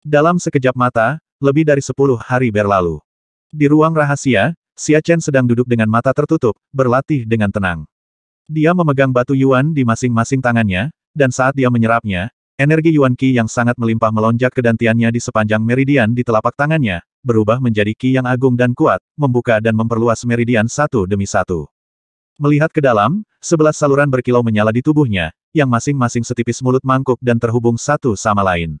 Dalam sekejap mata, lebih dari sepuluh hari berlalu. Di ruang rahasia, Xia Chen sedang duduk dengan mata tertutup, berlatih dengan tenang. Dia memegang batu Yuan di masing-masing tangannya, dan saat dia menyerapnya, energi Yuan Qi yang sangat melimpah melonjak ke dantiannya di sepanjang meridian di telapak tangannya, berubah menjadi Qi yang agung dan kuat, membuka dan memperluas meridian satu demi satu. Melihat ke dalam, sebelas saluran berkilau menyala di tubuhnya, yang masing-masing setipis mulut mangkuk dan terhubung satu sama lain.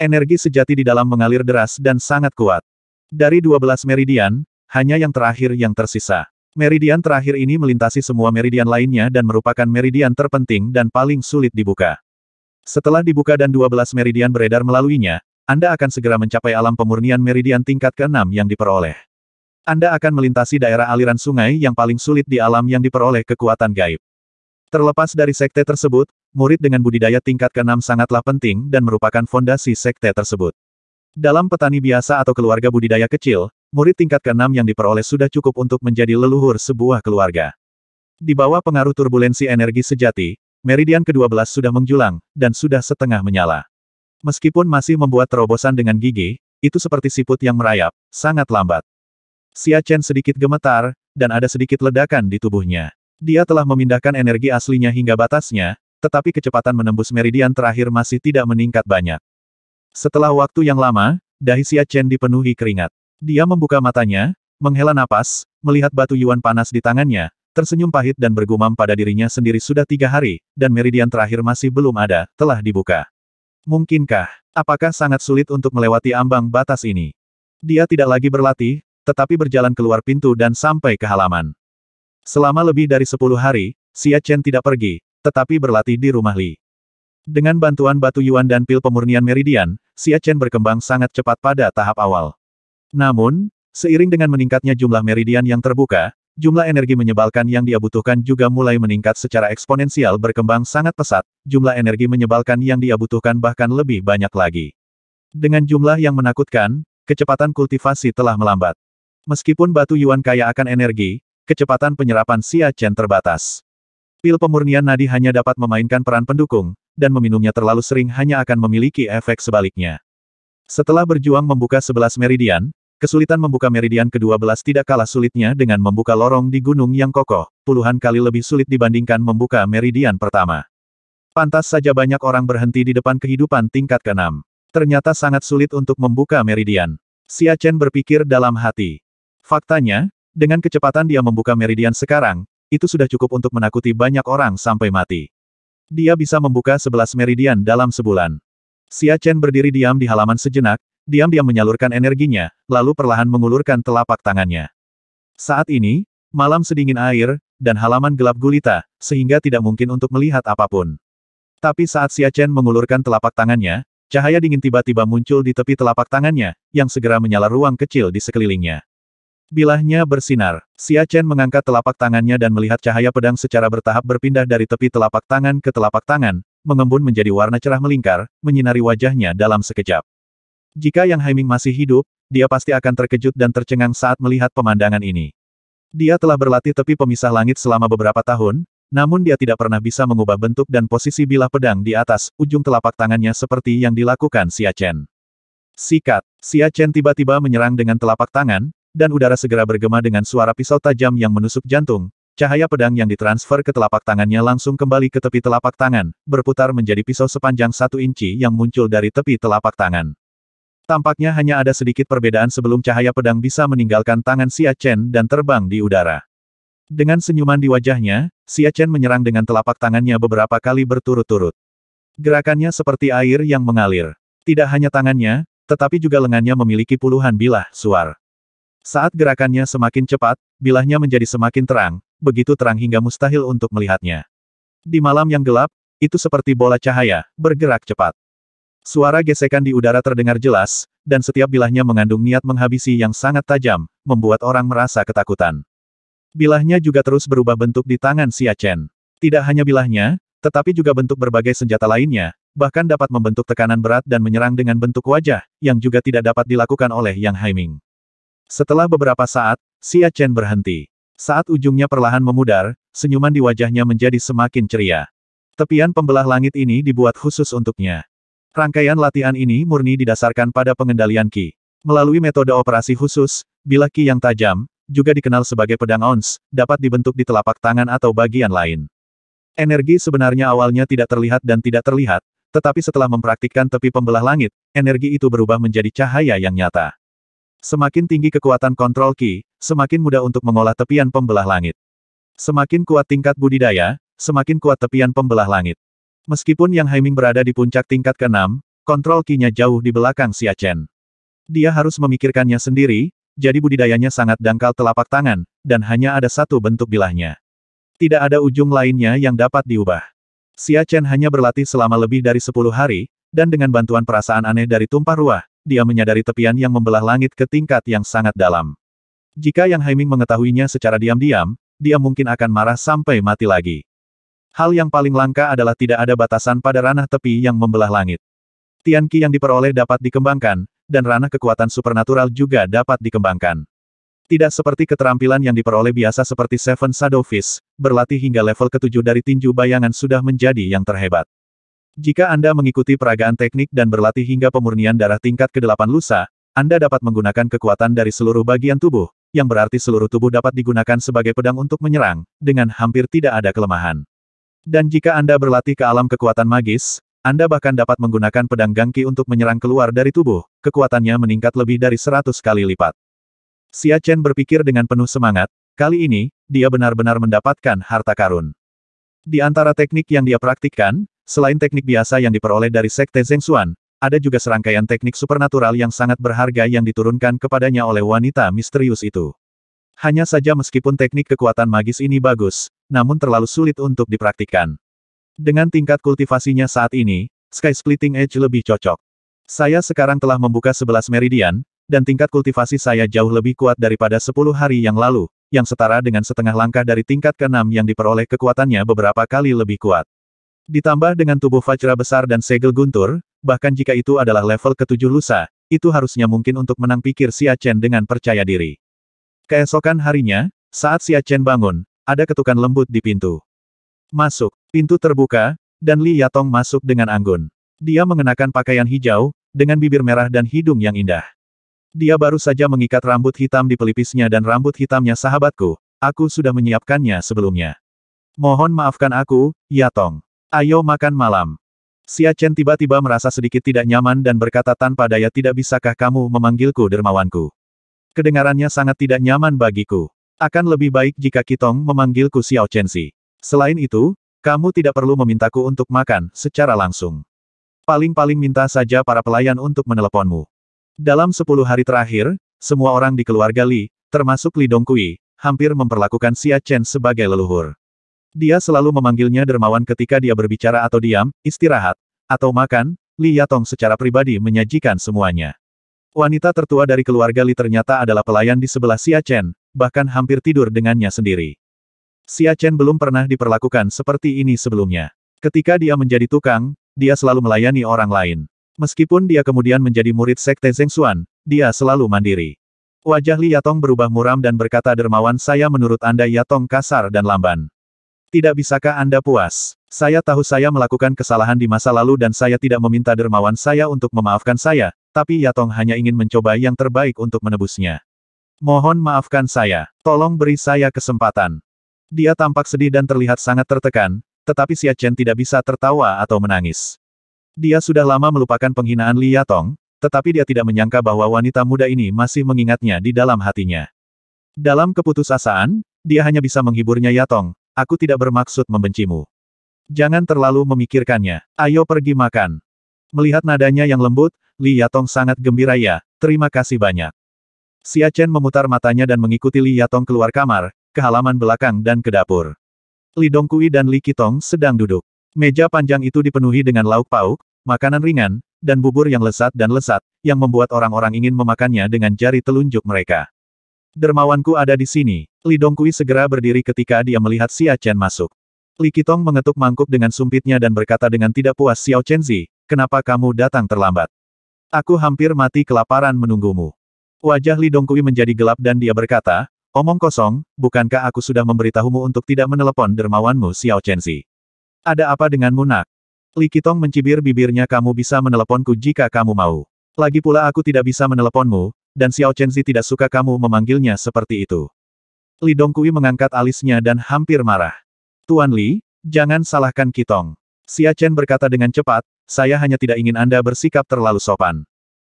Energi sejati di dalam mengalir deras dan sangat kuat. Dari 12 meridian, hanya yang terakhir yang tersisa. Meridian terakhir ini melintasi semua meridian lainnya dan merupakan meridian terpenting dan paling sulit dibuka. Setelah dibuka dan 12 meridian beredar melaluinya, Anda akan segera mencapai alam pemurnian meridian tingkat ke-6 yang diperoleh. Anda akan melintasi daerah aliran sungai yang paling sulit di alam yang diperoleh kekuatan gaib. Terlepas dari sekte tersebut, murid dengan budidaya tingkat ke-6 sangatlah penting dan merupakan fondasi sekte tersebut. Dalam petani biasa atau keluarga budidaya kecil, murid tingkat ke-6 yang diperoleh sudah cukup untuk menjadi leluhur sebuah keluarga. Di bawah pengaruh turbulensi energi sejati, meridian ke-12 sudah menjulang, dan sudah setengah menyala. Meskipun masih membuat terobosan dengan gigi, itu seperti siput yang merayap, sangat lambat. Sia Chen sedikit gemetar, dan ada sedikit ledakan di tubuhnya. Dia telah memindahkan energi aslinya hingga batasnya, tetapi kecepatan menembus meridian terakhir masih tidak meningkat banyak. Setelah waktu yang lama, Xia Chen dipenuhi keringat. Dia membuka matanya, menghela napas, melihat batu yuan panas di tangannya, tersenyum pahit dan bergumam pada dirinya sendiri sudah tiga hari, dan meridian terakhir masih belum ada, telah dibuka. Mungkinkah, apakah sangat sulit untuk melewati ambang batas ini? Dia tidak lagi berlatih, tetapi berjalan keluar pintu dan sampai ke halaman. Selama lebih dari sepuluh hari, Xia Chen tidak pergi, tetapi berlatih di rumah Li. Dengan bantuan batu yuan dan pil pemurnian meridian, Xia Chen berkembang sangat cepat pada tahap awal. Namun, seiring dengan meningkatnya jumlah meridian yang terbuka, jumlah energi menyebalkan yang dia butuhkan juga mulai meningkat secara eksponensial berkembang sangat pesat, jumlah energi menyebalkan yang dia butuhkan bahkan lebih banyak lagi. Dengan jumlah yang menakutkan, kecepatan kultivasi telah melambat. Meskipun batu yuan kaya akan energi, kecepatan penyerapan Xia Chen terbatas. Pil pemurnian nadi hanya dapat memainkan peran pendukung, dan meminumnya terlalu sering hanya akan memiliki efek sebaliknya. Setelah berjuang membuka sebelas meridian, kesulitan membuka meridian ke-12 tidak kalah sulitnya dengan membuka lorong di gunung yang kokoh, puluhan kali lebih sulit dibandingkan membuka meridian pertama. Pantas saja banyak orang berhenti di depan kehidupan tingkat ke-6. Ternyata sangat sulit untuk membuka meridian. Xia Chen berpikir dalam hati. Faktanya, dengan kecepatan dia membuka meridian sekarang, itu sudah cukup untuk menakuti banyak orang sampai mati. Dia bisa membuka sebelas meridian dalam sebulan. Xia Chen berdiri diam di halaman sejenak, diam-diam menyalurkan energinya, lalu perlahan mengulurkan telapak tangannya. Saat ini, malam sedingin air, dan halaman gelap gulita, sehingga tidak mungkin untuk melihat apapun. Tapi saat Xia Chen mengulurkan telapak tangannya, cahaya dingin tiba-tiba muncul di tepi telapak tangannya, yang segera menyala ruang kecil di sekelilingnya. Bilahnya bersinar. Xia Chen mengangkat telapak tangannya dan melihat cahaya pedang secara bertahap berpindah dari tepi telapak tangan ke telapak tangan, mengembun menjadi warna cerah melingkar, menyinari wajahnya dalam sekejap. Jika Yang Haiming masih hidup, dia pasti akan terkejut dan tercengang saat melihat pemandangan ini. Dia telah berlatih tepi pemisah langit selama beberapa tahun, namun dia tidak pernah bisa mengubah bentuk dan posisi bilah pedang di atas ujung telapak tangannya seperti yang dilakukan Xia Chen. Sikat, Xia Chen tiba-tiba menyerang dengan telapak tangan, dan udara segera bergema dengan suara pisau tajam yang menusuk jantung, cahaya pedang yang ditransfer ke telapak tangannya langsung kembali ke tepi telapak tangan, berputar menjadi pisau sepanjang satu inci yang muncul dari tepi telapak tangan. Tampaknya hanya ada sedikit perbedaan sebelum cahaya pedang bisa meninggalkan tangan Xia Chen dan terbang di udara. Dengan senyuman di wajahnya, Xia Chen menyerang dengan telapak tangannya beberapa kali berturut-turut. Gerakannya seperti air yang mengalir. Tidak hanya tangannya, tetapi juga lengannya memiliki puluhan bilah suar. Saat gerakannya semakin cepat, bilahnya menjadi semakin terang, begitu terang hingga mustahil untuk melihatnya. Di malam yang gelap, itu seperti bola cahaya, bergerak cepat. Suara gesekan di udara terdengar jelas, dan setiap bilahnya mengandung niat menghabisi yang sangat tajam, membuat orang merasa ketakutan. Bilahnya juga terus berubah bentuk di tangan Xia Chen. Tidak hanya bilahnya, tetapi juga bentuk berbagai senjata lainnya, bahkan dapat membentuk tekanan berat dan menyerang dengan bentuk wajah, yang juga tidak dapat dilakukan oleh Yang Haiming. Setelah beberapa saat, Xia Chen berhenti. Saat ujungnya perlahan memudar, senyuman di wajahnya menjadi semakin ceria. Tepian pembelah langit ini dibuat khusus untuknya. Rangkaian latihan ini murni didasarkan pada pengendalian Ki. Melalui metode operasi khusus, bila Ki yang tajam, juga dikenal sebagai pedang ons, dapat dibentuk di telapak tangan atau bagian lain. Energi sebenarnya awalnya tidak terlihat dan tidak terlihat, tetapi setelah mempraktikkan tepi pembelah langit, energi itu berubah menjadi cahaya yang nyata. Semakin tinggi kekuatan kontrol Ki, semakin mudah untuk mengolah tepian pembelah langit. Semakin kuat tingkat budidaya, semakin kuat tepian pembelah langit. Meskipun Yang Haiming berada di puncak tingkat ke-6, kontrol Ki-nya jauh di belakang Xia Chen. Dia harus memikirkannya sendiri, jadi budidayanya sangat dangkal telapak tangan, dan hanya ada satu bentuk bilahnya. Tidak ada ujung lainnya yang dapat diubah. Xia Chen hanya berlatih selama lebih dari 10 hari, dan dengan bantuan perasaan aneh dari tumpah ruah, dia menyadari tepian yang membelah langit ke tingkat yang sangat dalam. Jika Yang Haiming mengetahuinya secara diam-diam, dia mungkin akan marah sampai mati lagi. Hal yang paling langka adalah tidak ada batasan pada ranah tepi yang membelah langit. Tianqi yang diperoleh dapat dikembangkan, dan ranah kekuatan supernatural juga dapat dikembangkan. Tidak seperti keterampilan yang diperoleh biasa seperti Seven Shadow Shadowfish, berlatih hingga level ketujuh dari tinju bayangan sudah menjadi yang terhebat. Jika Anda mengikuti peragaan teknik dan berlatih hingga pemurnian darah tingkat ke-8 lusa, Anda dapat menggunakan kekuatan dari seluruh bagian tubuh, yang berarti seluruh tubuh dapat digunakan sebagai pedang untuk menyerang, dengan hampir tidak ada kelemahan. Dan jika Anda berlatih ke alam kekuatan magis, Anda bahkan dapat menggunakan pedang gangki untuk menyerang keluar dari tubuh, kekuatannya meningkat lebih dari 100 kali lipat. Xia Chen berpikir dengan penuh semangat, kali ini, dia benar-benar mendapatkan harta karun. Di antara teknik yang dia praktikkan, Selain teknik biasa yang diperoleh dari Sekte Xuan, ada juga serangkaian teknik supernatural yang sangat berharga yang diturunkan kepadanya oleh wanita misterius itu. Hanya saja meskipun teknik kekuatan magis ini bagus, namun terlalu sulit untuk dipraktikkan. Dengan tingkat kultivasinya saat ini, Sky Splitting Edge lebih cocok. Saya sekarang telah membuka 11 meridian, dan tingkat kultivasi saya jauh lebih kuat daripada 10 hari yang lalu, yang setara dengan setengah langkah dari tingkat ke-6 yang diperoleh kekuatannya beberapa kali lebih kuat. Ditambah dengan tubuh Fajra besar dan segel guntur, bahkan jika itu adalah level ketujuh lusa, itu harusnya mungkin untuk menang pikir Xia Chen dengan percaya diri. Keesokan harinya, saat Xia Chen bangun, ada ketukan lembut di pintu. Masuk, pintu terbuka, dan Li Yatong masuk dengan anggun. Dia mengenakan pakaian hijau, dengan bibir merah dan hidung yang indah. Dia baru saja mengikat rambut hitam di pelipisnya dan rambut hitamnya sahabatku, aku sudah menyiapkannya sebelumnya. Mohon maafkan aku, Yatong. Ayo makan malam. Xia Chen tiba-tiba merasa sedikit tidak nyaman dan berkata tanpa daya tidak bisakah kamu memanggilku dermawanku. Kedengarannya sangat tidak nyaman bagiku. Akan lebih baik jika Kitong memanggilku Xiao Chen Si. Selain itu, kamu tidak perlu memintaku untuk makan secara langsung. Paling-paling minta saja para pelayan untuk meneleponmu. Dalam sepuluh hari terakhir, semua orang di keluarga Li, termasuk Li Dongkui, hampir memperlakukan Xia Chen sebagai leluhur. Dia selalu memanggilnya dermawan ketika dia berbicara atau diam, istirahat, atau makan, Li Yatong secara pribadi menyajikan semuanya. Wanita tertua dari keluarga Li ternyata adalah pelayan di sebelah Xia Chen, bahkan hampir tidur dengannya sendiri. Xia Chen belum pernah diperlakukan seperti ini sebelumnya. Ketika dia menjadi tukang, dia selalu melayani orang lain. Meskipun dia kemudian menjadi murid Sekte Xuan, dia selalu mandiri. Wajah Li Yatong berubah muram dan berkata dermawan saya menurut Anda Yatong kasar dan lamban. Tidak bisakah Anda puas? Saya tahu saya melakukan kesalahan di masa lalu dan saya tidak meminta dermawan saya untuk memaafkan saya, tapi Yatong hanya ingin mencoba yang terbaik untuk menebusnya. Mohon maafkan saya. Tolong beri saya kesempatan. Dia tampak sedih dan terlihat sangat tertekan, tetapi Xia Chen tidak bisa tertawa atau menangis. Dia sudah lama melupakan penghinaan Li Yatong, tetapi dia tidak menyangka bahwa wanita muda ini masih mengingatnya di dalam hatinya. Dalam keputusasaan, dia hanya bisa menghiburnya Yatong, aku tidak bermaksud membencimu. Jangan terlalu memikirkannya. Ayo pergi makan. Melihat nadanya yang lembut, Li Yatong sangat gembira ya, terima kasih banyak. Xia Chen memutar matanya dan mengikuti Li Yatong keluar kamar, ke halaman belakang dan ke dapur. Li Dongkui dan Li Kitong sedang duduk. Meja panjang itu dipenuhi dengan lauk pauk, makanan ringan, dan bubur yang lesat dan lesat, yang membuat orang-orang ingin memakannya dengan jari telunjuk mereka. Dermawanku ada di sini. Li Dongkui segera berdiri ketika dia melihat Xia Chen masuk. Li Kitong mengetuk mangkuk dengan sumpitnya dan berkata dengan tidak puas Xiao Chenzi, kenapa kamu datang terlambat? Aku hampir mati kelaparan menunggumu. Wajah Li Dongkui menjadi gelap dan dia berkata, omong kosong, bukankah aku sudah memberitahumu untuk tidak menelepon dermawanmu Xiao Chenzi? Ada apa dengan Munak? Li Kitong mencibir bibirnya kamu bisa meneleponku jika kamu mau. Lagi pula aku tidak bisa meneleponmu, dan Xiao Chenzi tidak suka kamu memanggilnya seperti itu. Li Dongkui mengangkat alisnya dan hampir marah. Tuan Li, jangan salahkan Kitong. Xia Chen berkata dengan cepat, saya hanya tidak ingin Anda bersikap terlalu sopan.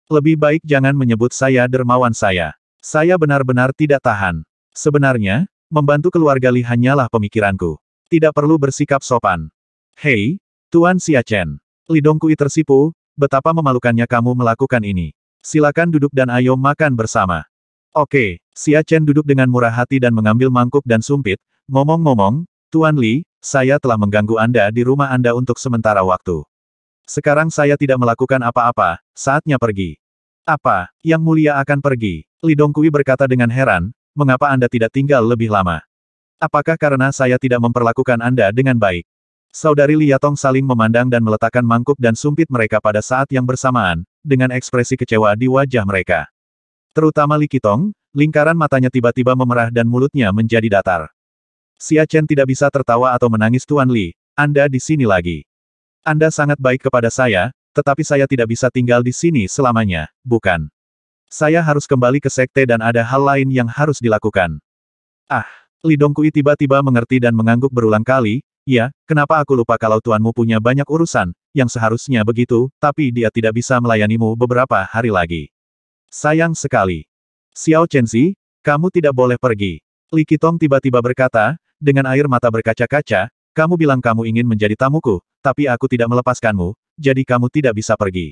Lebih baik jangan menyebut saya dermawan saya. Saya benar-benar tidak tahan. Sebenarnya, membantu keluarga Li hanyalah pemikiranku. Tidak perlu bersikap sopan. Hei, Tuan Xia Chen. Li Dongkui tersipu, betapa memalukannya kamu melakukan ini. Silakan duduk dan ayo makan bersama. Oke, Xia Chen duduk dengan murah hati dan mengambil mangkuk dan sumpit. Ngomong-ngomong, Tuan Li, saya telah mengganggu Anda di rumah Anda untuk sementara waktu. Sekarang saya tidak melakukan apa-apa, saatnya pergi. Apa, yang mulia akan pergi? Li Dongkui berkata dengan heran, mengapa Anda tidak tinggal lebih lama? Apakah karena saya tidak memperlakukan Anda dengan baik? Saudari Liatong saling memandang dan meletakkan mangkuk dan sumpit mereka pada saat yang bersamaan, dengan ekspresi kecewa di wajah mereka. Terutama Li Kitong, lingkaran matanya tiba-tiba memerah dan mulutnya menjadi datar. Xia Chen tidak bisa tertawa atau menangis Tuan Li, Anda di sini lagi. Anda sangat baik kepada saya, tetapi saya tidak bisa tinggal di sini selamanya, bukan? Saya harus kembali ke sekte dan ada hal lain yang harus dilakukan. Ah, Li Dongkui tiba-tiba mengerti dan mengangguk berulang kali, Ya, kenapa aku lupa kalau tuanmu punya banyak urusan, yang seharusnya begitu, tapi dia tidak bisa melayanimu beberapa hari lagi. Sayang sekali. Xiao Chenzi, kamu tidak boleh pergi. Li Kitong tiba-tiba berkata, dengan air mata berkaca-kaca, kamu bilang kamu ingin menjadi tamuku, tapi aku tidak melepaskanmu, jadi kamu tidak bisa pergi.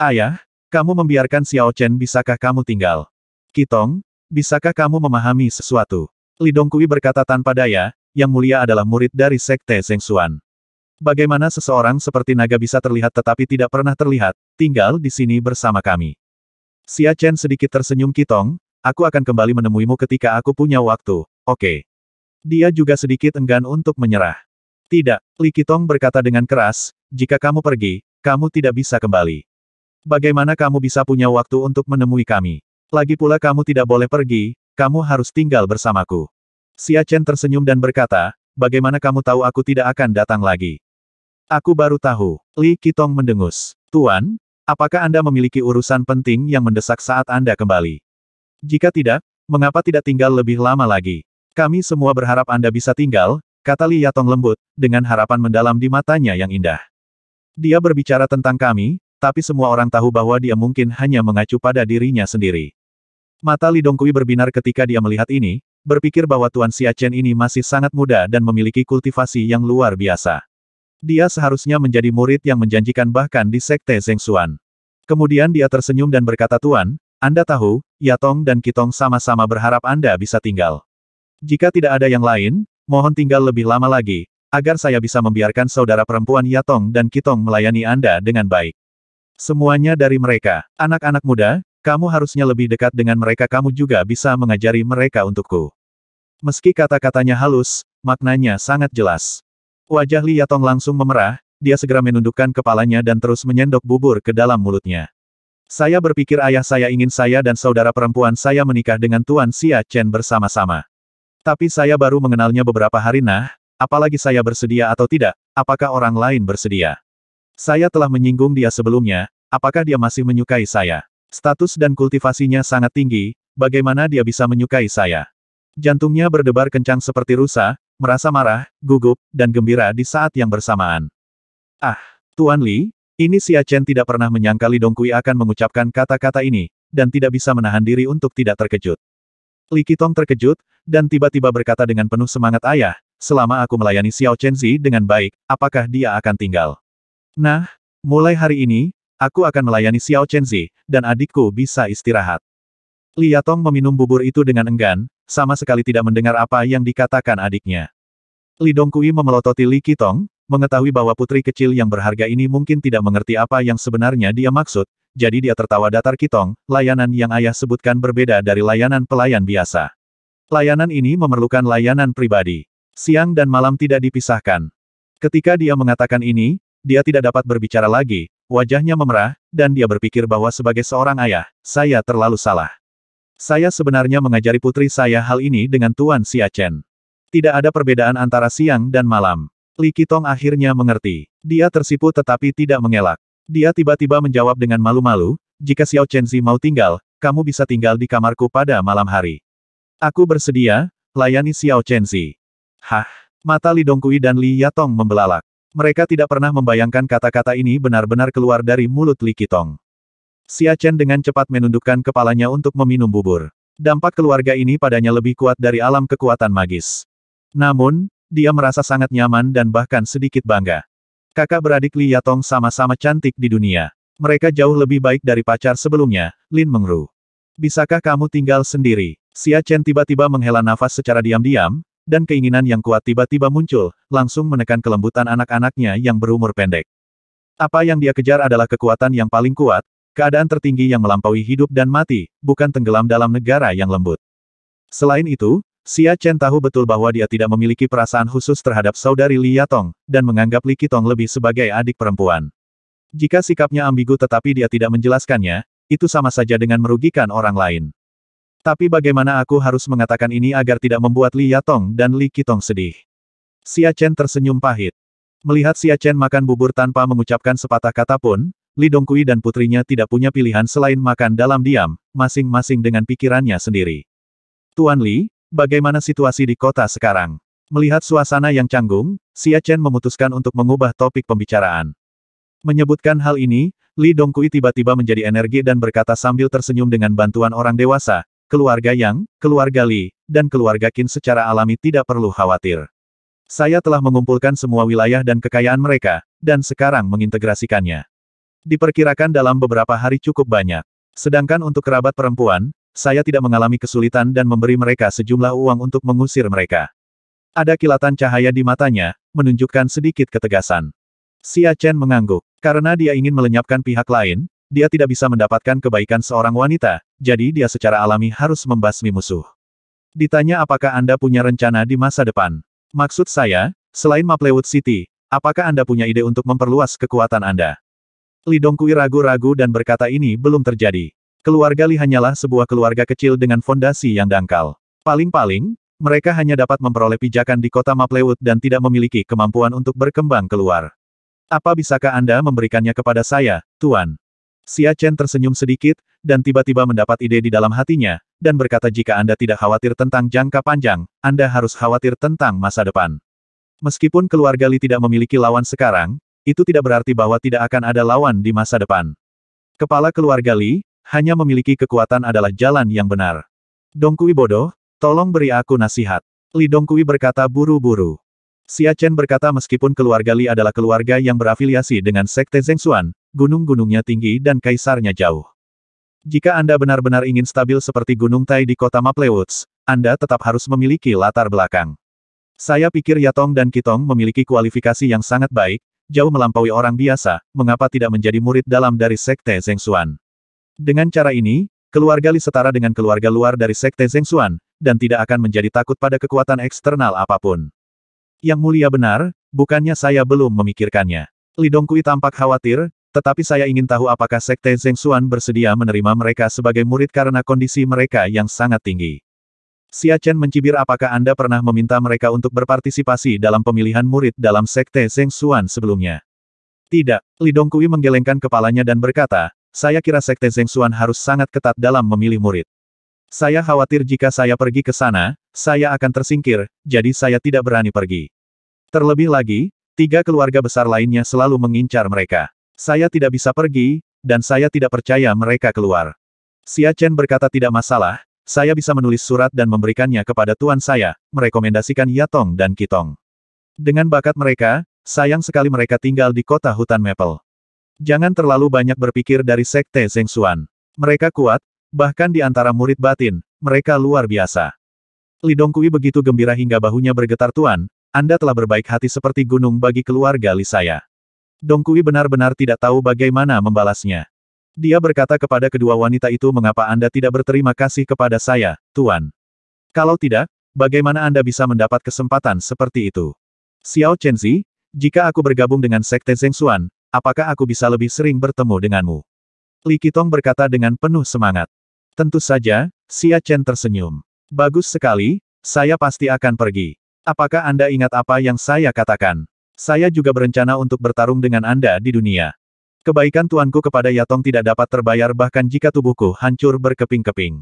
Ayah, kamu membiarkan Xiao Chen bisakah kamu tinggal? Kitong, bisakah kamu memahami sesuatu? Li Dongkui berkata tanpa daya, yang mulia adalah murid dari Sekte Xuan. Bagaimana seseorang seperti naga bisa terlihat tetapi tidak pernah terlihat, tinggal di sini bersama kami. Xia Chen sedikit tersenyum kitong, aku akan kembali menemuimu ketika aku punya waktu, oke. Okay. Dia juga sedikit enggan untuk menyerah. Tidak, Li Kitong berkata dengan keras, jika kamu pergi, kamu tidak bisa kembali. Bagaimana kamu bisa punya waktu untuk menemui kami? Lagi pula kamu tidak boleh pergi, kamu harus tinggal bersamaku. Xia Chen tersenyum dan berkata, bagaimana kamu tahu aku tidak akan datang lagi? Aku baru tahu. Li Kitong mendengus. Tuan, apakah Anda memiliki urusan penting yang mendesak saat Anda kembali? Jika tidak, mengapa tidak tinggal lebih lama lagi? Kami semua berharap Anda bisa tinggal, kata Li Yatong lembut, dengan harapan mendalam di matanya yang indah. Dia berbicara tentang kami, tapi semua orang tahu bahwa dia mungkin hanya mengacu pada dirinya sendiri. Mata Li Dongkui berbinar ketika dia melihat ini, berpikir bahwa Tuan Siachen ini masih sangat muda dan memiliki kultivasi yang luar biasa. Dia seharusnya menjadi murid yang menjanjikan bahkan di Sekte Zengxuan. Kemudian dia tersenyum dan berkata Tuan, Anda tahu, Yatong dan Kitong sama-sama berharap Anda bisa tinggal. Jika tidak ada yang lain, mohon tinggal lebih lama lagi, agar saya bisa membiarkan saudara perempuan Yatong dan Kitong melayani Anda dengan baik. Semuanya dari mereka, anak-anak muda, kamu harusnya lebih dekat dengan mereka kamu juga bisa mengajari mereka untukku. Meski kata-katanya halus, maknanya sangat jelas. Wajah Li Yatong langsung memerah, dia segera menundukkan kepalanya dan terus menyendok bubur ke dalam mulutnya. Saya berpikir ayah saya ingin saya dan saudara perempuan saya menikah dengan Tuan Xia Chen bersama-sama. Tapi saya baru mengenalnya beberapa hari nah, apalagi saya bersedia atau tidak, apakah orang lain bersedia. Saya telah menyinggung dia sebelumnya, apakah dia masih menyukai saya. Status dan kultivasinya sangat tinggi, bagaimana dia bisa menyukai saya? Jantungnya berdebar kencang seperti rusa, merasa marah, gugup, dan gembira di saat yang bersamaan. Ah, Tuan Li, ini Xia Chen tidak pernah menyangka Li Dongkui akan mengucapkan kata-kata ini, dan tidak bisa menahan diri untuk tidak terkejut. Li Kitong terkejut, dan tiba-tiba berkata dengan penuh semangat ayah, selama aku melayani Xiao Chenzi dengan baik, apakah dia akan tinggal? Nah, mulai hari ini, Aku akan melayani Xiao Chenzi, dan adikku bisa istirahat. Lia Tong meminum bubur itu dengan enggan, sama sekali tidak mendengar apa yang dikatakan adiknya. Li Dongkui memelototi Li Kitong, mengetahui bahwa putri kecil yang berharga ini mungkin tidak mengerti apa yang sebenarnya dia maksud, jadi dia tertawa datar Kitong, layanan yang ayah sebutkan berbeda dari layanan pelayan biasa. Layanan ini memerlukan layanan pribadi. Siang dan malam tidak dipisahkan. Ketika dia mengatakan ini, dia tidak dapat berbicara lagi, Wajahnya memerah, dan dia berpikir bahwa sebagai seorang ayah, saya terlalu salah. Saya sebenarnya mengajari putri saya hal ini dengan Tuan Xia Chen. Tidak ada perbedaan antara siang dan malam. Li Kitong akhirnya mengerti. Dia tersipu tetapi tidak mengelak. Dia tiba-tiba menjawab dengan malu-malu, jika Xiao Chenzi mau tinggal, kamu bisa tinggal di kamarku pada malam hari. Aku bersedia, layani Xiao Chenzi. Hah, mata Li Dongkui dan Li Yatong membelalak. Mereka tidak pernah membayangkan kata-kata ini benar-benar keluar dari mulut Li Kitong. Xia Chen dengan cepat menundukkan kepalanya untuk meminum bubur. Dampak keluarga ini padanya lebih kuat dari alam kekuatan magis. Namun, dia merasa sangat nyaman dan bahkan sedikit bangga. Kakak beradik Li Yatong sama-sama cantik di dunia. Mereka jauh lebih baik dari pacar sebelumnya, Lin Mengru. Bisakah kamu tinggal sendiri? Xia Chen tiba-tiba menghela nafas secara diam-diam, dan keinginan yang kuat tiba-tiba muncul, langsung menekan kelembutan anak-anaknya yang berumur pendek. Apa yang dia kejar adalah kekuatan yang paling kuat, keadaan tertinggi yang melampaui hidup dan mati, bukan tenggelam dalam negara yang lembut. Selain itu, Xia Chen tahu betul bahwa dia tidak memiliki perasaan khusus terhadap saudari Li Yatong, dan menganggap Li Kitong lebih sebagai adik perempuan. Jika sikapnya ambigu tetapi dia tidak menjelaskannya, itu sama saja dengan merugikan orang lain. Tapi bagaimana aku harus mengatakan ini agar tidak membuat Li Yatong dan Li Kitong sedih? Xia Chen tersenyum pahit. Melihat Xia Chen makan bubur tanpa mengucapkan sepatah kata pun, Li Dongkui dan putrinya tidak punya pilihan selain makan dalam diam, masing-masing dengan pikirannya sendiri. Tuan Li, bagaimana situasi di kota sekarang? Melihat suasana yang canggung, Xia Chen memutuskan untuk mengubah topik pembicaraan. Menyebutkan hal ini, Li Dongkui tiba-tiba menjadi energi dan berkata sambil tersenyum dengan bantuan orang dewasa, Keluarga Yang, keluarga Li, dan keluarga Qin secara alami tidak perlu khawatir. Saya telah mengumpulkan semua wilayah dan kekayaan mereka, dan sekarang mengintegrasikannya. Diperkirakan dalam beberapa hari cukup banyak. Sedangkan untuk kerabat perempuan, saya tidak mengalami kesulitan dan memberi mereka sejumlah uang untuk mengusir mereka. Ada kilatan cahaya di matanya, menunjukkan sedikit ketegasan. Xia Chen mengangguk. Karena dia ingin melenyapkan pihak lain, dia tidak bisa mendapatkan kebaikan seorang wanita, jadi dia secara alami harus membasmi musuh. Ditanya apakah Anda punya rencana di masa depan? Maksud saya, selain Maplewood City, apakah Anda punya ide untuk memperluas kekuatan Anda? Li Dongkui ragu-ragu dan berkata ini belum terjadi. Keluarga Li hanyalah sebuah keluarga kecil dengan fondasi yang dangkal. Paling-paling, mereka hanya dapat memperoleh pijakan di kota Maplewood dan tidak memiliki kemampuan untuk berkembang keluar. Apa bisakah Anda memberikannya kepada saya, Tuan? Xia Chen tersenyum sedikit, dan tiba-tiba mendapat ide di dalam hatinya, dan berkata jika Anda tidak khawatir tentang jangka panjang, Anda harus khawatir tentang masa depan. Meskipun keluarga Li tidak memiliki lawan sekarang, itu tidak berarti bahwa tidak akan ada lawan di masa depan. Kepala keluarga Li, hanya memiliki kekuatan adalah jalan yang benar. Dongkui bodoh, tolong beri aku nasihat. Li Dongkui berkata buru-buru. Xia Chen berkata meskipun keluarga Li adalah keluarga yang berafiliasi dengan Sekte Zengsuan, gunung-gunungnya tinggi dan kaisarnya jauh. Jika Anda benar-benar ingin stabil seperti Gunung Tai di kota Maplewoods, Anda tetap harus memiliki latar belakang. Saya pikir Yatong dan Kitong memiliki kualifikasi yang sangat baik, jauh melampaui orang biasa, mengapa tidak menjadi murid dalam dari Sekte Zengsuan? Dengan cara ini, keluarga Li setara dengan keluarga luar dari Sekte Zengsuan, dan tidak akan menjadi takut pada kekuatan eksternal apapun. Yang mulia benar, bukannya saya belum memikirkannya. Li Dongkui tampak khawatir, tetapi saya ingin tahu apakah Sekte Zengxuan bersedia menerima mereka sebagai murid karena kondisi mereka yang sangat tinggi. Xia Chen mencibir apakah Anda pernah meminta mereka untuk berpartisipasi dalam pemilihan murid dalam sekte Zengxuan sebelumnya. Tidak, Li Dongkui menggelengkan kepalanya dan berkata, saya kira sekte Zengxuan harus sangat ketat dalam memilih murid. Saya khawatir jika saya pergi ke sana, saya akan tersingkir, jadi saya tidak berani pergi. Terlebih lagi, tiga keluarga besar lainnya selalu mengincar mereka. Saya tidak bisa pergi, dan saya tidak percaya mereka keluar. Xia Chen berkata tidak masalah, saya bisa menulis surat dan memberikannya kepada tuan saya, merekomendasikan Yatong dan Kitong. Dengan bakat mereka, sayang sekali mereka tinggal di kota hutan Maple. Jangan terlalu banyak berpikir dari sekte Zheng Xuan. Mereka kuat, bahkan di antara murid batin, mereka luar biasa. Li Dongkui begitu gembira hingga bahunya bergetar tuan, Anda telah berbaik hati seperti gunung bagi keluarga Li saya. Dongkui benar-benar tidak tahu bagaimana membalasnya. Dia berkata kepada kedua wanita itu mengapa Anda tidak berterima kasih kepada saya, Tuan. Kalau tidak, bagaimana Anda bisa mendapat kesempatan seperti itu? Xiao Chenzi, jika aku bergabung dengan Sekte Zengxuan, apakah aku bisa lebih sering bertemu denganmu? Li Kitong berkata dengan penuh semangat. Tentu saja, Xia Chen tersenyum. Bagus sekali, saya pasti akan pergi. Apakah Anda ingat apa yang saya katakan? Saya juga berencana untuk bertarung dengan Anda di dunia. Kebaikan tuanku kepada Yatong tidak dapat terbayar bahkan jika tubuhku hancur berkeping-keping.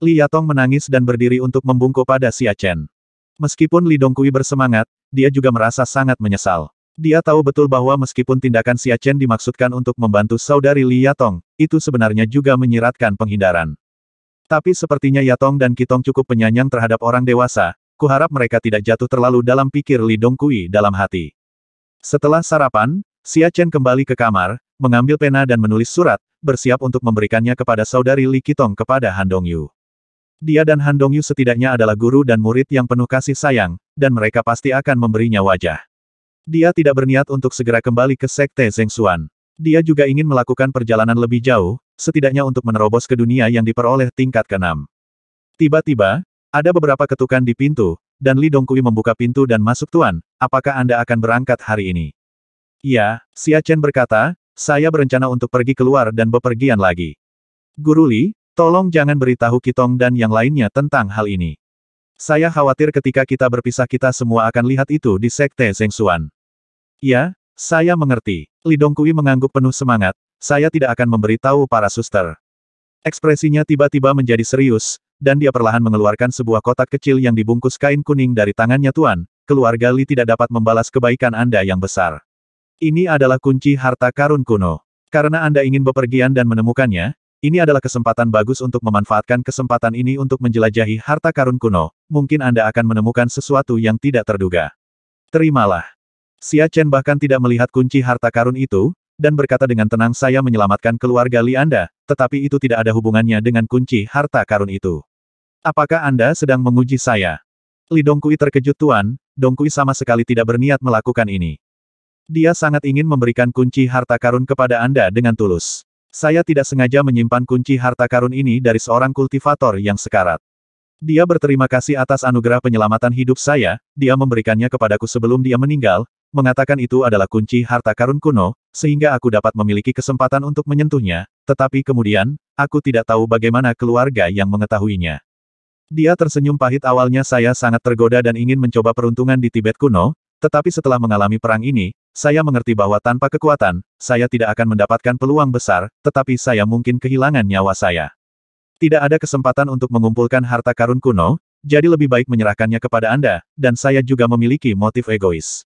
Li Yatong menangis dan berdiri untuk membungkuk pada Xia Chen. Meskipun Li Dongkui bersemangat, dia juga merasa sangat menyesal. Dia tahu betul bahwa meskipun tindakan Xia Chen dimaksudkan untuk membantu saudari Li Yatong, itu sebenarnya juga menyiratkan penghindaran. Tapi sepertinya Yatong dan Kitong cukup penyanyang terhadap orang dewasa, kuharap mereka tidak jatuh terlalu dalam pikir Li Dongkui dalam hati. Setelah sarapan, Xia Chen kembali ke kamar, mengambil pena dan menulis surat, bersiap untuk memberikannya kepada saudari Li Kitong kepada Han Dongyu. Dia dan Han Dongyu setidaknya adalah guru dan murid yang penuh kasih sayang, dan mereka pasti akan memberinya wajah. Dia tidak berniat untuk segera kembali ke Sekte Xuan. Dia juga ingin melakukan perjalanan lebih jauh, setidaknya untuk menerobos ke dunia yang diperoleh tingkat keenam. Tiba-tiba, ada beberapa ketukan di pintu, dan Li Dongkui membuka pintu dan masuk Tuan, apakah Anda akan berangkat hari ini? Ya, Xia Chen berkata, saya berencana untuk pergi keluar dan bepergian lagi. Guru Li, tolong jangan beritahu Kitong dan yang lainnya tentang hal ini. Saya khawatir ketika kita berpisah kita semua akan lihat itu di Sekte Zhengxuan. Ya, saya mengerti. Li Dongkui mengangguk penuh semangat, saya tidak akan memberitahu para suster. Ekspresinya tiba-tiba menjadi serius, dan dia perlahan mengeluarkan sebuah kotak kecil yang dibungkus kain kuning dari tangannya Tuan, keluarga Li tidak dapat membalas kebaikan Anda yang besar. Ini adalah kunci harta karun kuno. Karena Anda ingin bepergian dan menemukannya, ini adalah kesempatan bagus untuk memanfaatkan kesempatan ini untuk menjelajahi harta karun kuno, mungkin Anda akan menemukan sesuatu yang tidak terduga. Terimalah. Xia Chen bahkan tidak melihat kunci harta karun itu, dan berkata dengan tenang saya menyelamatkan keluarga Li Anda, tetapi itu tidak ada hubungannya dengan kunci harta karun itu. Apakah Anda sedang menguji saya? Li Dongkui terkejut Tuan, Dongkui sama sekali tidak berniat melakukan ini. Dia sangat ingin memberikan kunci harta karun kepada Anda dengan tulus. Saya tidak sengaja menyimpan kunci harta karun ini dari seorang kultivator yang sekarat. Dia berterima kasih atas anugerah penyelamatan hidup saya, dia memberikannya kepadaku sebelum dia meninggal, mengatakan itu adalah kunci harta karun kuno, sehingga aku dapat memiliki kesempatan untuk menyentuhnya, tetapi kemudian, aku tidak tahu bagaimana keluarga yang mengetahuinya. Dia tersenyum pahit awalnya saya sangat tergoda dan ingin mencoba peruntungan di Tibet kuno, tetapi setelah mengalami perang ini, saya mengerti bahwa tanpa kekuatan, saya tidak akan mendapatkan peluang besar, tetapi saya mungkin kehilangan nyawa saya. Tidak ada kesempatan untuk mengumpulkan harta karun kuno, jadi lebih baik menyerahkannya kepada Anda, dan saya juga memiliki motif egois.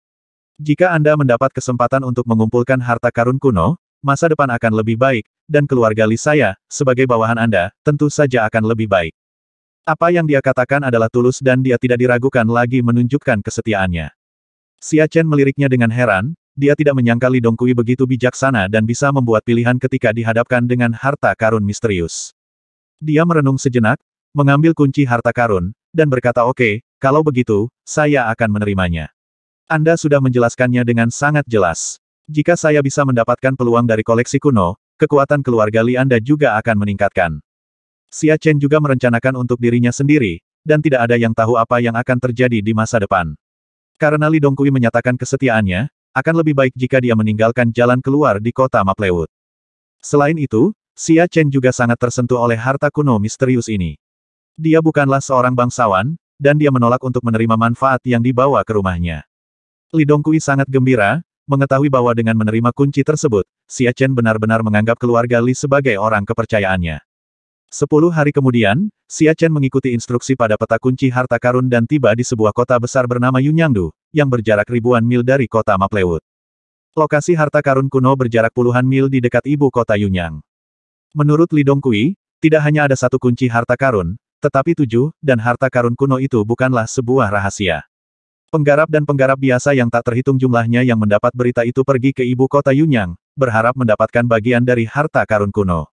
Jika Anda mendapat kesempatan untuk mengumpulkan harta karun kuno, masa depan akan lebih baik, dan keluarga Li saya, sebagai bawahan Anda, tentu saja akan lebih baik. Apa yang dia katakan adalah tulus dan dia tidak diragukan lagi menunjukkan kesetiaannya. Xia Chen meliriknya dengan heran, dia tidak menyangka Li Dongkui begitu bijaksana dan bisa membuat pilihan ketika dihadapkan dengan harta karun misterius. Dia merenung sejenak, mengambil kunci harta karun, dan berkata oke, okay, kalau begitu, saya akan menerimanya. Anda sudah menjelaskannya dengan sangat jelas. Jika saya bisa mendapatkan peluang dari koleksi kuno, kekuatan keluarga Li Anda juga akan meningkatkan. Xia Chen juga merencanakan untuk dirinya sendiri, dan tidak ada yang tahu apa yang akan terjadi di masa depan. Karena Li Dongkui menyatakan kesetiaannya, akan lebih baik jika dia meninggalkan jalan keluar di kota Maplewood. Selain itu, Xia Chen juga sangat tersentuh oleh harta kuno misterius ini. Dia bukanlah seorang bangsawan, dan dia menolak untuk menerima manfaat yang dibawa ke rumahnya. Li Dongkui sangat gembira, mengetahui bahwa dengan menerima kunci tersebut, Xia Chen benar-benar menganggap keluarga Li sebagai orang kepercayaannya. Sepuluh hari kemudian, Xia Chen mengikuti instruksi pada peta kunci harta karun dan tiba di sebuah kota besar bernama Yunyangdu, yang berjarak ribuan mil dari kota Maplewood. Lokasi harta karun kuno berjarak puluhan mil di dekat ibu kota Yunyang. Menurut Li Dongkui, tidak hanya ada satu kunci harta karun, tetapi tujuh, dan harta karun kuno itu bukanlah sebuah rahasia. Penggarap dan penggarap biasa yang tak terhitung jumlahnya yang mendapat berita itu pergi ke ibu kota Yunyang, berharap mendapatkan bagian dari harta karun kuno.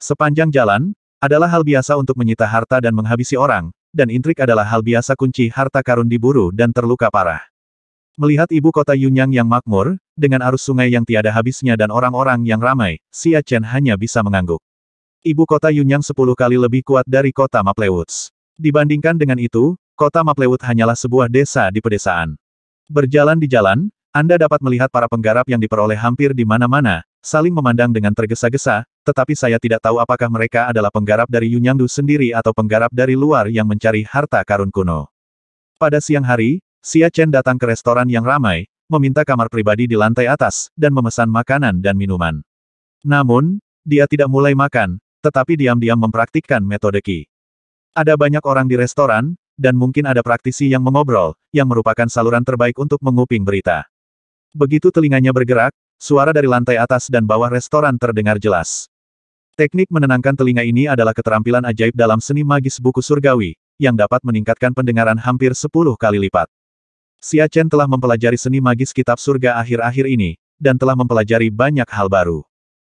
Sepanjang jalan, adalah hal biasa untuk menyita harta dan menghabisi orang, dan intrik adalah hal biasa kunci harta karun diburu dan terluka parah. Melihat ibu kota Yunyang yang makmur, dengan arus sungai yang tiada habisnya dan orang-orang yang ramai, Xia Chen hanya bisa mengangguk. Ibu kota Yunyang sepuluh kali lebih kuat dari kota Maple Dibandingkan dengan itu, kota Maplewood hanyalah sebuah desa di pedesaan. Berjalan di jalan, Anda dapat melihat para penggarap yang diperoleh hampir di mana-mana, saling memandang dengan tergesa-gesa, tetapi saya tidak tahu apakah mereka adalah penggarap dari Yunyangdu sendiri atau penggarap dari luar yang mencari harta karun kuno. Pada siang hari, Xia Chen datang ke restoran yang ramai, meminta kamar pribadi di lantai atas, dan memesan makanan dan minuman. Namun, dia tidak mulai makan, tetapi diam-diam mempraktikkan metode Qi. Ada banyak orang di restoran, dan mungkin ada praktisi yang mengobrol, yang merupakan saluran terbaik untuk menguping berita. Begitu telinganya bergerak, suara dari lantai atas dan bawah restoran terdengar jelas. Teknik menenangkan telinga ini adalah keterampilan ajaib dalam seni magis buku surgawi, yang dapat meningkatkan pendengaran hampir 10 kali lipat. Xia Chen telah mempelajari seni magis kitab surga akhir-akhir ini, dan telah mempelajari banyak hal baru.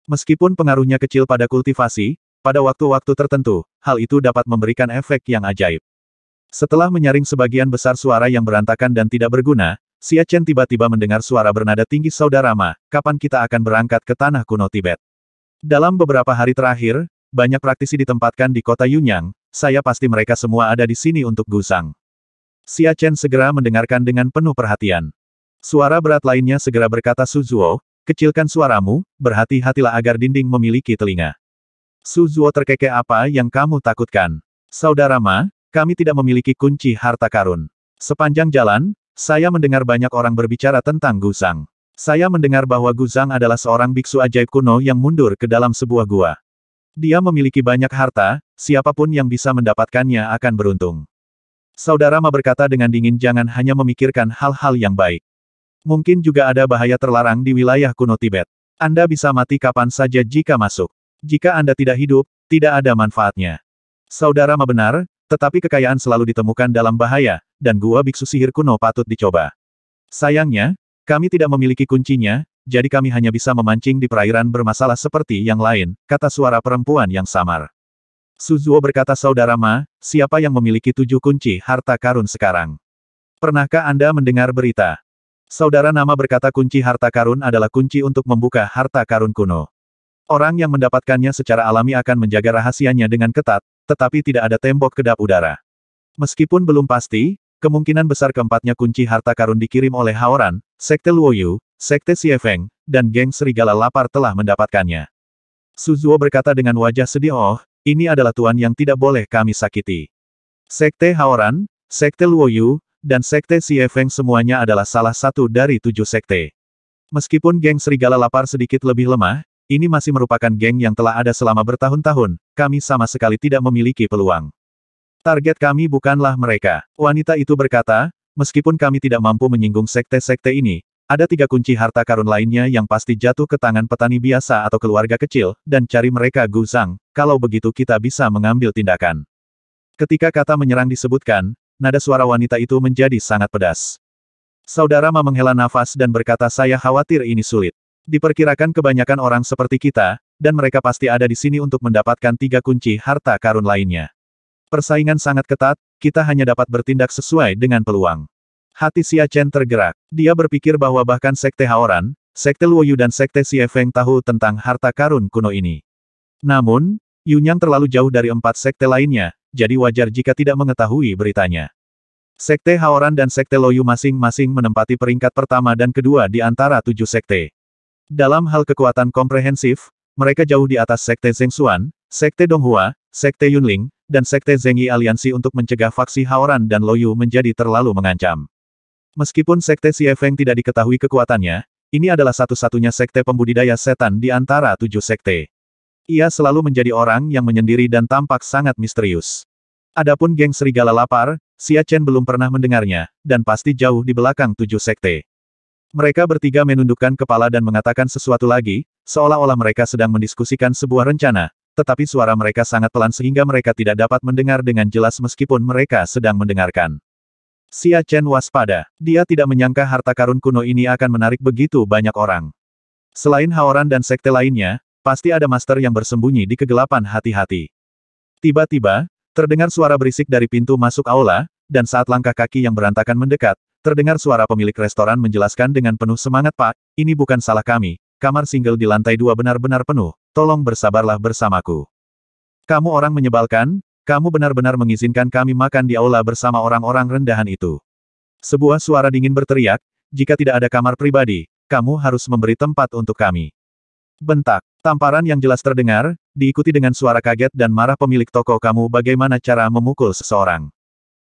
Meskipun pengaruhnya kecil pada kultivasi, pada waktu-waktu tertentu, hal itu dapat memberikan efek yang ajaib. Setelah menyaring sebagian besar suara yang berantakan dan tidak berguna, Xia Chen tiba-tiba mendengar suara bernada tinggi Saudara Ma, kapan kita akan berangkat ke tanah kuno Tibet? Dalam beberapa hari terakhir, banyak praktisi ditempatkan di kota Yunyang, saya pasti mereka semua ada di sini untuk gusang. Xia Chen segera mendengarkan dengan penuh perhatian. Suara berat lainnya segera berkata Su Zuo, kecilkan suaramu, berhati-hatilah agar dinding memiliki telinga. Su Zuo terkekeh apa yang kamu takutkan? Saudara Ma, kami tidak memiliki kunci harta karun. Sepanjang jalan, saya mendengar banyak orang berbicara tentang Guzang. Saya mendengar bahwa Guzang adalah seorang biksu ajaib kuno yang mundur ke dalam sebuah gua. Dia memiliki banyak harta, siapapun yang bisa mendapatkannya akan beruntung. Saudara Ma berkata dengan dingin jangan hanya memikirkan hal-hal yang baik. Mungkin juga ada bahaya terlarang di wilayah kuno Tibet. Anda bisa mati kapan saja jika masuk. Jika Anda tidak hidup, tidak ada manfaatnya. Saudara Ma benar, tetapi kekayaan selalu ditemukan dalam bahaya, dan gua biksu sihir kuno patut dicoba. Sayangnya, kami tidak memiliki kuncinya, jadi kami hanya bisa memancing di perairan bermasalah seperti yang lain, kata suara perempuan yang samar. Suzuo berkata Saudara Ma, siapa yang memiliki tujuh kunci harta karun sekarang? Pernahkah Anda mendengar berita? Saudara Nama berkata kunci harta karun adalah kunci untuk membuka harta karun kuno. Orang yang mendapatkannya secara alami akan menjaga rahasianya dengan ketat, tetapi tidak ada tembok kedap udara. Meskipun belum pasti, kemungkinan besar keempatnya kunci harta karun dikirim oleh Haoran, Sekte Luoyu, Sekte Siefeng, dan geng Serigala Lapar telah mendapatkannya. Suzuo berkata dengan wajah sedih oh, ini adalah tuan yang tidak boleh kami sakiti. Sekte Haoran, Sekte Luoyu, dan Sekte Siefeng semuanya adalah salah satu dari tujuh sekte. Meskipun geng Serigala Lapar sedikit lebih lemah, ini masih merupakan geng yang telah ada selama bertahun-tahun, kami sama sekali tidak memiliki peluang. Target kami bukanlah mereka. Wanita itu berkata, meskipun kami tidak mampu menyinggung sekte-sekte ini, ada tiga kunci harta karun lainnya yang pasti jatuh ke tangan petani biasa atau keluarga kecil, dan cari mereka gusang. kalau begitu kita bisa mengambil tindakan. Ketika kata menyerang disebutkan, nada suara wanita itu menjadi sangat pedas. Saudara Ma menghela nafas dan berkata saya khawatir ini sulit. Diperkirakan kebanyakan orang seperti kita, dan mereka pasti ada di sini untuk mendapatkan tiga kunci harta karun lainnya. Persaingan sangat ketat, kita hanya dapat bertindak sesuai dengan peluang. Hati Xia Chen tergerak. Dia berpikir bahwa bahkan Sekte Haoran, Sekte Luoyu dan Sekte Xie Feng tahu tentang harta karun kuno ini. Namun, Yunyang terlalu jauh dari empat sekte lainnya, jadi wajar jika tidak mengetahui beritanya. Sekte Haoran dan Sekte Loyu masing-masing menempati peringkat pertama dan kedua di antara tujuh sekte. Dalam hal kekuatan komprehensif, mereka jauh di atas Sekte Zeng Xuan, Sekte Donghua, Sekte Yunling, dan Sekte Zengyi aliansi untuk mencegah faksi Haoran dan Loyu menjadi terlalu mengancam. Meskipun Sekte Feng tidak diketahui kekuatannya, ini adalah satu-satunya Sekte pembudidaya setan di antara tujuh Sekte. Ia selalu menjadi orang yang menyendiri dan tampak sangat misterius. Adapun geng Serigala Lapar, Xia Chen belum pernah mendengarnya, dan pasti jauh di belakang tujuh Sekte. Mereka bertiga menundukkan kepala dan mengatakan sesuatu lagi, seolah-olah mereka sedang mendiskusikan sebuah rencana, tetapi suara mereka sangat pelan sehingga mereka tidak dapat mendengar dengan jelas meskipun mereka sedang mendengarkan. Xia Chen waspada. Dia tidak menyangka harta karun kuno ini akan menarik begitu banyak orang. Selain Haoran dan sekte lainnya, pasti ada master yang bersembunyi di kegelapan hati-hati. Tiba-tiba, terdengar suara berisik dari pintu masuk aula, dan saat langkah kaki yang berantakan mendekat, Terdengar suara pemilik restoran menjelaskan dengan penuh semangat Pak, ini bukan salah kami, kamar single di lantai dua benar-benar penuh, tolong bersabarlah bersamaku. Kamu orang menyebalkan, kamu benar-benar mengizinkan kami makan di aula bersama orang-orang rendahan itu. Sebuah suara dingin berteriak, jika tidak ada kamar pribadi, kamu harus memberi tempat untuk kami. Bentak, tamparan yang jelas terdengar, diikuti dengan suara kaget dan marah pemilik toko kamu bagaimana cara memukul seseorang.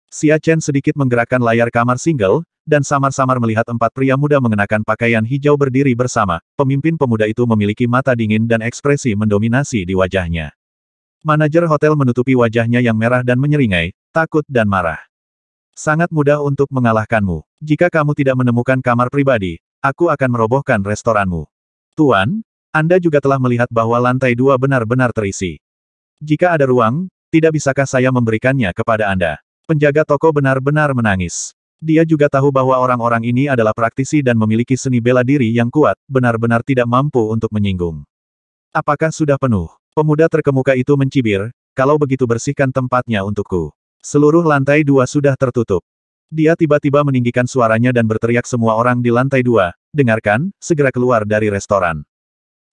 Xia Chen sedikit menggerakkan layar kamar single, dan samar-samar melihat empat pria muda mengenakan pakaian hijau berdiri bersama. Pemimpin pemuda itu memiliki mata dingin dan ekspresi mendominasi di wajahnya. Manajer hotel menutupi wajahnya yang merah dan menyeringai, takut dan marah. Sangat mudah untuk mengalahkanmu. Jika kamu tidak menemukan kamar pribadi, aku akan merobohkan restoranmu. Tuan, Anda juga telah melihat bahwa lantai dua benar-benar terisi. Jika ada ruang, tidak bisakah saya memberikannya kepada Anda? Penjaga toko benar-benar menangis. Dia juga tahu bahwa orang-orang ini adalah praktisi dan memiliki seni bela diri yang kuat, benar-benar tidak mampu untuk menyinggung. Apakah sudah penuh? Pemuda terkemuka itu mencibir, kalau begitu bersihkan tempatnya untukku. Seluruh lantai dua sudah tertutup. Dia tiba-tiba meninggikan suaranya dan berteriak semua orang di lantai dua, dengarkan, segera keluar dari restoran.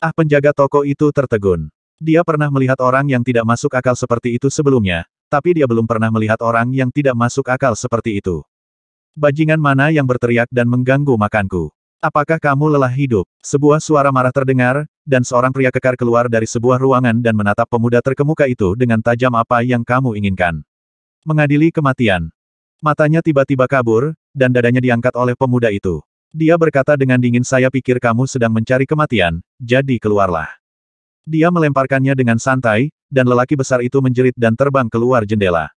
Ah penjaga toko itu tertegun. Dia pernah melihat orang yang tidak masuk akal seperti itu sebelumnya, tapi dia belum pernah melihat orang yang tidak masuk akal seperti itu. Bajingan mana yang berteriak dan mengganggu makanku? Apakah kamu lelah hidup? Sebuah suara marah terdengar, dan seorang pria kekar keluar dari sebuah ruangan dan menatap pemuda terkemuka itu dengan tajam apa yang kamu inginkan. Mengadili kematian. Matanya tiba-tiba kabur, dan dadanya diangkat oleh pemuda itu. Dia berkata dengan dingin saya pikir kamu sedang mencari kematian, jadi keluarlah. Dia melemparkannya dengan santai, dan lelaki besar itu menjerit dan terbang keluar jendela.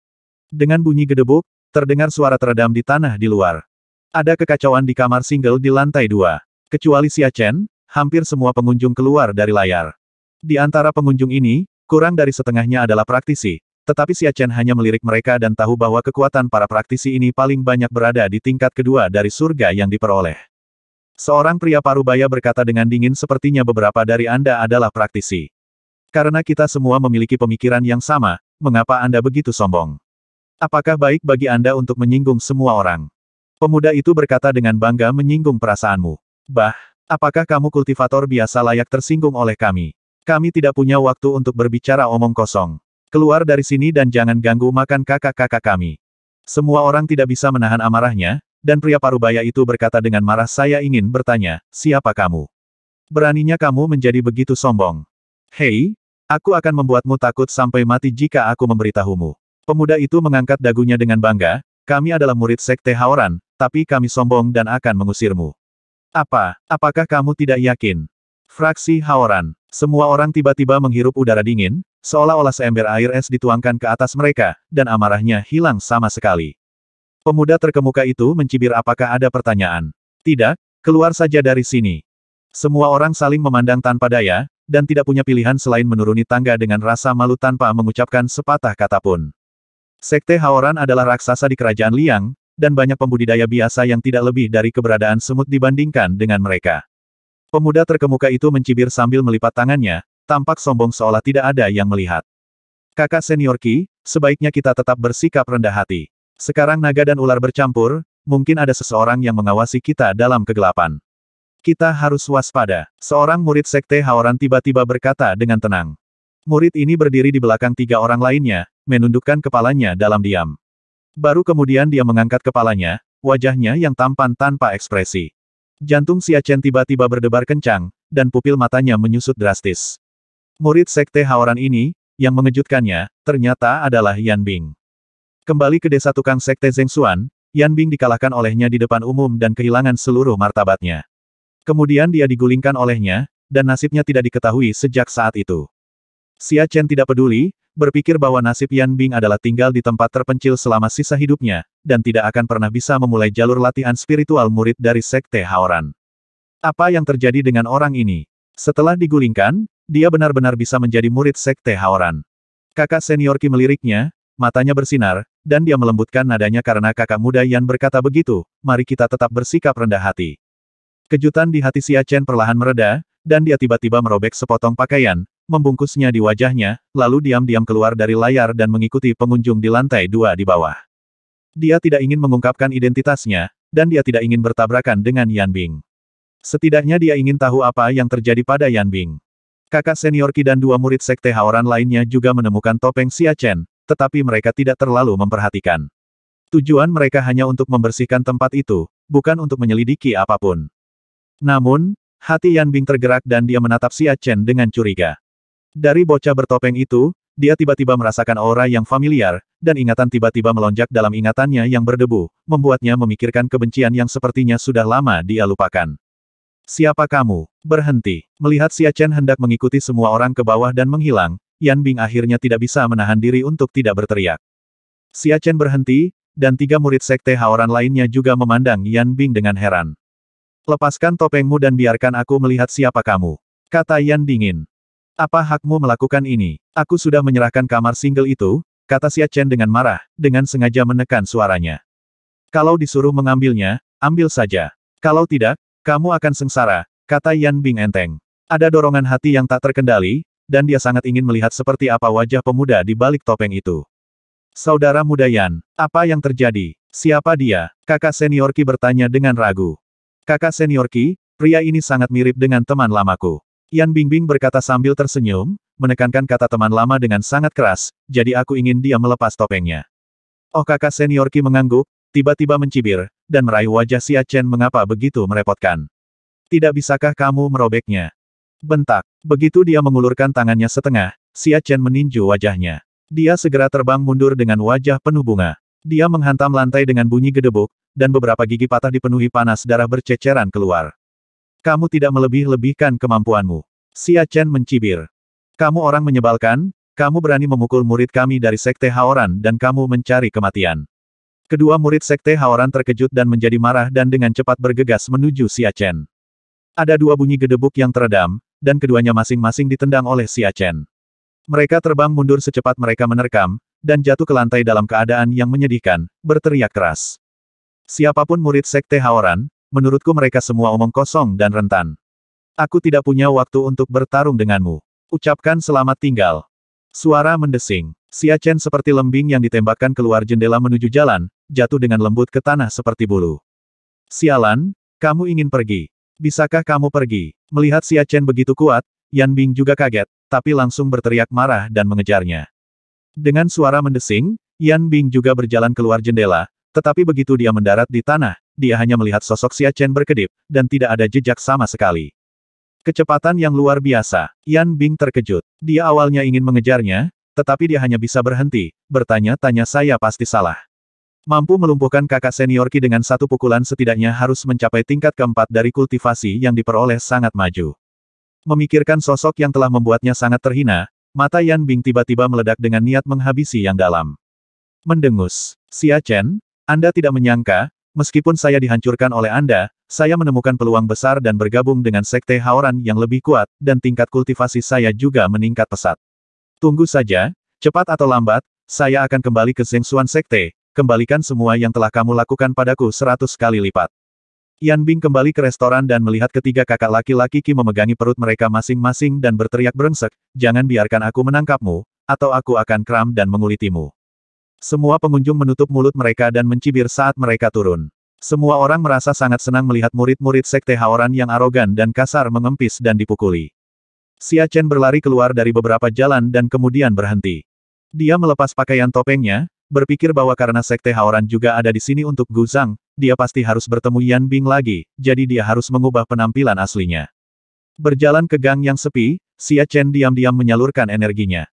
Dengan bunyi gedebuk, terdengar suara teredam di tanah di luar. Ada kekacauan di kamar single di lantai dua. Kecuali Xia Chen, hampir semua pengunjung keluar dari layar. Di antara pengunjung ini, kurang dari setengahnya adalah praktisi, tetapi Xia Chen hanya melirik mereka dan tahu bahwa kekuatan para praktisi ini paling banyak berada di tingkat kedua dari surga yang diperoleh. Seorang pria parubaya berkata dengan dingin sepertinya beberapa dari Anda adalah praktisi. Karena kita semua memiliki pemikiran yang sama, mengapa Anda begitu sombong? Apakah baik bagi Anda untuk menyinggung semua orang? Pemuda itu berkata dengan bangga menyinggung perasaanmu. Bah, apakah kamu kultivator biasa layak tersinggung oleh kami? Kami tidak punya waktu untuk berbicara omong kosong. Keluar dari sini dan jangan ganggu makan kakak-kakak kami. Semua orang tidak bisa menahan amarahnya, dan pria parubaya itu berkata dengan marah saya ingin bertanya, siapa kamu? Beraninya kamu menjadi begitu sombong. Hei, aku akan membuatmu takut sampai mati jika aku memberitahumu. Pemuda itu mengangkat dagunya dengan bangga, kami adalah murid sekte Haoran, tapi kami sombong dan akan mengusirmu. Apa, apakah kamu tidak yakin? Fraksi Haoran, semua orang tiba-tiba menghirup udara dingin, seolah-olah seember air es dituangkan ke atas mereka, dan amarahnya hilang sama sekali. Pemuda terkemuka itu mencibir apakah ada pertanyaan. Tidak, keluar saja dari sini. Semua orang saling memandang tanpa daya, dan tidak punya pilihan selain menuruni tangga dengan rasa malu tanpa mengucapkan sepatah kata pun. Sekte Haoran adalah raksasa di kerajaan Liang, dan banyak pembudidaya biasa yang tidak lebih dari keberadaan semut dibandingkan dengan mereka. Pemuda terkemuka itu mencibir sambil melipat tangannya, tampak sombong seolah tidak ada yang melihat. Kakak senior Ki, sebaiknya kita tetap bersikap rendah hati. Sekarang naga dan ular bercampur, mungkin ada seseorang yang mengawasi kita dalam kegelapan. Kita harus waspada. Seorang murid sekte Haoran tiba-tiba berkata dengan tenang. Murid ini berdiri di belakang tiga orang lainnya, menundukkan kepalanya dalam diam. Baru kemudian dia mengangkat kepalanya, wajahnya yang tampan tanpa ekspresi. Jantung Siachen tiba-tiba berdebar kencang, dan pupil matanya menyusut drastis. Murid sekte Haoran ini, yang mengejutkannya, ternyata adalah Yan Bing. Kembali ke desa tukang sekte Zengxuan, Yan Bing dikalahkan olehnya di depan umum dan kehilangan seluruh martabatnya. Kemudian dia digulingkan olehnya, dan nasibnya tidak diketahui sejak saat itu. Xia Chen tidak peduli, berpikir bahwa nasib Yan Bing adalah tinggal di tempat terpencil selama sisa hidupnya, dan tidak akan pernah bisa memulai jalur latihan spiritual murid dari Sekte Haoran. Apa yang terjadi dengan orang ini? Setelah digulingkan, dia benar-benar bisa menjadi murid Sekte Haoran. Kakak senior Ki meliriknya, matanya bersinar, dan dia melembutkan nadanya karena kakak muda Yan berkata begitu, mari kita tetap bersikap rendah hati. Kejutan di hati Xia Chen perlahan mereda, dan dia tiba-tiba merobek sepotong pakaian, membungkusnya di wajahnya, lalu diam-diam keluar dari layar dan mengikuti pengunjung di lantai dua di bawah. Dia tidak ingin mengungkapkan identitasnya, dan dia tidak ingin bertabrakan dengan Yan Bing. Setidaknya dia ingin tahu apa yang terjadi pada Yan Bing. Kakak senior Ki dan dua murid sekte Haoran lainnya juga menemukan topeng Xia Chen, tetapi mereka tidak terlalu memperhatikan. Tujuan mereka hanya untuk membersihkan tempat itu, bukan untuk menyelidiki apapun. Namun, hati Yan Bing tergerak dan dia menatap si Chen dengan curiga. Dari bocah bertopeng itu, dia tiba-tiba merasakan aura yang familiar, dan ingatan tiba-tiba melonjak dalam ingatannya yang berdebu, membuatnya memikirkan kebencian yang sepertinya sudah lama dia lupakan. Siapa kamu? Berhenti. Melihat si Chen hendak mengikuti semua orang ke bawah dan menghilang, Yan Bing akhirnya tidak bisa menahan diri untuk tidak berteriak. Xia Chen berhenti, dan tiga murid sekte Haoran lainnya juga memandang Yan Bing dengan heran. Lepaskan topengmu dan biarkan aku melihat siapa kamu. Kata Yan dingin. Apa hakmu melakukan ini? Aku sudah menyerahkan kamar single itu, kata Xia Chen dengan marah, dengan sengaja menekan suaranya. Kalau disuruh mengambilnya, ambil saja. Kalau tidak, kamu akan sengsara, kata Yan Bing enteng. Ada dorongan hati yang tak terkendali, dan dia sangat ingin melihat seperti apa wajah pemuda di balik topeng itu. Saudara muda Yan, apa yang terjadi? Siapa dia? Kakak senior Ki bertanya dengan ragu. Kakak senior Ki, pria ini sangat mirip dengan teman lamaku. Yan Bingbing berkata sambil tersenyum, menekankan kata teman lama dengan sangat keras, jadi aku ingin dia melepas topengnya. Oh kakak senior Ki mengangguk, tiba-tiba mencibir, dan meraih wajah Xia Chen mengapa begitu merepotkan. Tidak bisakah kamu merobeknya? Bentak. Begitu dia mengulurkan tangannya setengah, Xia Chen meninju wajahnya. Dia segera terbang mundur dengan wajah penuh bunga. Dia menghantam lantai dengan bunyi gedebuk, dan beberapa gigi patah dipenuhi panas darah berceceran keluar. Kamu tidak melebih-lebihkan kemampuanmu. Xia Chen mencibir. Kamu orang menyebalkan, kamu berani memukul murid kami dari Sekte Haoran dan kamu mencari kematian. Kedua murid Sekte Haoran terkejut dan menjadi marah dan dengan cepat bergegas menuju Xia Chen. Ada dua bunyi gedebuk yang teredam, dan keduanya masing-masing ditendang oleh Xia Chen. Mereka terbang mundur secepat mereka menerkam, dan jatuh ke lantai dalam keadaan yang menyedihkan, berteriak keras. Siapapun murid Sekte Haoran, menurutku mereka semua omong kosong dan rentan. Aku tidak punya waktu untuk bertarung denganmu. Ucapkan selamat tinggal. Suara mendesing. Xia Chen seperti lembing yang ditembakkan keluar jendela menuju jalan, jatuh dengan lembut ke tanah seperti bulu. Sialan, kamu ingin pergi. Bisakah kamu pergi? Melihat si Chen begitu kuat, Yan Bing juga kaget, tapi langsung berteriak marah dan mengejarnya. Dengan suara mendesing, Yan Bing juga berjalan keluar jendela, tetapi begitu dia mendarat di tanah, dia hanya melihat sosok si Chen berkedip, dan tidak ada jejak sama sekali. Kecepatan yang luar biasa, Yan Bing terkejut. Dia awalnya ingin mengejarnya, tetapi dia hanya bisa berhenti, bertanya-tanya saya pasti salah. Mampu melumpuhkan kakak senior Ki dengan satu pukulan setidaknya harus mencapai tingkat keempat dari kultivasi yang diperoleh sangat maju. Memikirkan sosok yang telah membuatnya sangat terhina, mata Yan Bing tiba-tiba meledak dengan niat menghabisi yang dalam. Mendengus, Xia Chen, Anda tidak menyangka, meskipun saya dihancurkan oleh Anda, saya menemukan peluang besar dan bergabung dengan Sekte Haoran yang lebih kuat, dan tingkat kultivasi saya juga meningkat pesat. Tunggu saja, cepat atau lambat, saya akan kembali ke Xuan Sekte, kembalikan semua yang telah kamu lakukan padaku seratus kali lipat. Yan Bing kembali ke restoran dan melihat ketiga kakak laki-laki Ki memegangi perut mereka masing-masing dan berteriak berengsek, jangan biarkan aku menangkapmu, atau aku akan kram dan mengulitimu. Semua pengunjung menutup mulut mereka dan mencibir saat mereka turun. Semua orang merasa sangat senang melihat murid-murid sekte Haoran yang arogan dan kasar mengempis dan dipukuli. Xia Chen berlari keluar dari beberapa jalan dan kemudian berhenti. Dia melepas pakaian topengnya, berpikir bahwa karena Sekte Haoran juga ada di sini untuk Gu Zhang, dia pasti harus bertemu Yan Bing lagi, jadi dia harus mengubah penampilan aslinya. Berjalan ke gang yang sepi, Xia Chen diam-diam menyalurkan energinya.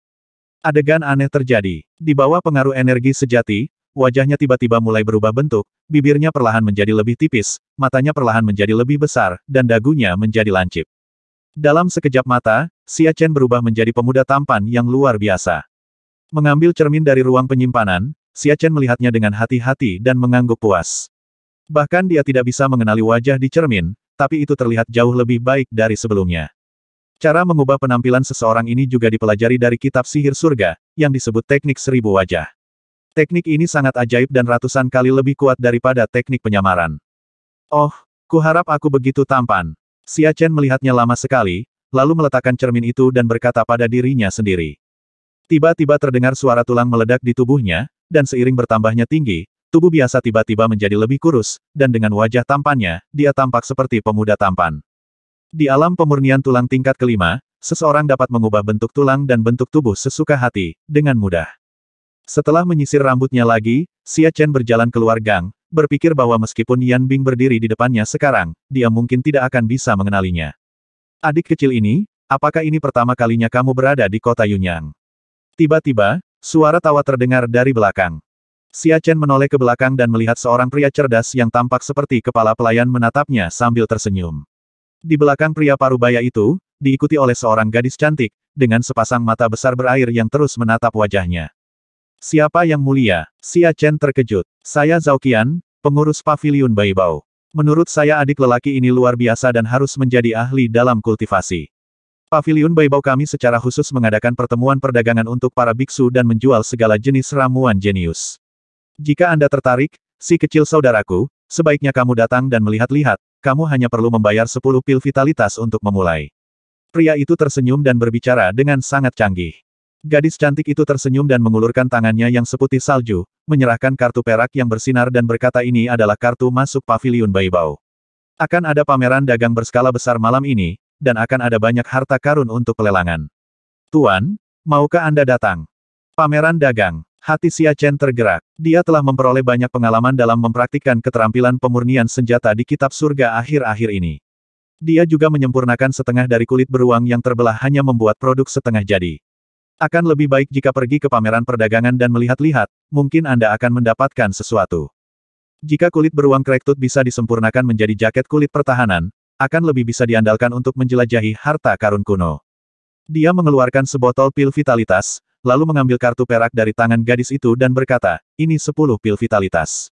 Adegan aneh terjadi. Di bawah pengaruh energi sejati, wajahnya tiba-tiba mulai berubah bentuk, bibirnya perlahan menjadi lebih tipis, matanya perlahan menjadi lebih besar, dan dagunya menjadi lancip. Dalam sekejap mata, Xia Chen berubah menjadi pemuda tampan yang luar biasa. Mengambil cermin dari ruang penyimpanan, Xia Chen melihatnya dengan hati-hati dan mengangguk puas. Bahkan dia tidak bisa mengenali wajah di cermin, tapi itu terlihat jauh lebih baik dari sebelumnya. Cara mengubah penampilan seseorang ini juga dipelajari dari kitab sihir surga, yang disebut teknik seribu wajah. Teknik ini sangat ajaib dan ratusan kali lebih kuat daripada teknik penyamaran. Oh, kuharap aku begitu tampan. Xia Chen melihatnya lama sekali, lalu meletakkan cermin itu dan berkata pada dirinya sendiri. Tiba-tiba terdengar suara tulang meledak di tubuhnya, dan seiring bertambahnya tinggi, tubuh biasa tiba-tiba menjadi lebih kurus, dan dengan wajah tampannya, dia tampak seperti pemuda tampan. Di alam pemurnian tulang tingkat kelima, seseorang dapat mengubah bentuk tulang dan bentuk tubuh sesuka hati, dengan mudah. Setelah menyisir rambutnya lagi, Xia Chen berjalan keluar gang, berpikir bahwa meskipun Yan Bing berdiri di depannya sekarang, dia mungkin tidak akan bisa mengenalinya. Adik kecil ini, apakah ini pertama kalinya kamu berada di kota Yunyang? Tiba-tiba, suara tawa terdengar dari belakang. Xia Chen menoleh ke belakang dan melihat seorang pria cerdas yang tampak seperti kepala pelayan menatapnya sambil tersenyum. Di belakang pria parubaya itu, diikuti oleh seorang gadis cantik, dengan sepasang mata besar berair yang terus menatap wajahnya. Siapa yang mulia? Xia Chen terkejut. Saya Zhao Qian, pengurus paviliun Baibao. Menurut saya adik lelaki ini luar biasa dan harus menjadi ahli dalam kultivasi. Pavilion Baibau kami secara khusus mengadakan pertemuan perdagangan untuk para biksu dan menjual segala jenis ramuan jenius. Jika Anda tertarik, si kecil saudaraku, sebaiknya kamu datang dan melihat-lihat, kamu hanya perlu membayar 10 pil vitalitas untuk memulai. Pria itu tersenyum dan berbicara dengan sangat canggih. Gadis cantik itu tersenyum dan mengulurkan tangannya yang seputih salju, menyerahkan kartu perak yang bersinar dan berkata ini adalah kartu masuk pavilion Baibau. Akan ada pameran dagang berskala besar malam ini, dan akan ada banyak harta karun untuk pelelangan. Tuan, maukah Anda datang? Pameran dagang. Hati Xia Chen tergerak. Dia telah memperoleh banyak pengalaman dalam mempraktikkan keterampilan pemurnian senjata di kitab surga akhir-akhir ini. Dia juga menyempurnakan setengah dari kulit beruang yang terbelah hanya membuat produk setengah jadi. Akan lebih baik jika pergi ke pameran perdagangan dan melihat-lihat, mungkin Anda akan mendapatkan sesuatu. Jika kulit beruang krektut bisa disempurnakan menjadi jaket kulit pertahanan, akan lebih bisa diandalkan untuk menjelajahi harta karun kuno. Dia mengeluarkan sebotol pil vitalitas, lalu mengambil kartu perak dari tangan gadis itu dan berkata, ini 10 pil vitalitas.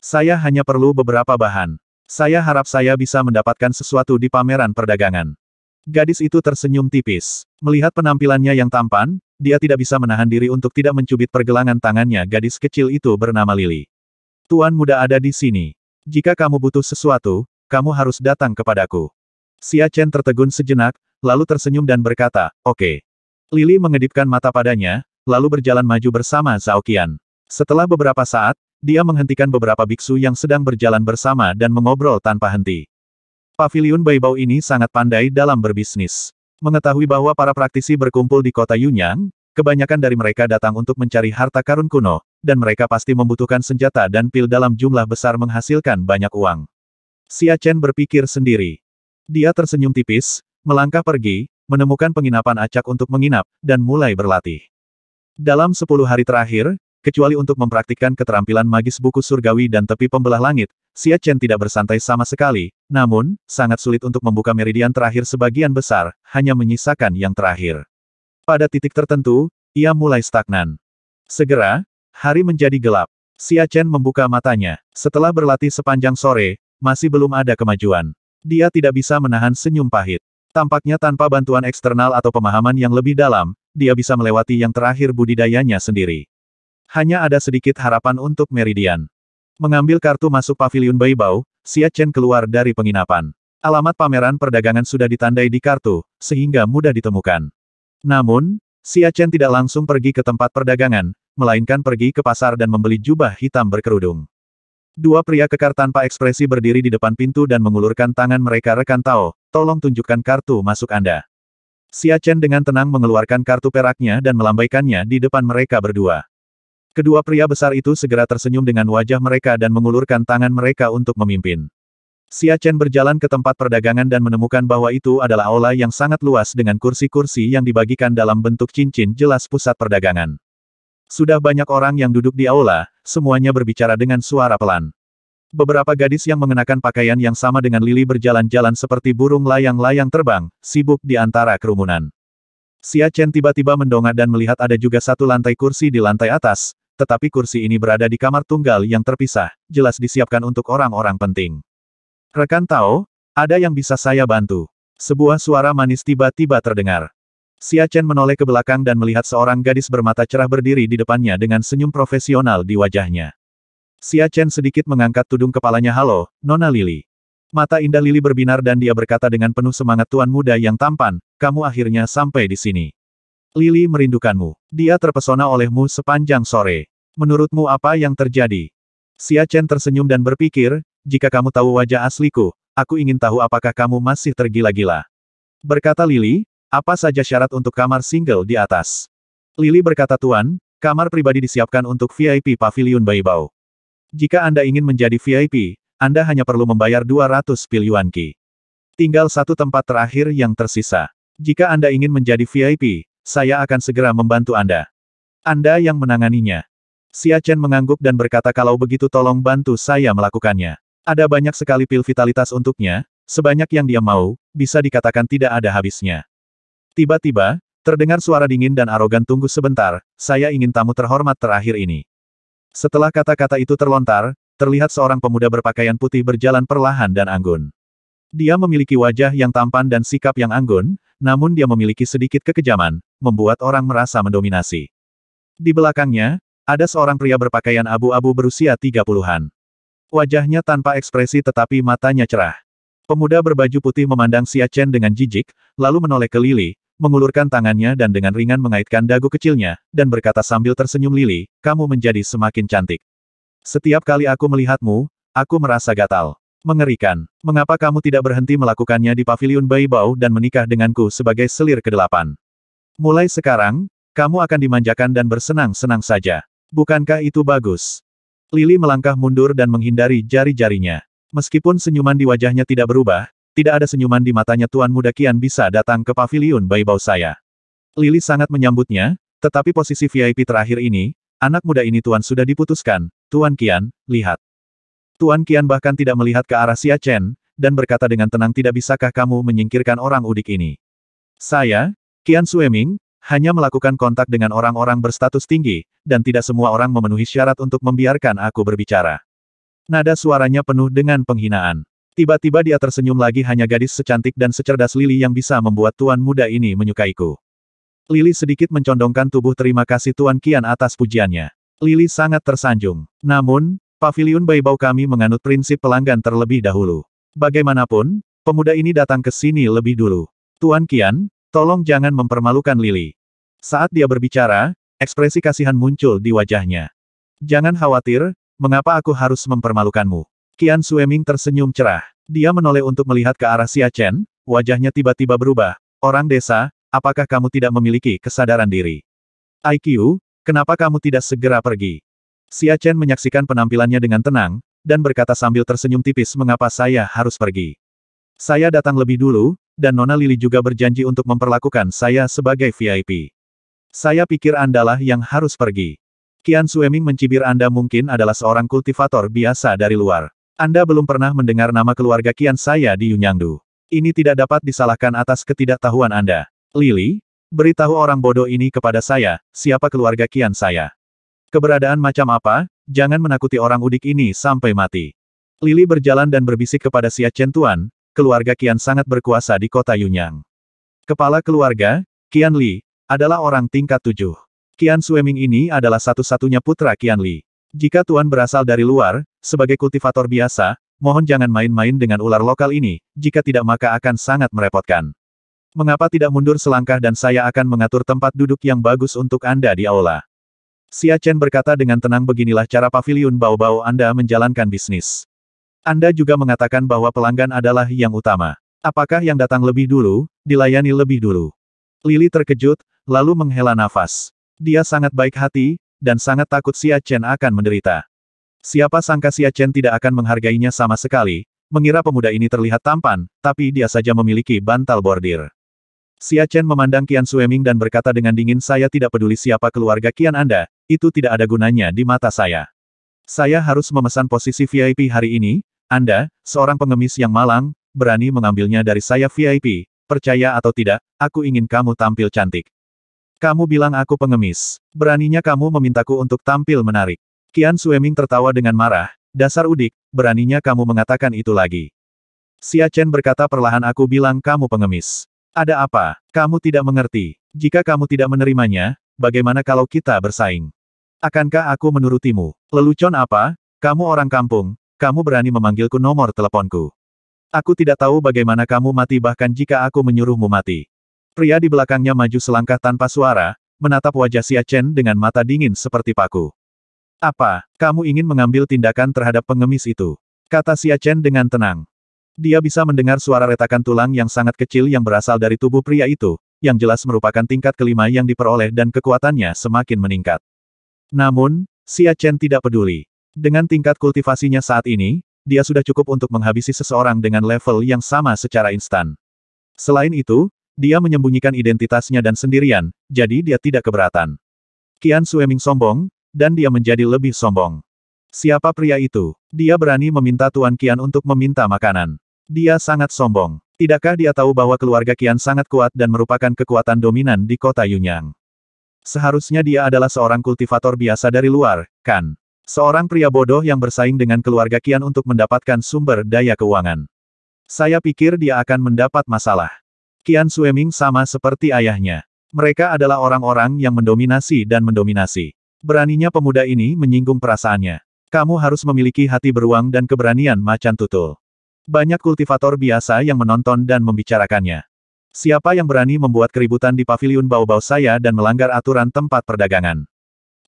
Saya hanya perlu beberapa bahan. Saya harap saya bisa mendapatkan sesuatu di pameran perdagangan. Gadis itu tersenyum tipis. Melihat penampilannya yang tampan, dia tidak bisa menahan diri untuk tidak mencubit pergelangan tangannya gadis kecil itu bernama Lily. Tuan muda ada di sini. Jika kamu butuh sesuatu, kamu harus datang kepadaku. Xia Chen tertegun sejenak, lalu tersenyum dan berkata, oke. Okay. Lili mengedipkan mata padanya, lalu berjalan maju bersama Zhao Qian. Setelah beberapa saat, dia menghentikan beberapa biksu yang sedang berjalan bersama dan mengobrol tanpa henti. Paviliun Baibau ini sangat pandai dalam berbisnis. Mengetahui bahwa para praktisi berkumpul di kota Yunyang, kebanyakan dari mereka datang untuk mencari harta karun kuno, dan mereka pasti membutuhkan senjata dan pil dalam jumlah besar menghasilkan banyak uang. Xia Chen berpikir sendiri. Dia tersenyum tipis, melangkah pergi, menemukan penginapan acak untuk menginap, dan mulai berlatih. Dalam sepuluh hari terakhir, kecuali untuk mempraktikkan keterampilan magis buku surgawi dan tepi pembelah langit, Xia Chen tidak bersantai sama sekali, namun, sangat sulit untuk membuka meridian terakhir sebagian besar, hanya menyisakan yang terakhir. Pada titik tertentu, ia mulai stagnan. Segera, hari menjadi gelap. Xia Chen membuka matanya. Setelah berlatih sepanjang sore, masih belum ada kemajuan. Dia tidak bisa menahan senyum pahit. Tampaknya tanpa bantuan eksternal atau pemahaman yang lebih dalam, dia bisa melewati yang terakhir budidayanya sendiri. Hanya ada sedikit harapan untuk Meridian. Mengambil kartu masuk pavilion Baibau, Xia Chen keluar dari penginapan. Alamat pameran perdagangan sudah ditandai di kartu, sehingga mudah ditemukan. Namun, Xia Chen tidak langsung pergi ke tempat perdagangan, melainkan pergi ke pasar dan membeli jubah hitam berkerudung. Dua pria kekar tanpa ekspresi berdiri di depan pintu dan mengulurkan tangan mereka rekan Tao, tolong tunjukkan kartu masuk Anda. Xia Chen dengan tenang mengeluarkan kartu peraknya dan melambaikannya di depan mereka berdua. Kedua pria besar itu segera tersenyum dengan wajah mereka dan mengulurkan tangan mereka untuk memimpin. Xia Chen berjalan ke tempat perdagangan dan menemukan bahwa itu adalah aula yang sangat luas dengan kursi-kursi yang dibagikan dalam bentuk cincin jelas pusat perdagangan. Sudah banyak orang yang duduk di aula, semuanya berbicara dengan suara pelan. Beberapa gadis yang mengenakan pakaian yang sama dengan Lili berjalan-jalan seperti burung layang-layang terbang, sibuk di antara kerumunan. Xia Chen tiba-tiba mendongak dan melihat ada juga satu lantai kursi di lantai atas, tetapi kursi ini berada di kamar tunggal yang terpisah, jelas disiapkan untuk orang-orang penting. Rekan Tao, ada yang bisa saya bantu? Sebuah suara manis tiba-tiba terdengar. Xia Chen menoleh ke belakang dan melihat seorang gadis bermata cerah berdiri di depannya dengan senyum profesional di wajahnya. Xia Chen sedikit mengangkat tudung kepalanya halo, Nona Lili. Mata indah Lili berbinar dan dia berkata dengan penuh semangat tuan muda yang tampan, kamu akhirnya sampai di sini. Lili merindukanmu. Dia terpesona olehmu sepanjang sore. Menurutmu apa yang terjadi? Xia Chen tersenyum dan berpikir, jika kamu tahu wajah asliku, aku ingin tahu apakah kamu masih tergila-gila. Berkata Lili, apa saja syarat untuk kamar single di atas? Lili berkata Tuan, kamar pribadi disiapkan untuk VIP Pavilion Baibau. Jika Anda ingin menjadi VIP, Anda hanya perlu membayar 200 yuan ki. Tinggal satu tempat terakhir yang tersisa. Jika Anda ingin menjadi VIP, saya akan segera membantu Anda. Anda yang menanganinya. Xia Chen mengangguk dan berkata kalau begitu tolong bantu saya melakukannya. Ada banyak sekali pil vitalitas untuknya, sebanyak yang dia mau, bisa dikatakan tidak ada habisnya. Tiba-tiba, terdengar suara dingin dan arogan tunggu sebentar, saya ingin tamu terhormat terakhir ini. Setelah kata-kata itu terlontar, terlihat seorang pemuda berpakaian putih berjalan perlahan dan anggun. Dia memiliki wajah yang tampan dan sikap yang anggun, namun dia memiliki sedikit kekejaman, membuat orang merasa mendominasi. Di belakangnya, ada seorang pria berpakaian abu-abu berusia 30-an. Wajahnya tanpa ekspresi tetapi matanya cerah. Pemuda berbaju putih memandang Xia Chen dengan jijik, lalu menoleh ke Lili, mengulurkan tangannya dan dengan ringan mengaitkan dagu kecilnya, dan berkata sambil tersenyum Lili, kamu menjadi semakin cantik. Setiap kali aku melihatmu, aku merasa gatal. Mengerikan. Mengapa kamu tidak berhenti melakukannya di pavilion Bayi Bau dan menikah denganku sebagai selir kedelapan? Mulai sekarang, kamu akan dimanjakan dan bersenang-senang saja. Bukankah itu bagus? Lili melangkah mundur dan menghindari jari-jarinya. Meskipun senyuman di wajahnya tidak berubah, tidak ada senyuman di matanya Tuan Muda Kian bisa datang ke pavilion bayi bau saya. Lili sangat menyambutnya, tetapi posisi VIP terakhir ini, anak muda ini Tuan sudah diputuskan, Tuan Kian, lihat. Tuan Kian bahkan tidak melihat ke arah Xia Chen, dan berkata dengan tenang tidak bisakah kamu menyingkirkan orang udik ini. Saya, Kian Sueming, hanya melakukan kontak dengan orang-orang berstatus tinggi, dan tidak semua orang memenuhi syarat untuk membiarkan aku berbicara. Nada suaranya penuh dengan penghinaan. Tiba-tiba dia tersenyum lagi hanya gadis secantik dan secerdas Lili yang bisa membuat tuan muda ini menyukaiku. Lili sedikit mencondongkan tubuh terima kasih Tuan Kian atas pujiannya. Lili sangat tersanjung. Namun, pavilion Baibau kami menganut prinsip pelanggan terlebih dahulu. Bagaimanapun, pemuda ini datang ke sini lebih dulu. Tuan Kian, tolong jangan mempermalukan Lili. Saat dia berbicara, ekspresi kasihan muncul di wajahnya. Jangan khawatir, Mengapa aku harus mempermalukanmu? Qian Sueming tersenyum cerah. Dia menoleh untuk melihat ke arah Xia Chen, wajahnya tiba-tiba berubah. Orang desa, apakah kamu tidak memiliki kesadaran diri? IQ, kenapa kamu tidak segera pergi? Xia Chen menyaksikan penampilannya dengan tenang, dan berkata sambil tersenyum tipis mengapa saya harus pergi. Saya datang lebih dulu, dan Nona Lili juga berjanji untuk memperlakukan saya sebagai VIP. Saya pikir Andalah yang harus pergi. Qian Sueming mencibir Anda mungkin adalah seorang kultivator biasa dari luar. Anda belum pernah mendengar nama keluarga Qian saya di Yunyangdu. Ini tidak dapat disalahkan atas ketidaktahuan Anda. Lili, beritahu orang bodoh ini kepada saya, siapa keluarga Qian saya. Keberadaan macam apa, jangan menakuti orang udik ini sampai mati. Lili berjalan dan berbisik kepada Xia Chen Tuan, keluarga Qian sangat berkuasa di kota Yunyang. Kepala keluarga, Qian Li, adalah orang tingkat tujuh. Qian Sueming ini adalah satu-satunya putra Qian Li. Jika Tuan berasal dari luar, sebagai kultivator biasa, mohon jangan main-main dengan ular lokal ini, jika tidak maka akan sangat merepotkan. Mengapa tidak mundur selangkah dan saya akan mengatur tempat duduk yang bagus untuk Anda di aula. Xia Chen berkata dengan tenang beginilah cara pavilion bau-bau Anda menjalankan bisnis. Anda juga mengatakan bahwa pelanggan adalah yang utama. Apakah yang datang lebih dulu, dilayani lebih dulu? Lili terkejut, lalu menghela nafas. Dia sangat baik hati, dan sangat takut Xia Chen akan menderita. Siapa sangka Xia Chen tidak akan menghargainya sama sekali, mengira pemuda ini terlihat tampan, tapi dia saja memiliki bantal bordir. Xia Chen memandang Qian Sueming dan berkata dengan dingin saya tidak peduli siapa keluarga Qian Anda, itu tidak ada gunanya di mata saya. Saya harus memesan posisi VIP hari ini, Anda, seorang pengemis yang malang, berani mengambilnya dari saya VIP, percaya atau tidak, aku ingin kamu tampil cantik. Kamu bilang aku pengemis. Beraninya kamu memintaku untuk tampil menarik. Qian Sueming tertawa dengan marah. Dasar udik, beraninya kamu mengatakan itu lagi. Xia Chen berkata perlahan aku bilang kamu pengemis. Ada apa? Kamu tidak mengerti. Jika kamu tidak menerimanya, bagaimana kalau kita bersaing? Akankah aku menurutimu? Lelucon apa? Kamu orang kampung, kamu berani memanggilku nomor teleponku. Aku tidak tahu bagaimana kamu mati bahkan jika aku menyuruhmu mati. Pria di belakangnya maju selangkah tanpa suara, menatap wajah Xia Chen dengan mata dingin seperti paku. Apa, kamu ingin mengambil tindakan terhadap pengemis itu? Kata Xia Chen dengan tenang. Dia bisa mendengar suara retakan tulang yang sangat kecil yang berasal dari tubuh pria itu, yang jelas merupakan tingkat kelima yang diperoleh dan kekuatannya semakin meningkat. Namun, Xia Chen tidak peduli. Dengan tingkat kultivasinya saat ini, dia sudah cukup untuk menghabisi seseorang dengan level yang sama secara instan. Selain itu, dia menyembunyikan identitasnya dan sendirian, jadi dia tidak keberatan. Kian Sueming sombong, dan dia menjadi lebih sombong. Siapa pria itu? Dia berani meminta Tuan Kian untuk meminta makanan. Dia sangat sombong. Tidakkah dia tahu bahwa keluarga Kian sangat kuat dan merupakan kekuatan dominan di kota Yunyang? Seharusnya dia adalah seorang kultivator biasa dari luar, kan? Seorang pria bodoh yang bersaing dengan keluarga Kian untuk mendapatkan sumber daya keuangan. Saya pikir dia akan mendapat masalah. Qian Sueming sama seperti ayahnya. Mereka adalah orang-orang yang mendominasi dan mendominasi. Beraninya pemuda ini menyinggung perasaannya. Kamu harus memiliki hati beruang dan keberanian macan tutul. Banyak kultivator biasa yang menonton dan membicarakannya. Siapa yang berani membuat keributan di paviliun bau-bau saya dan melanggar aturan tempat perdagangan?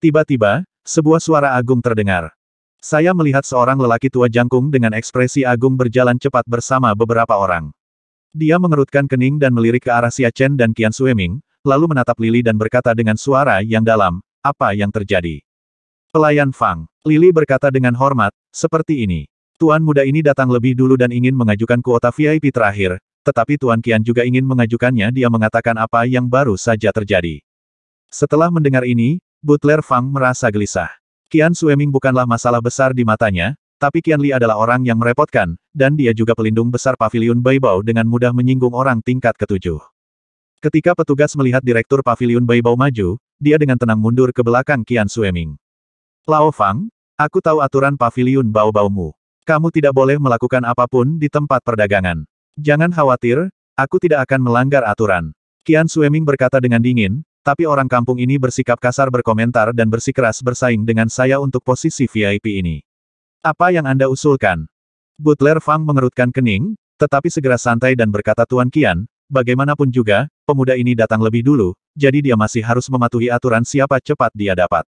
Tiba-tiba, sebuah suara agung terdengar. Saya melihat seorang lelaki tua jangkung dengan ekspresi agung berjalan cepat bersama beberapa orang. Dia mengerutkan kening dan melirik ke arah Xia Chen dan Qian Sueming, lalu menatap Lili dan berkata dengan suara yang dalam, apa yang terjadi? Pelayan Fang, Lili berkata dengan hormat, seperti ini. Tuan muda ini datang lebih dulu dan ingin mengajukan kuota VIP terakhir, tetapi Tuan Qian juga ingin mengajukannya dia mengatakan apa yang baru saja terjadi. Setelah mendengar ini, Butler Fang merasa gelisah. Qian Sueming bukanlah masalah besar di matanya, tapi Li adalah orang yang merepotkan, dan dia juga pelindung besar Paviliun Baibao dengan mudah menyinggung orang tingkat ketujuh. Ketika petugas melihat Direktur Paviliun Baibao maju, dia dengan tenang mundur ke belakang Qian Sueming. Lao Fang, aku tahu aturan Paviliun Baobaumu. Kamu tidak boleh melakukan apapun di tempat perdagangan. Jangan khawatir, aku tidak akan melanggar aturan. Qian Sueming berkata dengan dingin, tapi orang kampung ini bersikap kasar berkomentar dan bersikeras bersaing dengan saya untuk posisi VIP ini. Apa yang Anda usulkan? Butler Fang mengerutkan kening, tetapi segera santai dan berkata Tuan Kian, bagaimanapun juga, pemuda ini datang lebih dulu, jadi dia masih harus mematuhi aturan siapa cepat dia dapat.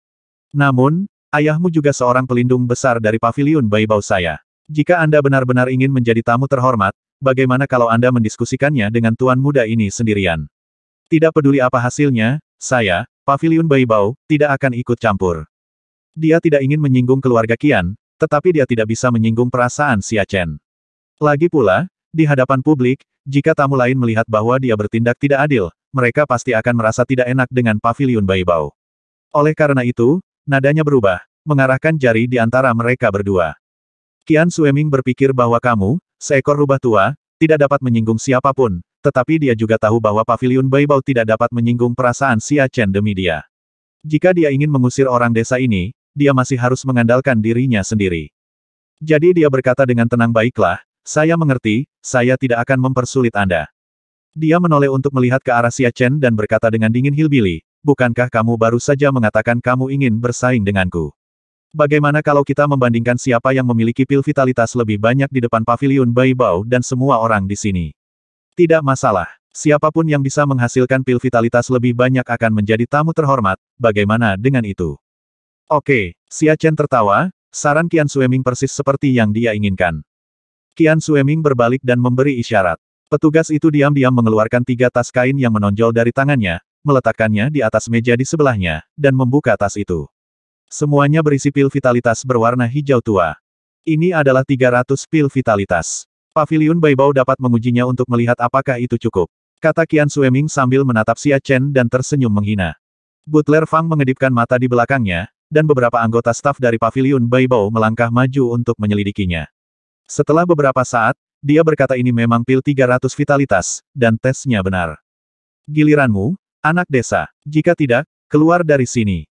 Namun, ayahmu juga seorang pelindung besar dari pavilion Baibau saya. Jika Anda benar-benar ingin menjadi tamu terhormat, bagaimana kalau Anda mendiskusikannya dengan tuan muda ini sendirian? Tidak peduli apa hasilnya, saya, Paviliun Baibau, tidak akan ikut campur. Dia tidak ingin menyinggung keluarga Kian, tetapi dia tidak bisa menyinggung perasaan Xia Chen. Lagi pula, di hadapan publik, jika tamu lain melihat bahwa dia bertindak tidak adil, mereka pasti akan merasa tidak enak dengan pavilion Baibao. Oleh karena itu, nadanya berubah, mengarahkan jari di antara mereka berdua. Qian Sueming berpikir bahwa kamu, seekor rubah tua, tidak dapat menyinggung siapapun, tetapi dia juga tahu bahwa pavilion Baibao tidak dapat menyinggung perasaan Xia Chen demi dia. Jika dia ingin mengusir orang desa ini, dia masih harus mengandalkan dirinya sendiri. Jadi dia berkata dengan tenang baiklah, saya mengerti, saya tidak akan mempersulit Anda. Dia menoleh untuk melihat ke arah Xia Chen dan berkata dengan dingin Hilbili, bukankah kamu baru saja mengatakan kamu ingin bersaing denganku? Bagaimana kalau kita membandingkan siapa yang memiliki pil vitalitas lebih banyak di depan pavilion Bao dan semua orang di sini? Tidak masalah. Siapapun yang bisa menghasilkan pil vitalitas lebih banyak akan menjadi tamu terhormat, bagaimana dengan itu? Oke, Xia Chen tertawa, saran Qian Sueming persis seperti yang dia inginkan. Qian Sueming berbalik dan memberi isyarat. Petugas itu diam-diam mengeluarkan tiga tas kain yang menonjol dari tangannya, meletakkannya di atas meja di sebelahnya, dan membuka tas itu. Semuanya berisi pil vitalitas berwarna hijau tua. Ini adalah 300 pil vitalitas. Pavilion Baibao dapat mengujinya untuk melihat apakah itu cukup. Kata Qian Sueming sambil menatap Xia Chen dan tersenyum menghina. Butler Fang mengedipkan mata di belakangnya, dan beberapa anggota staf dari pavilion Baibao melangkah maju untuk menyelidikinya. Setelah beberapa saat, dia berkata ini memang pil 300 vitalitas, dan tesnya benar. Giliranmu, anak desa. Jika tidak, keluar dari sini.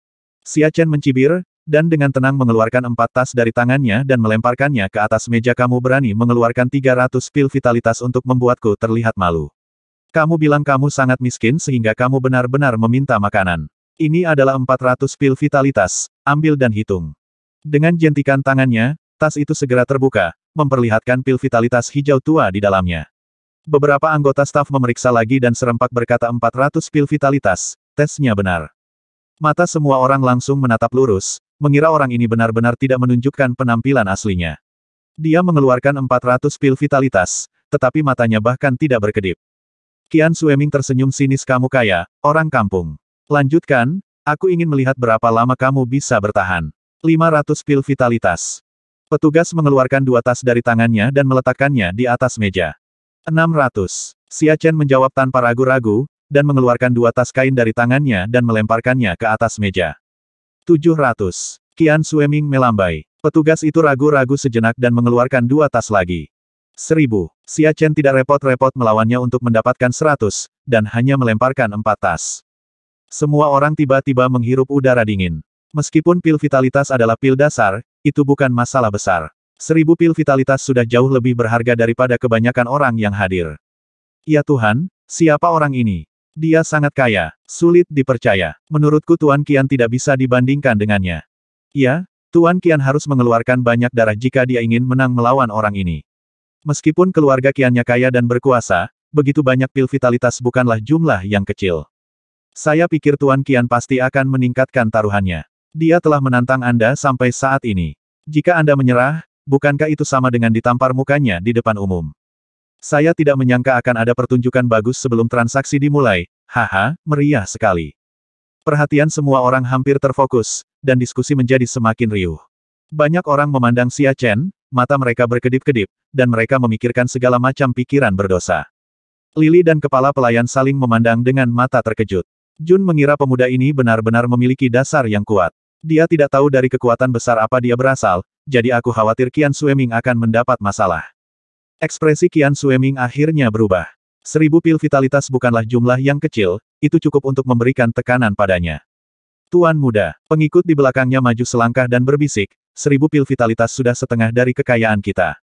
Chen mencibir, dan dengan tenang mengeluarkan empat tas dari tangannya dan melemparkannya ke atas meja kamu berani mengeluarkan 300 pil vitalitas untuk membuatku terlihat malu. Kamu bilang kamu sangat miskin sehingga kamu benar-benar meminta makanan. Ini adalah 400 pil vitalitas, ambil dan hitung. Dengan jentikan tangannya, tas itu segera terbuka, memperlihatkan pil vitalitas hijau tua di dalamnya. Beberapa anggota staf memeriksa lagi dan serempak berkata 400 pil vitalitas, tesnya benar. Mata semua orang langsung menatap lurus, mengira orang ini benar-benar tidak menunjukkan penampilan aslinya. Dia mengeluarkan 400 pil vitalitas, tetapi matanya bahkan tidak berkedip. Kian Sueming tersenyum sinis kamu kaya, orang kampung. Lanjutkan, aku ingin melihat berapa lama kamu bisa bertahan. 500 pil vitalitas. Petugas mengeluarkan dua tas dari tangannya dan meletakkannya di atas meja. 600. Siachen menjawab tanpa ragu-ragu, dan mengeluarkan dua tas kain dari tangannya dan melemparkannya ke atas meja. 700. Qian Sueming melambai. Petugas itu ragu-ragu sejenak dan mengeluarkan dua tas lagi. 1000. Siachen tidak repot-repot melawannya untuk mendapatkan 100, dan hanya melemparkan empat tas. Semua orang tiba-tiba menghirup udara dingin. Meskipun pil vitalitas adalah pil dasar, itu bukan masalah besar. Seribu pil vitalitas sudah jauh lebih berharga daripada kebanyakan orang yang hadir. Ya Tuhan, siapa orang ini? Dia sangat kaya, sulit dipercaya. Menurutku Tuan Kian tidak bisa dibandingkan dengannya. Ya, Tuan Kian harus mengeluarkan banyak darah jika dia ingin menang melawan orang ini. Meskipun keluarga Kiannya kaya dan berkuasa, begitu banyak pil vitalitas bukanlah jumlah yang kecil. Saya pikir Tuan Kian pasti akan meningkatkan taruhannya. Dia telah menantang Anda sampai saat ini. Jika Anda menyerah, bukankah itu sama dengan ditampar mukanya di depan umum? Saya tidak menyangka akan ada pertunjukan bagus sebelum transaksi dimulai, haha, meriah sekali. Perhatian semua orang hampir terfokus, dan diskusi menjadi semakin riuh. Banyak orang memandang Xia Chen, mata mereka berkedip-kedip, dan mereka memikirkan segala macam pikiran berdosa. Lili dan kepala pelayan saling memandang dengan mata terkejut. Jun mengira pemuda ini benar-benar memiliki dasar yang kuat. Dia tidak tahu dari kekuatan besar apa dia berasal, jadi aku khawatir Qian Sueming akan mendapat masalah. Ekspresi Qian Sueming akhirnya berubah. Seribu pil vitalitas bukanlah jumlah yang kecil, itu cukup untuk memberikan tekanan padanya. Tuan muda, pengikut di belakangnya maju selangkah dan berbisik, seribu pil vitalitas sudah setengah dari kekayaan kita.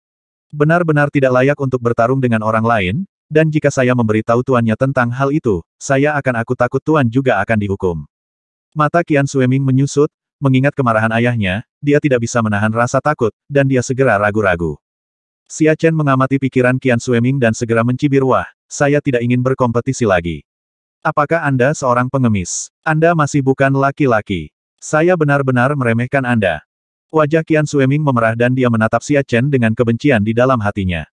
Benar-benar tidak layak untuk bertarung dengan orang lain, dan jika saya memberitahu tuannya tentang hal itu, saya akan aku takut tuan juga akan dihukum. Mata Qian Sueming menyusut, mengingat kemarahan ayahnya, dia tidak bisa menahan rasa takut, dan dia segera ragu-ragu. Xia Chen mengamati pikiran Qian Sueming dan segera mencibir wah, saya tidak ingin berkompetisi lagi. Apakah Anda seorang pengemis? Anda masih bukan laki-laki. Saya benar-benar meremehkan Anda. Wajah Qian Sueming memerah dan dia menatap Xia Chen dengan kebencian di dalam hatinya.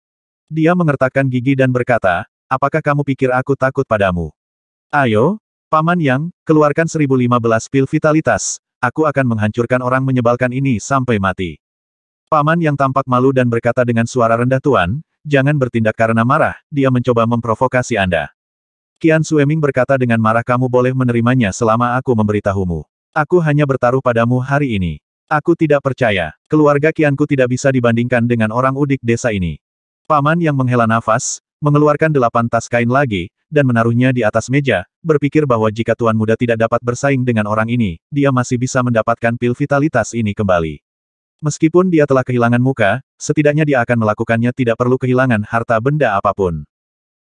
Dia mengertakkan gigi dan berkata, apakah kamu pikir aku takut padamu? Ayo, Paman Yang, keluarkan 1015 pil vitalitas, aku akan menghancurkan orang menyebalkan ini sampai mati. Paman Yang tampak malu dan berkata dengan suara rendah Tuan, jangan bertindak karena marah, dia mencoba memprovokasi Anda. Qian Sueming berkata dengan marah kamu boleh menerimanya selama aku memberitahumu. Aku hanya bertaruh padamu hari ini. Aku tidak percaya, keluarga Kianku tidak bisa dibandingkan dengan orang udik desa ini. Paman yang menghela nafas, mengeluarkan delapan tas kain lagi, dan menaruhnya di atas meja, berpikir bahwa jika Tuan Muda tidak dapat bersaing dengan orang ini, dia masih bisa mendapatkan pil vitalitas ini kembali. Meskipun dia telah kehilangan muka, setidaknya dia akan melakukannya tidak perlu kehilangan harta benda apapun.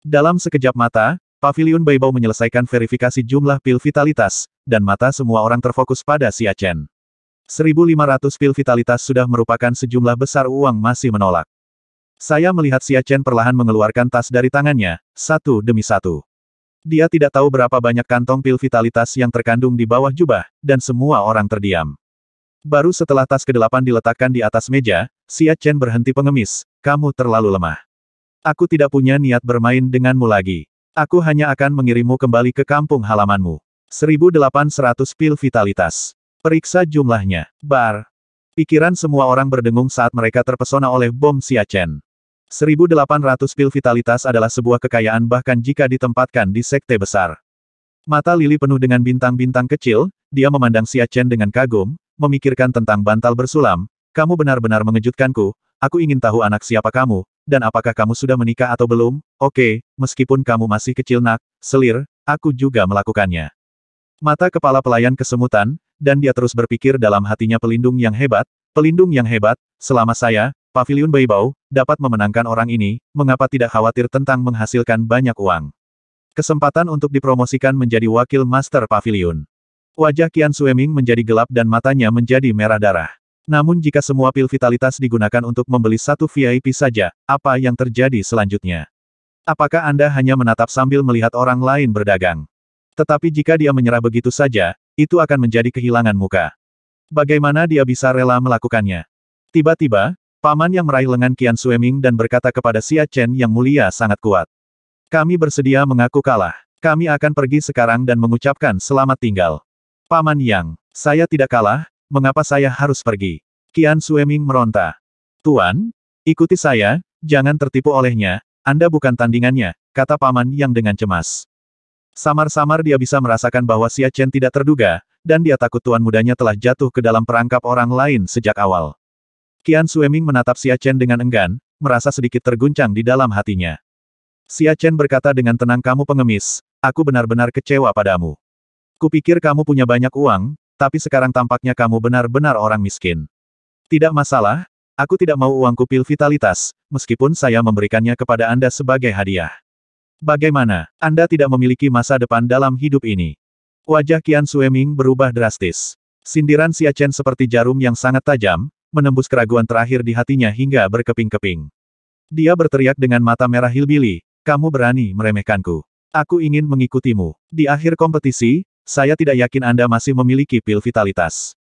Dalam sekejap mata, Pavilion Baibau menyelesaikan verifikasi jumlah pil vitalitas, dan mata semua orang terfokus pada Xiachen. 1500 pil vitalitas sudah merupakan sejumlah besar uang masih menolak. Saya melihat Xia Chen perlahan mengeluarkan tas dari tangannya, satu demi satu. Dia tidak tahu berapa banyak kantong pil vitalitas yang terkandung di bawah jubah, dan semua orang terdiam. Baru setelah tas kedelapan diletakkan di atas meja, Xia Chen berhenti pengemis, kamu terlalu lemah. Aku tidak punya niat bermain denganmu lagi. Aku hanya akan mengirimmu kembali ke kampung halamanmu. 1800 pil vitalitas. Periksa jumlahnya. Bar. Pikiran semua orang berdengung saat mereka terpesona oleh bom Xia Chen. 1800 pil vitalitas adalah sebuah kekayaan bahkan jika ditempatkan di sekte besar. Mata Lili penuh dengan bintang-bintang kecil, dia memandang Xia Chen dengan kagum, memikirkan tentang bantal bersulam, kamu benar-benar mengejutkanku, aku ingin tahu anak siapa kamu, dan apakah kamu sudah menikah atau belum, oke, meskipun kamu masih kecil nak, selir, aku juga melakukannya. Mata kepala pelayan kesemutan, dan dia terus berpikir dalam hatinya pelindung yang hebat, pelindung yang hebat, selama saya, Paviliun Baibau, dapat memenangkan orang ini, mengapa tidak khawatir tentang menghasilkan banyak uang? Kesempatan untuk dipromosikan menjadi wakil Master Pavilion. Wajah Qian Sueming menjadi gelap dan matanya menjadi merah darah. Namun jika semua pil vitalitas digunakan untuk membeli satu VIP saja, apa yang terjadi selanjutnya? Apakah Anda hanya menatap sambil melihat orang lain berdagang? Tetapi jika dia menyerah begitu saja, itu akan menjadi kehilangan muka. Bagaimana dia bisa rela melakukannya? Tiba-tiba, Paman yang meraih lengan Qian Sueming dan berkata kepada Xia Chen yang mulia sangat kuat. Kami bersedia mengaku kalah. Kami akan pergi sekarang dan mengucapkan selamat tinggal. Paman Yang, saya tidak kalah, mengapa saya harus pergi? Qian Sueming meronta. Tuan, ikuti saya, jangan tertipu olehnya, Anda bukan tandingannya, kata Paman Yang dengan cemas. Samar-samar dia bisa merasakan bahwa Xia Chen tidak terduga, dan dia takut tuan mudanya telah jatuh ke dalam perangkap orang lain sejak awal. Qian Sueming menatap Xia Chen dengan enggan, merasa sedikit terguncang di dalam hatinya. Xia Chen berkata dengan tenang kamu pengemis, aku benar-benar kecewa padamu. Kupikir kamu punya banyak uang, tapi sekarang tampaknya kamu benar-benar orang miskin. Tidak masalah, aku tidak mau uangku pil vitalitas, meskipun saya memberikannya kepada Anda sebagai hadiah. Bagaimana, Anda tidak memiliki masa depan dalam hidup ini? Wajah Qian Sueming berubah drastis. Sindiran Xia Chen seperti jarum yang sangat tajam, menembus keraguan terakhir di hatinya hingga berkeping-keping. Dia berteriak dengan mata merah Hilbili, kamu berani meremehkanku. Aku ingin mengikutimu. Di akhir kompetisi, saya tidak yakin Anda masih memiliki pil vitalitas.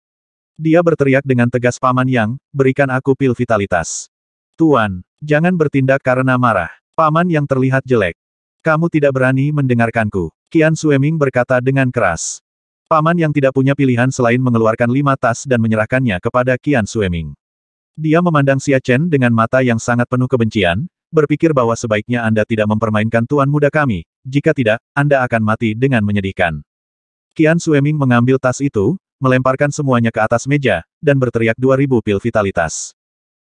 Dia berteriak dengan tegas Paman Yang, berikan aku pil vitalitas. Tuan, jangan bertindak karena marah. Paman Yang terlihat jelek. Kamu tidak berani mendengarkanku. Qian Sueming berkata dengan keras. Paman yang tidak punya pilihan selain mengeluarkan lima tas dan menyerahkannya kepada Qian Sueming. Dia memandang Xia Chen dengan mata yang sangat penuh kebencian, berpikir bahwa sebaiknya Anda tidak mempermainkan tuan muda kami, jika tidak, Anda akan mati dengan menyedihkan. Qian Sueming mengambil tas itu, melemparkan semuanya ke atas meja, dan berteriak 2000 pil vitalitas.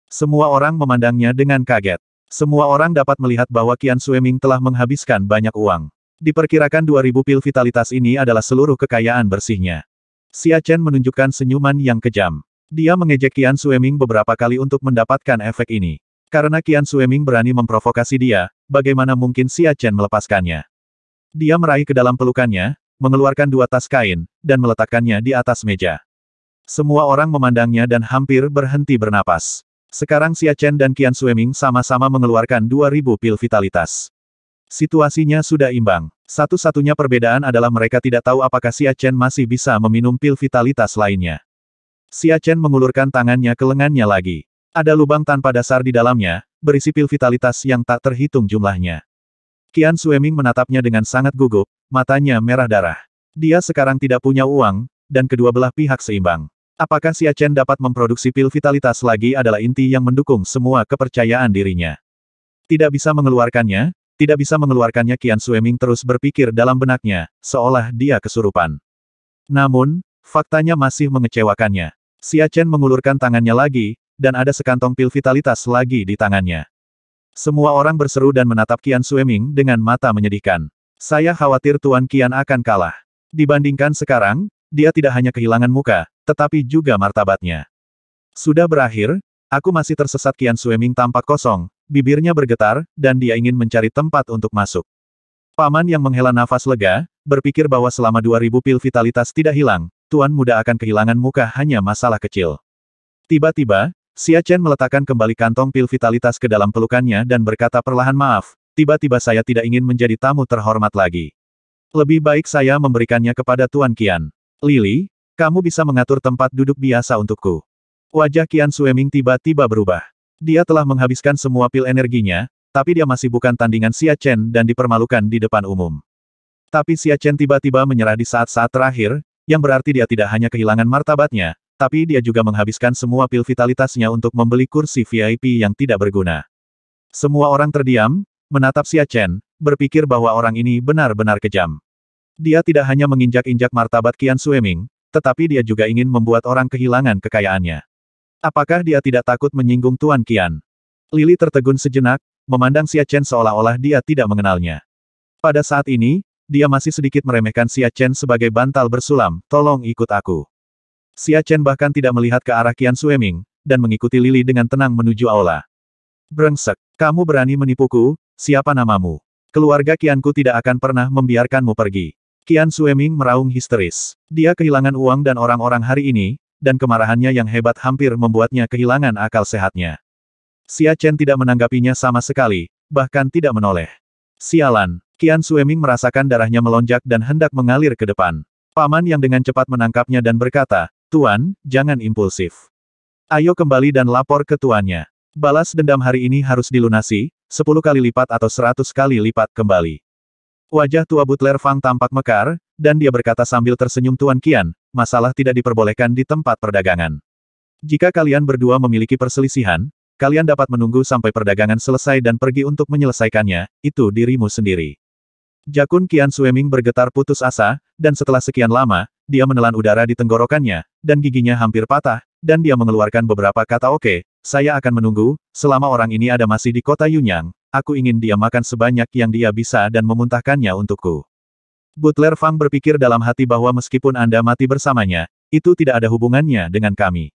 Semua orang memandangnya dengan kaget. Semua orang dapat melihat bahwa Qian Sueming telah menghabiskan banyak uang. Diperkirakan 2000 pil vitalitas ini adalah seluruh kekayaan bersihnya. Xia Chen menunjukkan senyuman yang kejam. Dia mengejek Qian Sueming beberapa kali untuk mendapatkan efek ini. Karena Qian Sueming berani memprovokasi dia, bagaimana mungkin Xia Chen melepaskannya? Dia meraih ke dalam pelukannya, mengeluarkan dua tas kain, dan meletakkannya di atas meja. Semua orang memandangnya dan hampir berhenti bernapas. Sekarang Xia Chen dan Qian Sueming sama-sama mengeluarkan 2000 pil vitalitas. Situasinya sudah imbang. Satu-satunya perbedaan adalah mereka tidak tahu apakah Xia Chen masih bisa meminum pil vitalitas lainnya. Xia Chen mengulurkan tangannya ke lengannya lagi. Ada lubang tanpa dasar di dalamnya, berisi pil vitalitas yang tak terhitung jumlahnya. Qian Sueming menatapnya dengan sangat gugup, matanya merah darah. Dia sekarang tidak punya uang, dan kedua belah pihak seimbang. Apakah Xia Chen dapat memproduksi pil vitalitas lagi adalah inti yang mendukung semua kepercayaan dirinya. Tidak bisa mengeluarkannya, tidak bisa mengeluarkannya Kian Sueming terus berpikir dalam benaknya, seolah dia kesurupan. Namun, faktanya masih mengecewakannya. Xia Chen mengulurkan tangannya lagi, dan ada sekantong pil vitalitas lagi di tangannya. Semua orang berseru dan menatap Kian Sueming dengan mata menyedihkan. Saya khawatir Tuan Kian akan kalah. Dibandingkan sekarang, dia tidak hanya kehilangan muka, tetapi juga martabatnya. Sudah berakhir, aku masih tersesat Kian Sueming tampak kosong, bibirnya bergetar, dan dia ingin mencari tempat untuk masuk. Paman yang menghela nafas lega, berpikir bahwa selama 2000 pil vitalitas tidak hilang, Tuan Muda akan kehilangan muka hanya masalah kecil. Tiba-tiba, Xia Chen meletakkan kembali kantong pil vitalitas ke dalam pelukannya dan berkata perlahan maaf, tiba-tiba saya tidak ingin menjadi tamu terhormat lagi. Lebih baik saya memberikannya kepada Tuan Qian. Lili, kamu bisa mengatur tempat duduk biasa untukku. Wajah Qian Sueming tiba-tiba berubah. Dia telah menghabiskan semua pil energinya, tapi dia masih bukan tandingan Xia Chen dan dipermalukan di depan umum. Tapi Xia Chen tiba-tiba menyerah di saat-saat terakhir, yang berarti dia tidak hanya kehilangan martabatnya, tapi dia juga menghabiskan semua pil vitalitasnya untuk membeli kursi VIP yang tidak berguna. Semua orang terdiam, menatap Xia Chen, berpikir bahwa orang ini benar-benar kejam. Dia tidak hanya menginjak-injak martabat Qian Sueming, tetapi dia juga ingin membuat orang kehilangan kekayaannya. Apakah dia tidak takut menyinggung Tuan Kian? Lili tertegun sejenak, memandang Xia Chen seolah-olah dia tidak mengenalnya. Pada saat ini, dia masih sedikit meremehkan Xia Chen sebagai bantal bersulam, tolong ikut aku. Xia Chen bahkan tidak melihat ke arah Qian Sueming, dan mengikuti Lili dengan tenang menuju aula. Brengsek, kamu berani menipuku, siapa namamu? Keluarga Qianku tidak akan pernah membiarkanmu pergi. Qian Sueming meraung histeris. Dia kehilangan uang dan orang-orang hari ini, dan kemarahannya yang hebat hampir membuatnya kehilangan akal sehatnya. Xia Chen tidak menanggapinya sama sekali, bahkan tidak menoleh. Sialan, Qian Sueming merasakan darahnya melonjak dan hendak mengalir ke depan. Paman yang dengan cepat menangkapnya dan berkata, Tuan, jangan impulsif. Ayo kembali dan lapor ke tuannya. Balas dendam hari ini harus dilunasi, 10 kali lipat atau 100 kali lipat kembali. Wajah tua Butler Fang tampak mekar, dan dia berkata sambil tersenyum Tuan Kian, masalah tidak diperbolehkan di tempat perdagangan. Jika kalian berdua memiliki perselisihan, kalian dapat menunggu sampai perdagangan selesai dan pergi untuk menyelesaikannya, itu dirimu sendiri. Jakun Kian Sueming bergetar putus asa, dan setelah sekian lama, dia menelan udara di tenggorokannya, dan giginya hampir patah, dan dia mengeluarkan beberapa kata oke, okay, saya akan menunggu, selama orang ini ada masih di kota Yunyang, aku ingin dia makan sebanyak yang dia bisa dan memuntahkannya untukku. Butler Fang berpikir dalam hati bahwa meskipun Anda mati bersamanya, itu tidak ada hubungannya dengan kami.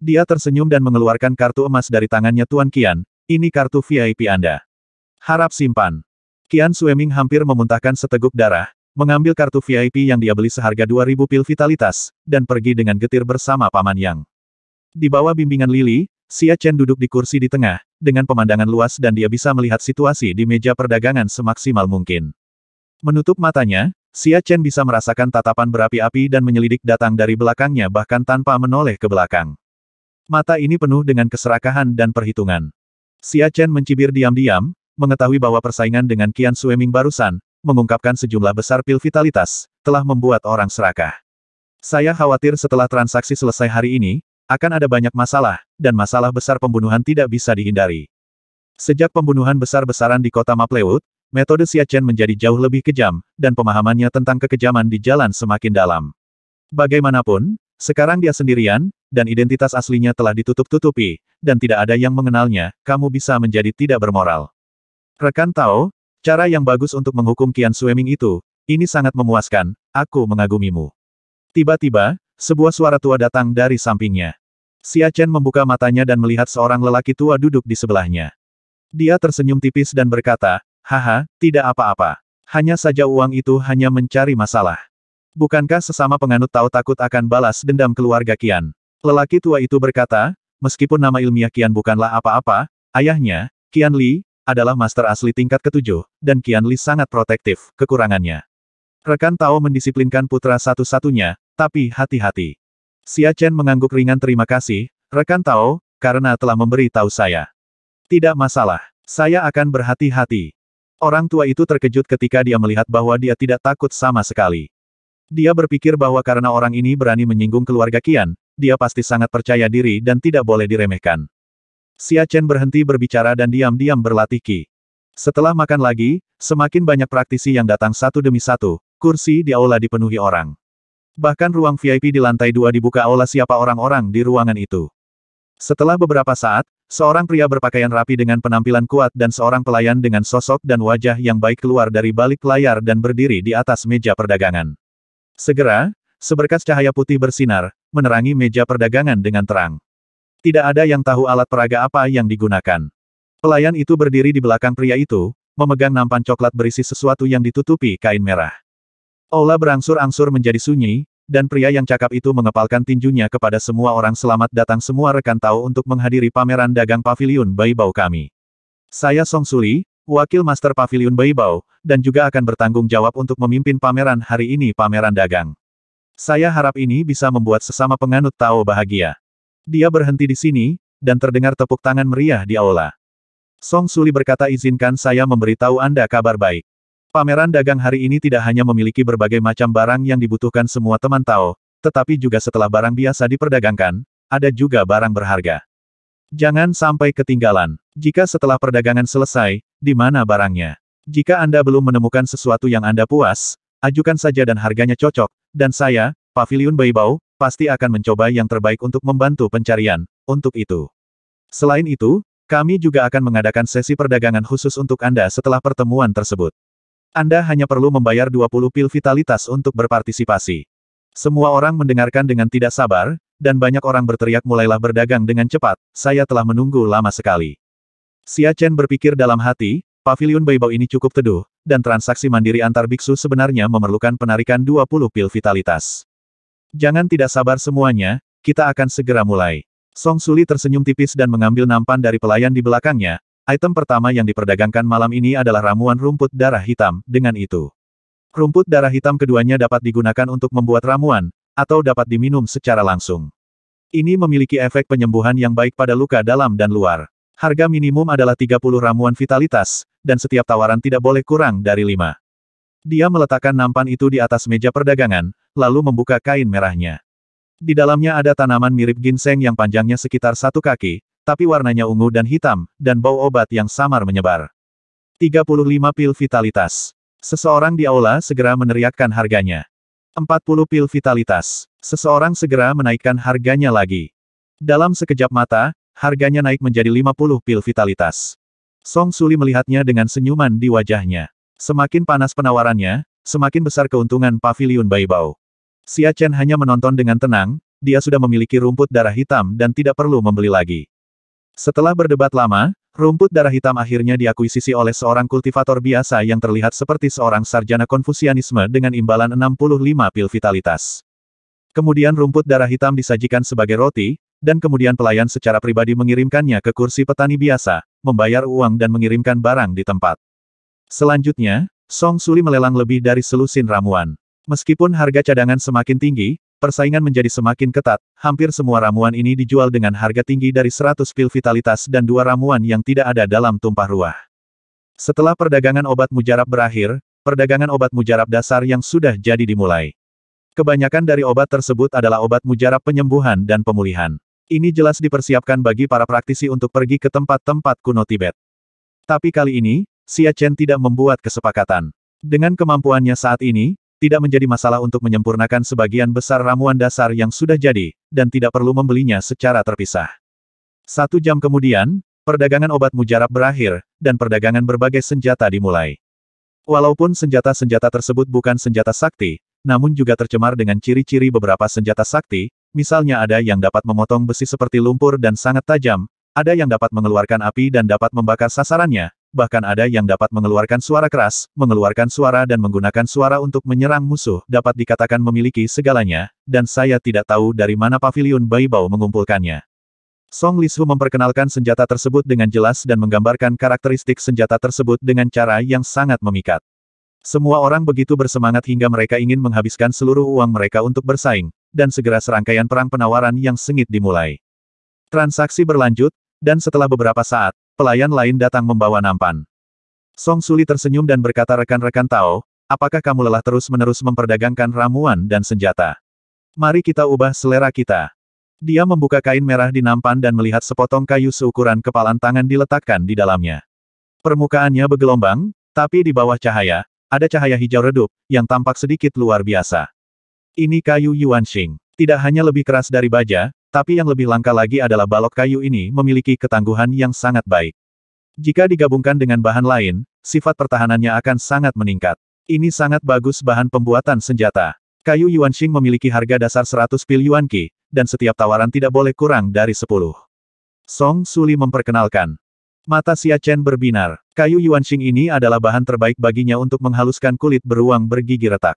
Dia tersenyum dan mengeluarkan kartu emas dari tangannya Tuan Kian, ini kartu VIP Anda. Harap simpan. Kian Sueming hampir memuntahkan seteguk darah, mengambil kartu VIP yang dia beli seharga 2000 pil vitalitas, dan pergi dengan getir bersama Paman Yang. Di bawah bimbingan Lili, Xia Chen duduk di kursi di tengah, dengan pemandangan luas dan dia bisa melihat situasi di meja perdagangan semaksimal mungkin. Menutup matanya, Xia Chen bisa merasakan tatapan berapi-api dan menyelidik datang dari belakangnya bahkan tanpa menoleh ke belakang. Mata ini penuh dengan keserakahan dan perhitungan. Xia Chen mencibir diam-diam, mengetahui bahwa persaingan dengan Qian Sueming barusan, mengungkapkan sejumlah besar pil vitalitas, telah membuat orang serakah. Saya khawatir setelah transaksi selesai hari ini, akan ada banyak masalah, dan masalah besar pembunuhan tidak bisa dihindari. Sejak pembunuhan besar-besaran di kota Maplewood, metode Siachen menjadi jauh lebih kejam, dan pemahamannya tentang kekejaman di jalan semakin dalam. Bagaimanapun, sekarang dia sendirian, dan identitas aslinya telah ditutup-tutupi, dan tidak ada yang mengenalnya, kamu bisa menjadi tidak bermoral. Rekan tahu cara yang bagus untuk menghukum Kian Sueming itu, ini sangat memuaskan, aku mengagumimu. Tiba-tiba, sebuah suara tua datang dari sampingnya. Xia Chen membuka matanya dan melihat seorang lelaki tua duduk di sebelahnya. Dia tersenyum tipis dan berkata, Haha, tidak apa-apa. Hanya saja uang itu hanya mencari masalah. Bukankah sesama penganut tahu takut akan balas dendam keluarga Kian? Lelaki tua itu berkata, meskipun nama ilmiah Kian bukanlah apa-apa, ayahnya, Kian Li, adalah master asli tingkat ketujuh, dan Kian Li sangat protektif, kekurangannya. Rekan Tao mendisiplinkan putra satu-satunya, tapi hati-hati. Xia Chen mengangguk ringan terima kasih, rekan Tao, karena telah memberi tahu saya. Tidak masalah, saya akan berhati-hati. Orang tua itu terkejut ketika dia melihat bahwa dia tidak takut sama sekali. Dia berpikir bahwa karena orang ini berani menyinggung keluarga Kian, dia pasti sangat percaya diri dan tidak boleh diremehkan. Xia Chen berhenti berbicara dan diam-diam berlatih Qi. Setelah makan lagi, semakin banyak praktisi yang datang satu demi satu, kursi di aula dipenuhi orang. Bahkan ruang VIP di lantai dua dibuka oleh siapa orang-orang di ruangan itu. Setelah beberapa saat, seorang pria berpakaian rapi dengan penampilan kuat dan seorang pelayan dengan sosok dan wajah yang baik keluar dari balik layar dan berdiri di atas meja perdagangan. Segera, seberkas cahaya putih bersinar, menerangi meja perdagangan dengan terang. Tidak ada yang tahu alat peraga apa yang digunakan. Pelayan itu berdiri di belakang pria itu, memegang nampan coklat berisi sesuatu yang ditutupi kain merah. Aula berangsur-angsur menjadi sunyi, dan pria yang cakap itu mengepalkan tinjunya kepada semua orang selamat datang semua rekan tahu untuk menghadiri pameran dagang pavilion Baibau kami. Saya Song Suli, wakil master pavilion Baibau, dan juga akan bertanggung jawab untuk memimpin pameran hari ini pameran dagang. Saya harap ini bisa membuat sesama penganut tahu bahagia. Dia berhenti di sini, dan terdengar tepuk tangan meriah di aula. Song Suli berkata izinkan saya memberitahu Anda kabar baik. Pameran dagang hari ini tidak hanya memiliki berbagai macam barang yang dibutuhkan semua teman Tao, tetapi juga setelah barang biasa diperdagangkan, ada juga barang berharga. Jangan sampai ketinggalan. Jika setelah perdagangan selesai, di mana barangnya? Jika Anda belum menemukan sesuatu yang Anda puas, ajukan saja dan harganya cocok, dan saya, Pavilion Baibau, pasti akan mencoba yang terbaik untuk membantu pencarian, untuk itu. Selain itu, kami juga akan mengadakan sesi perdagangan khusus untuk Anda setelah pertemuan tersebut. Anda hanya perlu membayar 20 pil vitalitas untuk berpartisipasi. Semua orang mendengarkan dengan tidak sabar, dan banyak orang berteriak mulailah berdagang dengan cepat, saya telah menunggu lama sekali. Xia Chen berpikir dalam hati, pavilion Baibao ini cukup teduh, dan transaksi mandiri antar biksu sebenarnya memerlukan penarikan 20 pil vitalitas. Jangan tidak sabar semuanya, kita akan segera mulai. Song Suli tersenyum tipis dan mengambil nampan dari pelayan di belakangnya, Item pertama yang diperdagangkan malam ini adalah ramuan rumput darah hitam, dengan itu. Rumput darah hitam keduanya dapat digunakan untuk membuat ramuan, atau dapat diminum secara langsung. Ini memiliki efek penyembuhan yang baik pada luka dalam dan luar. Harga minimum adalah 30 ramuan vitalitas, dan setiap tawaran tidak boleh kurang dari 5. Dia meletakkan nampan itu di atas meja perdagangan, lalu membuka kain merahnya. Di dalamnya ada tanaman mirip ginseng yang panjangnya sekitar satu kaki, tapi warnanya ungu dan hitam, dan bau obat yang samar menyebar. 35 pil vitalitas. Seseorang di aula segera meneriakkan harganya. 40 pil vitalitas. Seseorang segera menaikkan harganya lagi. Dalam sekejap mata, harganya naik menjadi 50 pil vitalitas. Song Suli melihatnya dengan senyuman di wajahnya. Semakin panas penawarannya, semakin besar keuntungan Paviliun Baibao. Xia Chen hanya menonton dengan tenang, dia sudah memiliki rumput darah hitam dan tidak perlu membeli lagi. Setelah berdebat lama, rumput darah hitam akhirnya diakuisisi oleh seorang kultivator biasa yang terlihat seperti seorang sarjana konfusianisme dengan imbalan 65 pil vitalitas. Kemudian rumput darah hitam disajikan sebagai roti, dan kemudian pelayan secara pribadi mengirimkannya ke kursi petani biasa, membayar uang dan mengirimkan barang di tempat. Selanjutnya, Song Suli melelang lebih dari selusin ramuan. Meskipun harga cadangan semakin tinggi, Persaingan menjadi semakin ketat, hampir semua ramuan ini dijual dengan harga tinggi dari 100 pil vitalitas dan dua ramuan yang tidak ada dalam tumpah ruah. Setelah perdagangan obat mujarab berakhir, perdagangan obat mujarab dasar yang sudah jadi dimulai. Kebanyakan dari obat tersebut adalah obat mujarab penyembuhan dan pemulihan. Ini jelas dipersiapkan bagi para praktisi untuk pergi ke tempat-tempat kuno Tibet. Tapi kali ini, Xia Chen tidak membuat kesepakatan. Dengan kemampuannya saat ini, tidak menjadi masalah untuk menyempurnakan sebagian besar ramuan dasar yang sudah jadi, dan tidak perlu membelinya secara terpisah. Satu jam kemudian, perdagangan obat mujarab berakhir, dan perdagangan berbagai senjata dimulai. Walaupun senjata-senjata tersebut bukan senjata sakti, namun juga tercemar dengan ciri-ciri beberapa senjata sakti, misalnya ada yang dapat memotong besi seperti lumpur dan sangat tajam, ada yang dapat mengeluarkan api dan dapat membakar sasarannya, bahkan ada yang dapat mengeluarkan suara keras, mengeluarkan suara dan menggunakan suara untuk menyerang musuh, dapat dikatakan memiliki segalanya, dan saya tidak tahu dari mana pavilion Bai Bao mengumpulkannya. Song Lishu memperkenalkan senjata tersebut dengan jelas dan menggambarkan karakteristik senjata tersebut dengan cara yang sangat memikat. Semua orang begitu bersemangat hingga mereka ingin menghabiskan seluruh uang mereka untuk bersaing, dan segera serangkaian perang penawaran yang sengit dimulai. Transaksi berlanjut, dan setelah beberapa saat, pelayan lain datang membawa nampan. Song Suli tersenyum dan berkata rekan-rekan Tao, apakah kamu lelah terus-menerus memperdagangkan ramuan dan senjata? Mari kita ubah selera kita. Dia membuka kain merah di nampan dan melihat sepotong kayu seukuran kepalan tangan diletakkan di dalamnya. Permukaannya bergelombang, tapi di bawah cahaya, ada cahaya hijau redup, yang tampak sedikit luar biasa. Ini kayu Yuan Xing. Tidak hanya lebih keras dari baja, tapi yang lebih langka lagi adalah balok kayu ini memiliki ketangguhan yang sangat baik. Jika digabungkan dengan bahan lain, sifat pertahanannya akan sangat meningkat. Ini sangat bagus bahan pembuatan senjata. Kayu Yuanxing memiliki harga dasar 100 pil Yuanqi, dan setiap tawaran tidak boleh kurang dari 10. Song Suli memperkenalkan. Mata Xia Chen berbinar. Kayu Yuanxing ini adalah bahan terbaik baginya untuk menghaluskan kulit beruang bergigi retak.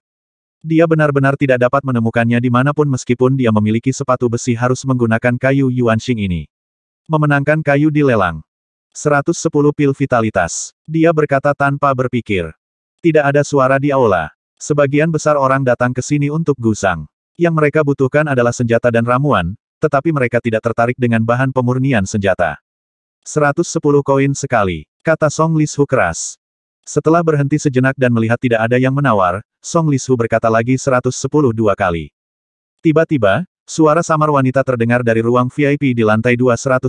Dia benar-benar tidak dapat menemukannya dimanapun meskipun dia memiliki sepatu besi harus menggunakan kayu Yuanxing ini. Memenangkan kayu di lelang. 110 pil vitalitas. Dia berkata tanpa berpikir. Tidak ada suara di aula. Sebagian besar orang datang ke sini untuk gusang. Yang mereka butuhkan adalah senjata dan ramuan, tetapi mereka tidak tertarik dengan bahan pemurnian senjata. 110 koin sekali, kata Song Lishu keras. Setelah berhenti sejenak dan melihat tidak ada yang menawar, Song Lishu berkata lagi 110 dua kali. Tiba-tiba, suara samar wanita terdengar dari ruang VIP di lantai 2 130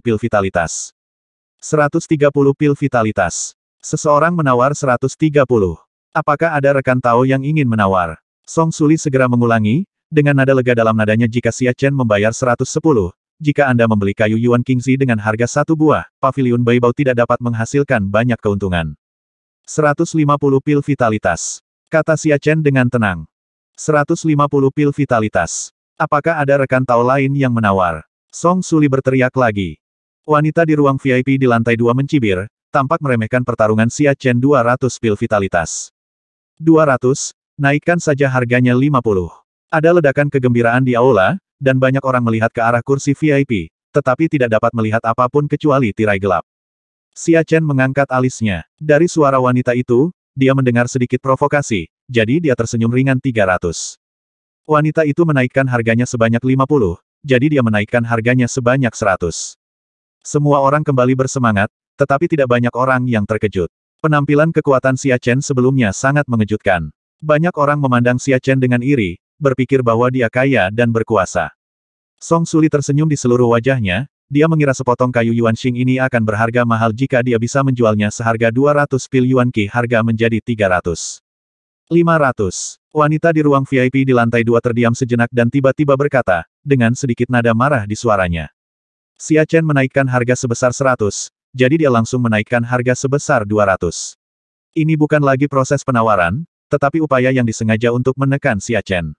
pil vitalitas. 130 pil vitalitas. Seseorang menawar 130. Apakah ada rekan Tao yang ingin menawar? Song Suli segera mengulangi, dengan nada lega dalam nadanya jika Xia Chen membayar 110, jika Anda membeli kayu Yuan Qingzi dengan harga satu buah, pavilion Baibao tidak dapat menghasilkan banyak keuntungan. 150 pil vitalitas. Kata Xia Chen dengan tenang. 150 pil vitalitas. Apakah ada rekan tahu lain yang menawar? Song Suli berteriak lagi. Wanita di ruang VIP di lantai dua mencibir, tampak meremehkan pertarungan Xia Chen 200 pil vitalitas. 200, naikkan saja harganya 50. Ada ledakan kegembiraan di aula, dan banyak orang melihat ke arah kursi VIP, tetapi tidak dapat melihat apapun kecuali tirai gelap. Xia Chen mengangkat alisnya. Dari suara wanita itu, dia mendengar sedikit provokasi, jadi dia tersenyum ringan 300. Wanita itu menaikkan harganya sebanyak 50, jadi dia menaikkan harganya sebanyak 100. Semua orang kembali bersemangat, tetapi tidak banyak orang yang terkejut. Penampilan kekuatan Xia Chen sebelumnya sangat mengejutkan. Banyak orang memandang Xia Chen dengan iri, berpikir bahwa dia kaya dan berkuasa. Song Suli tersenyum di seluruh wajahnya, dia mengira sepotong kayu Yuan Xing ini akan berharga mahal jika dia bisa menjualnya seharga 200 pil Yuan Qi harga menjadi 300. 500. Wanita di ruang VIP di lantai dua terdiam sejenak dan tiba-tiba berkata, dengan sedikit nada marah di suaranya. Xia Chen menaikkan harga sebesar 100, jadi dia langsung menaikkan harga sebesar 200. Ini bukan lagi proses penawaran, tetapi upaya yang disengaja untuk menekan Xia Chen.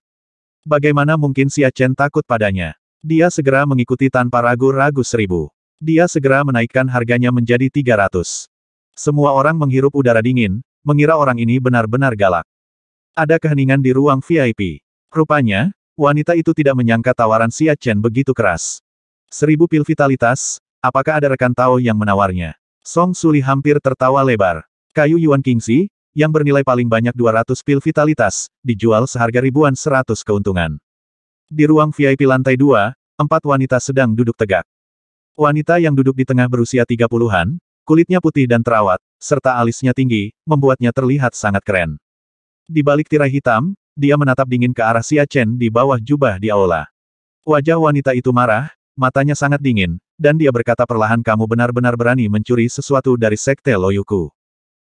Bagaimana mungkin Xia Chen takut padanya? Dia segera mengikuti tanpa ragu-ragu seribu. Dia segera menaikkan harganya menjadi 300. Semua orang menghirup udara dingin, mengira orang ini benar-benar galak. Ada keheningan di ruang VIP. Rupanya, wanita itu tidak menyangka tawaran Xia Chen begitu keras. Seribu pil vitalitas, apakah ada rekan Tao yang menawarnya? Song Suli hampir tertawa lebar. Kayu Yuan Qingxi, yang bernilai paling banyak 200 pil vitalitas, dijual seharga ribuan seratus keuntungan. Di ruang VIP lantai dua, empat wanita sedang duduk tegak. Wanita yang duduk di tengah berusia 30-an, kulitnya putih dan terawat, serta alisnya tinggi, membuatnya terlihat sangat keren. Di balik tirai hitam, dia menatap dingin ke arah Xia Chen di bawah jubah di aula. Wajah wanita itu marah, matanya sangat dingin, dan dia berkata perlahan kamu benar-benar berani mencuri sesuatu dari sekte Loyuku.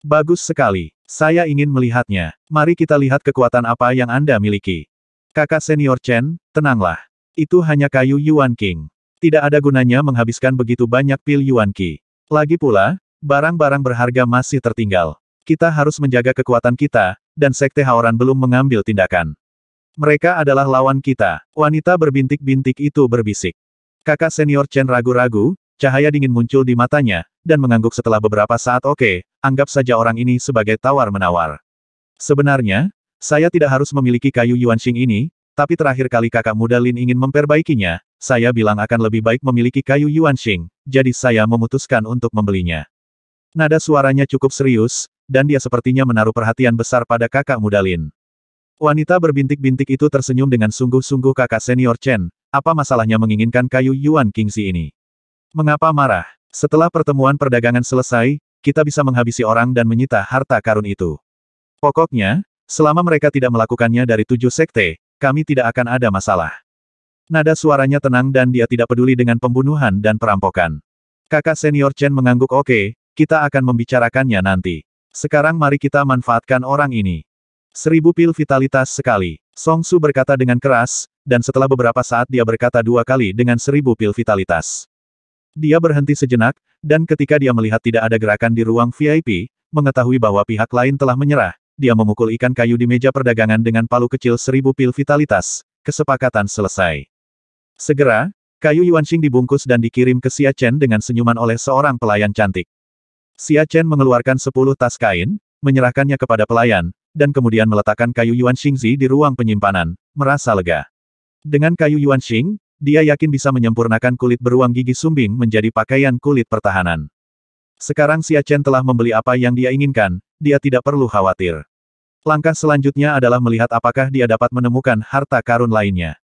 Bagus sekali, saya ingin melihatnya. Mari kita lihat kekuatan apa yang Anda miliki. Kakak senior Chen, tenanglah. Itu hanya kayu Yuan King. Tidak ada gunanya menghabiskan begitu banyak pil Yuan Qi. Lagi pula, barang-barang berharga masih tertinggal. Kita harus menjaga kekuatan kita, dan Sekte Haoran belum mengambil tindakan. Mereka adalah lawan kita. Wanita berbintik-bintik itu berbisik. Kakak senior Chen ragu-ragu, cahaya dingin muncul di matanya, dan mengangguk setelah beberapa saat oke, okay, anggap saja orang ini sebagai tawar-menawar. Sebenarnya, saya tidak harus memiliki kayu Yuanxing ini, tapi terakhir kali kakak muda Lin ingin memperbaikinya, saya bilang akan lebih baik memiliki kayu Yuanxing, jadi saya memutuskan untuk membelinya. Nada suaranya cukup serius, dan dia sepertinya menaruh perhatian besar pada kakak muda Lin. Wanita berbintik-bintik itu tersenyum dengan sungguh-sungguh kakak senior Chen, apa masalahnya menginginkan kayu Yuan si ini? Mengapa marah? Setelah pertemuan perdagangan selesai, kita bisa menghabisi orang dan menyita harta karun itu. Pokoknya, Selama mereka tidak melakukannya dari tujuh sekte, kami tidak akan ada masalah. Nada suaranya tenang dan dia tidak peduli dengan pembunuhan dan perampokan. Kakak senior Chen mengangguk oke, okay, kita akan membicarakannya nanti. Sekarang mari kita manfaatkan orang ini. Seribu pil vitalitas sekali. Song Su berkata dengan keras, dan setelah beberapa saat dia berkata dua kali dengan seribu pil vitalitas. Dia berhenti sejenak, dan ketika dia melihat tidak ada gerakan di ruang VIP, mengetahui bahwa pihak lain telah menyerah, dia memukul ikan kayu di meja perdagangan dengan palu kecil seribu pil vitalitas. Kesepakatan selesai. Segera, kayu Yuanxing dibungkus dan dikirim ke Xia Chen dengan senyuman oleh seorang pelayan cantik. Xia Chen mengeluarkan sepuluh tas kain, menyerahkannya kepada pelayan, dan kemudian meletakkan kayu Zi di ruang penyimpanan, merasa lega. Dengan kayu Yuanxing, dia yakin bisa menyempurnakan kulit beruang gigi sumbing menjadi pakaian kulit pertahanan. Sekarang Xia Chen telah membeli apa yang dia inginkan, dia tidak perlu khawatir. Langkah selanjutnya adalah melihat apakah dia dapat menemukan harta karun lainnya.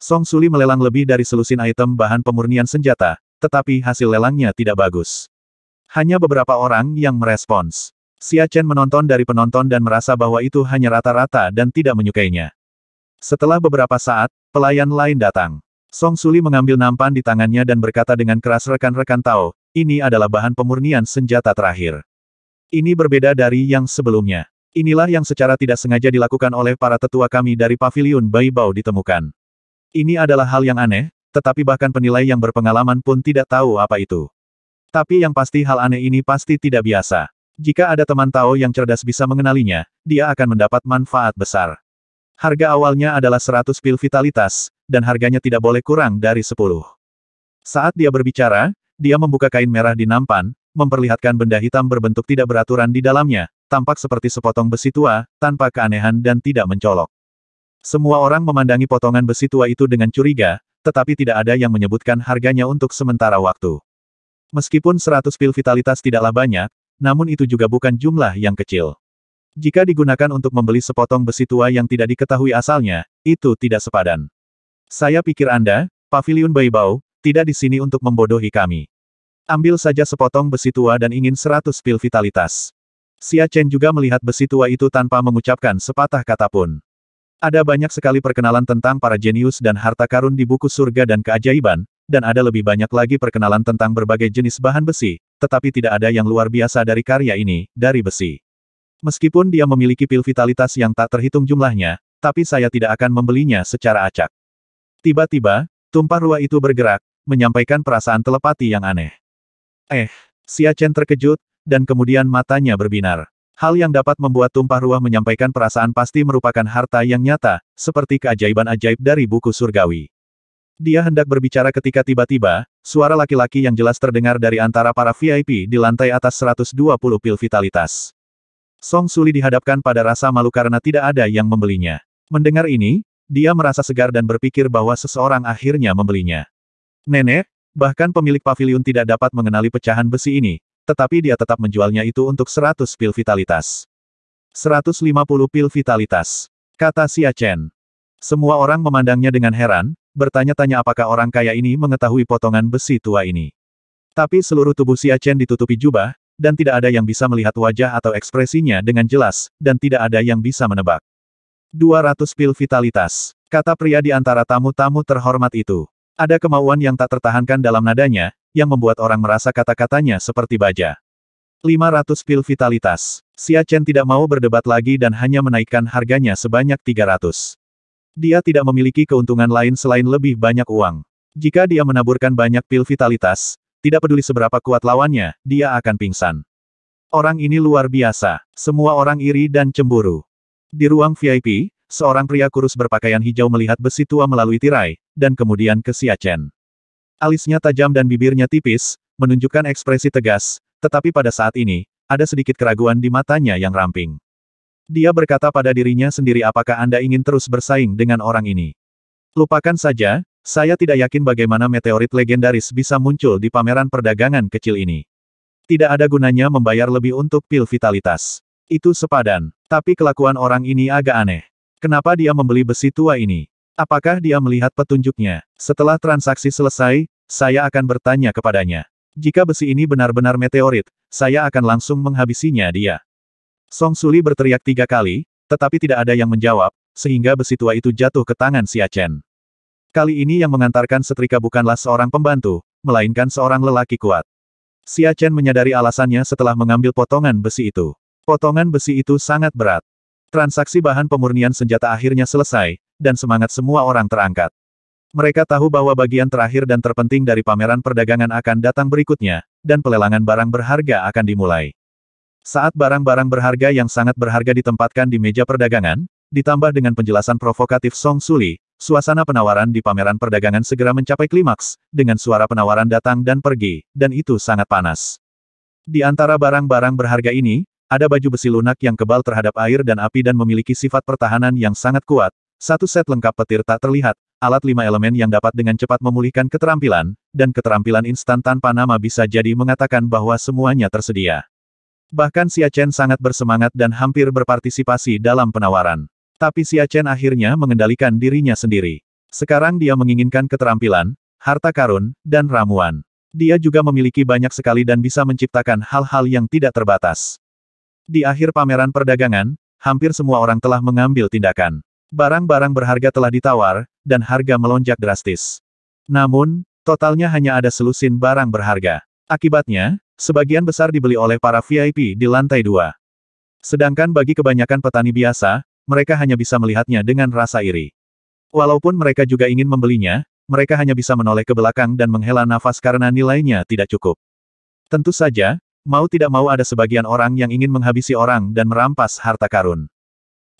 Song Suli melelang lebih dari selusin item bahan pemurnian senjata, tetapi hasil lelangnya tidak bagus. Hanya beberapa orang yang merespons. Xia Chen menonton dari penonton dan merasa bahwa itu hanya rata-rata dan tidak menyukainya. Setelah beberapa saat, pelayan lain datang. Song Suli mengambil nampan di tangannya dan berkata dengan keras rekan-rekan Tao, ini adalah bahan pemurnian senjata terakhir. Ini berbeda dari yang sebelumnya. Inilah yang secara tidak sengaja dilakukan oleh para tetua kami dari pavilion Baibao ditemukan. Ini adalah hal yang aneh, tetapi bahkan penilai yang berpengalaman pun tidak tahu apa itu. Tapi yang pasti hal aneh ini pasti tidak biasa. Jika ada teman Tao yang cerdas bisa mengenalinya, dia akan mendapat manfaat besar. Harga awalnya adalah 100 pil vitalitas, dan harganya tidak boleh kurang dari 10. Saat dia berbicara, dia membuka kain merah di nampan, memperlihatkan benda hitam berbentuk tidak beraturan di dalamnya, tampak seperti sepotong besi tua, tanpa keanehan dan tidak mencolok. Semua orang memandangi potongan besi tua itu dengan curiga, tetapi tidak ada yang menyebutkan harganya untuk sementara waktu. Meskipun 100 pil vitalitas tidaklah banyak, namun itu juga bukan jumlah yang kecil. Jika digunakan untuk membeli sepotong besi tua yang tidak diketahui asalnya, itu tidak sepadan. Saya pikir Anda, Paviliun Baibau, tidak di sini untuk membodohi kami. Ambil saja sepotong besi tua dan ingin seratus pil vitalitas. Xia Chen juga melihat besi tua itu tanpa mengucapkan sepatah kata pun. Ada banyak sekali perkenalan tentang para jenius dan harta karun di buku surga dan keajaiban, dan ada lebih banyak lagi perkenalan tentang berbagai jenis bahan besi, tetapi tidak ada yang luar biasa dari karya ini, dari besi. Meskipun dia memiliki pil vitalitas yang tak terhitung jumlahnya, tapi saya tidak akan membelinya secara acak. Tiba-tiba, tumpah ruah itu bergerak, menyampaikan perasaan telepati yang aneh. Eh, Xia Chen terkejut, dan kemudian matanya berbinar. Hal yang dapat membuat tumpah ruah menyampaikan perasaan pasti merupakan harta yang nyata, seperti keajaiban ajaib dari buku surgawi. Dia hendak berbicara ketika tiba-tiba, suara laki-laki yang jelas terdengar dari antara para VIP di lantai atas 120 pil vitalitas. Song Suli dihadapkan pada rasa malu karena tidak ada yang membelinya. Mendengar ini, dia merasa segar dan berpikir bahwa seseorang akhirnya membelinya. Nenek, bahkan pemilik pavilion tidak dapat mengenali pecahan besi ini, tetapi dia tetap menjualnya itu untuk 100 pil vitalitas. 150 pil vitalitas, kata Xia Chen. Semua orang memandangnya dengan heran, bertanya-tanya apakah orang kaya ini mengetahui potongan besi tua ini. Tapi seluruh tubuh Xia Chen ditutupi jubah, dan tidak ada yang bisa melihat wajah atau ekspresinya dengan jelas, dan tidak ada yang bisa menebak. 200 pil vitalitas, kata pria di antara tamu-tamu terhormat itu. Ada kemauan yang tak tertahankan dalam nadanya, yang membuat orang merasa kata-katanya seperti baja. 500 pil vitalitas. Xia Chen tidak mau berdebat lagi dan hanya menaikkan harganya sebanyak 300. Dia tidak memiliki keuntungan lain selain lebih banyak uang. Jika dia menaburkan banyak pil vitalitas, tidak peduli seberapa kuat lawannya, dia akan pingsan. Orang ini luar biasa. Semua orang iri dan cemburu. Di ruang VIP, seorang pria kurus berpakaian hijau melihat besi tua melalui tirai, dan kemudian ke Siachen. Alisnya tajam dan bibirnya tipis, menunjukkan ekspresi tegas, tetapi pada saat ini, ada sedikit keraguan di matanya yang ramping. Dia berkata pada dirinya sendiri apakah Anda ingin terus bersaing dengan orang ini. Lupakan saja, saya tidak yakin bagaimana meteorit legendaris bisa muncul di pameran perdagangan kecil ini. Tidak ada gunanya membayar lebih untuk pil vitalitas. Itu sepadan, tapi kelakuan orang ini agak aneh. Kenapa dia membeli besi tua ini? Apakah dia melihat petunjuknya? Setelah transaksi selesai, saya akan bertanya kepadanya. Jika besi ini benar-benar meteorit, saya akan langsung menghabisinya dia. Song Suli berteriak tiga kali, tetapi tidak ada yang menjawab, sehingga besi tua itu jatuh ke tangan si Achen. Kali ini yang mengantarkan setrika bukanlah seorang pembantu, melainkan seorang lelaki kuat. Si Achen menyadari alasannya setelah mengambil potongan besi itu. Potongan besi itu sangat berat. Transaksi bahan pemurnian senjata akhirnya selesai, dan semangat semua orang terangkat. Mereka tahu bahwa bagian terakhir dan terpenting dari pameran perdagangan akan datang berikutnya, dan pelelangan barang berharga akan dimulai. Saat barang-barang berharga yang sangat berharga ditempatkan di meja perdagangan, ditambah dengan penjelasan provokatif Song Suli, Suasana penawaran di pameran perdagangan segera mencapai klimaks, dengan suara penawaran datang dan pergi, dan itu sangat panas. Di antara barang-barang berharga ini, ada baju besi lunak yang kebal terhadap air dan api dan memiliki sifat pertahanan yang sangat kuat. Satu set lengkap petir tak terlihat, alat lima elemen yang dapat dengan cepat memulihkan keterampilan, dan keterampilan instan tanpa nama bisa jadi mengatakan bahwa semuanya tersedia. Bahkan Xia Chen sangat bersemangat dan hampir berpartisipasi dalam penawaran. Tapi Xia Chen akhirnya mengendalikan dirinya sendiri. Sekarang dia menginginkan keterampilan, harta karun, dan ramuan. Dia juga memiliki banyak sekali dan bisa menciptakan hal-hal yang tidak terbatas. Di akhir pameran perdagangan, hampir semua orang telah mengambil tindakan. Barang-barang berharga telah ditawar, dan harga melonjak drastis. Namun, totalnya hanya ada selusin barang berharga. Akibatnya, sebagian besar dibeli oleh para VIP di lantai dua. Sedangkan bagi kebanyakan petani biasa, mereka hanya bisa melihatnya dengan rasa iri. Walaupun mereka juga ingin membelinya, mereka hanya bisa menoleh ke belakang dan menghela nafas karena nilainya tidak cukup. Tentu saja, Mau tidak mau ada sebagian orang yang ingin menghabisi orang dan merampas harta karun.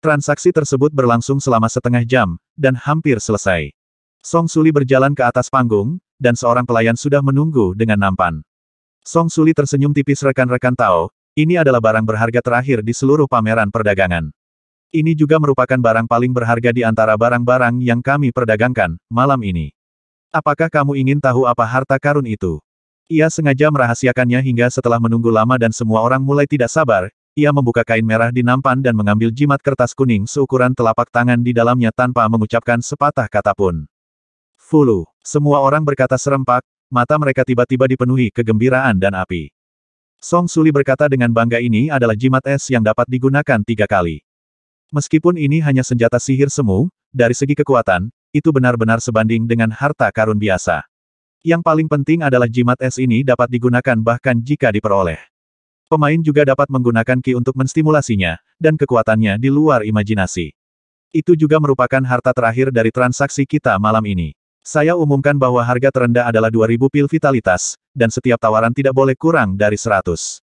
Transaksi tersebut berlangsung selama setengah jam, dan hampir selesai. Song Suli berjalan ke atas panggung, dan seorang pelayan sudah menunggu dengan nampan. Song Suli tersenyum tipis rekan-rekan Tao, ini adalah barang berharga terakhir di seluruh pameran perdagangan. Ini juga merupakan barang paling berharga di antara barang-barang yang kami perdagangkan, malam ini. Apakah kamu ingin tahu apa harta karun itu? Ia sengaja merahasiakannya hingga setelah menunggu lama dan semua orang mulai tidak sabar, ia membuka kain merah di nampan dan mengambil jimat kertas kuning seukuran telapak tangan di dalamnya tanpa mengucapkan sepatah kata pun. Fulu, semua orang berkata serempak, mata mereka tiba-tiba dipenuhi kegembiraan dan api. Song Suli berkata dengan bangga ini adalah jimat es yang dapat digunakan tiga kali. Meskipun ini hanya senjata sihir semu, dari segi kekuatan, itu benar-benar sebanding dengan harta karun biasa. Yang paling penting adalah jimat es ini dapat digunakan bahkan jika diperoleh. Pemain juga dapat menggunakan ki untuk menstimulasinya, dan kekuatannya di luar imajinasi. Itu juga merupakan harta terakhir dari transaksi kita malam ini. Saya umumkan bahwa harga terendah adalah 2000 pil vitalitas, dan setiap tawaran tidak boleh kurang dari 100.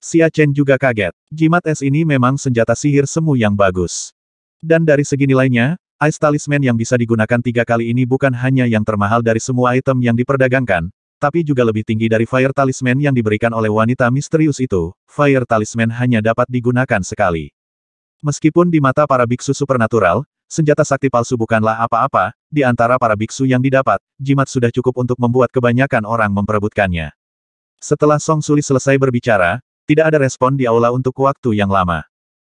Xia Chen juga kaget. Jimat es ini memang senjata sihir semu yang bagus. Dan dari segi nilainya, Ice Talisman yang bisa digunakan tiga kali ini bukan hanya yang termahal dari semua item yang diperdagangkan, tapi juga lebih tinggi dari Fire Talisman yang diberikan oleh wanita misterius itu, Fire Talisman hanya dapat digunakan sekali. Meskipun di mata para biksu supernatural, senjata sakti palsu bukanlah apa-apa, di antara para biksu yang didapat, jimat sudah cukup untuk membuat kebanyakan orang memperebutkannya. Setelah Song Suli selesai berbicara, tidak ada respon di aula untuk waktu yang lama.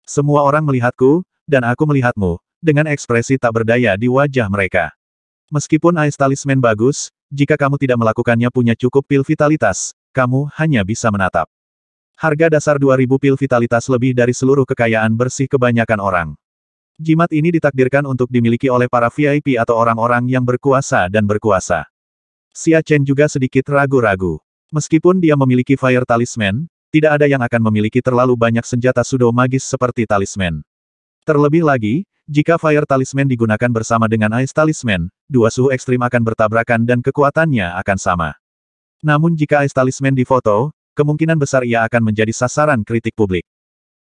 Semua orang melihatku, dan aku melihatmu, dengan ekspresi tak berdaya di wajah mereka. Meskipun Ice Talisman bagus, jika kamu tidak melakukannya punya cukup pil vitalitas, kamu hanya bisa menatap. Harga dasar 2000 pil vitalitas lebih dari seluruh kekayaan bersih kebanyakan orang. Jimat ini ditakdirkan untuk dimiliki oleh para VIP atau orang-orang yang berkuasa dan berkuasa. Xia Chen juga sedikit ragu-ragu. Meskipun dia memiliki Fire Talisman, tidak ada yang akan memiliki terlalu banyak senjata sudo magis seperti talisman. Terlebih lagi, jika Fire Talisman digunakan bersama dengan Ice Talisman, dua suhu ekstrim akan bertabrakan dan kekuatannya akan sama. Namun jika Ice Talisman difoto, kemungkinan besar ia akan menjadi sasaran kritik publik.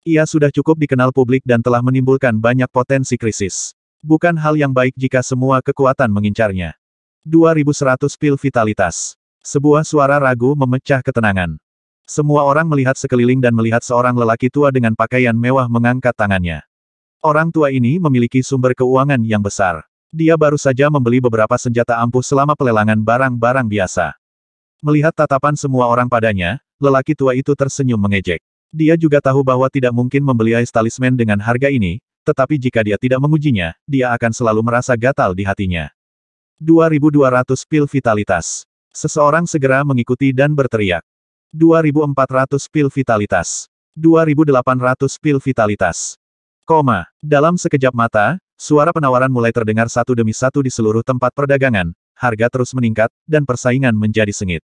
Ia sudah cukup dikenal publik dan telah menimbulkan banyak potensi krisis. Bukan hal yang baik jika semua kekuatan mengincarnya. 2100 pil vitalitas. Sebuah suara ragu memecah ketenangan. Semua orang melihat sekeliling dan melihat seorang lelaki tua dengan pakaian mewah mengangkat tangannya. Orang tua ini memiliki sumber keuangan yang besar. Dia baru saja membeli beberapa senjata ampuh selama pelelangan barang-barang biasa. Melihat tatapan semua orang padanya, lelaki tua itu tersenyum mengejek. Dia juga tahu bahwa tidak mungkin membeli ais Talisman dengan harga ini, tetapi jika dia tidak mengujinya, dia akan selalu merasa gatal di hatinya. 2200 pil vitalitas. Seseorang segera mengikuti dan berteriak. 2400 pil vitalitas. 2800 pil vitalitas. Koma. Dalam sekejap mata, suara penawaran mulai terdengar satu demi satu di seluruh tempat perdagangan, harga terus meningkat, dan persaingan menjadi sengit.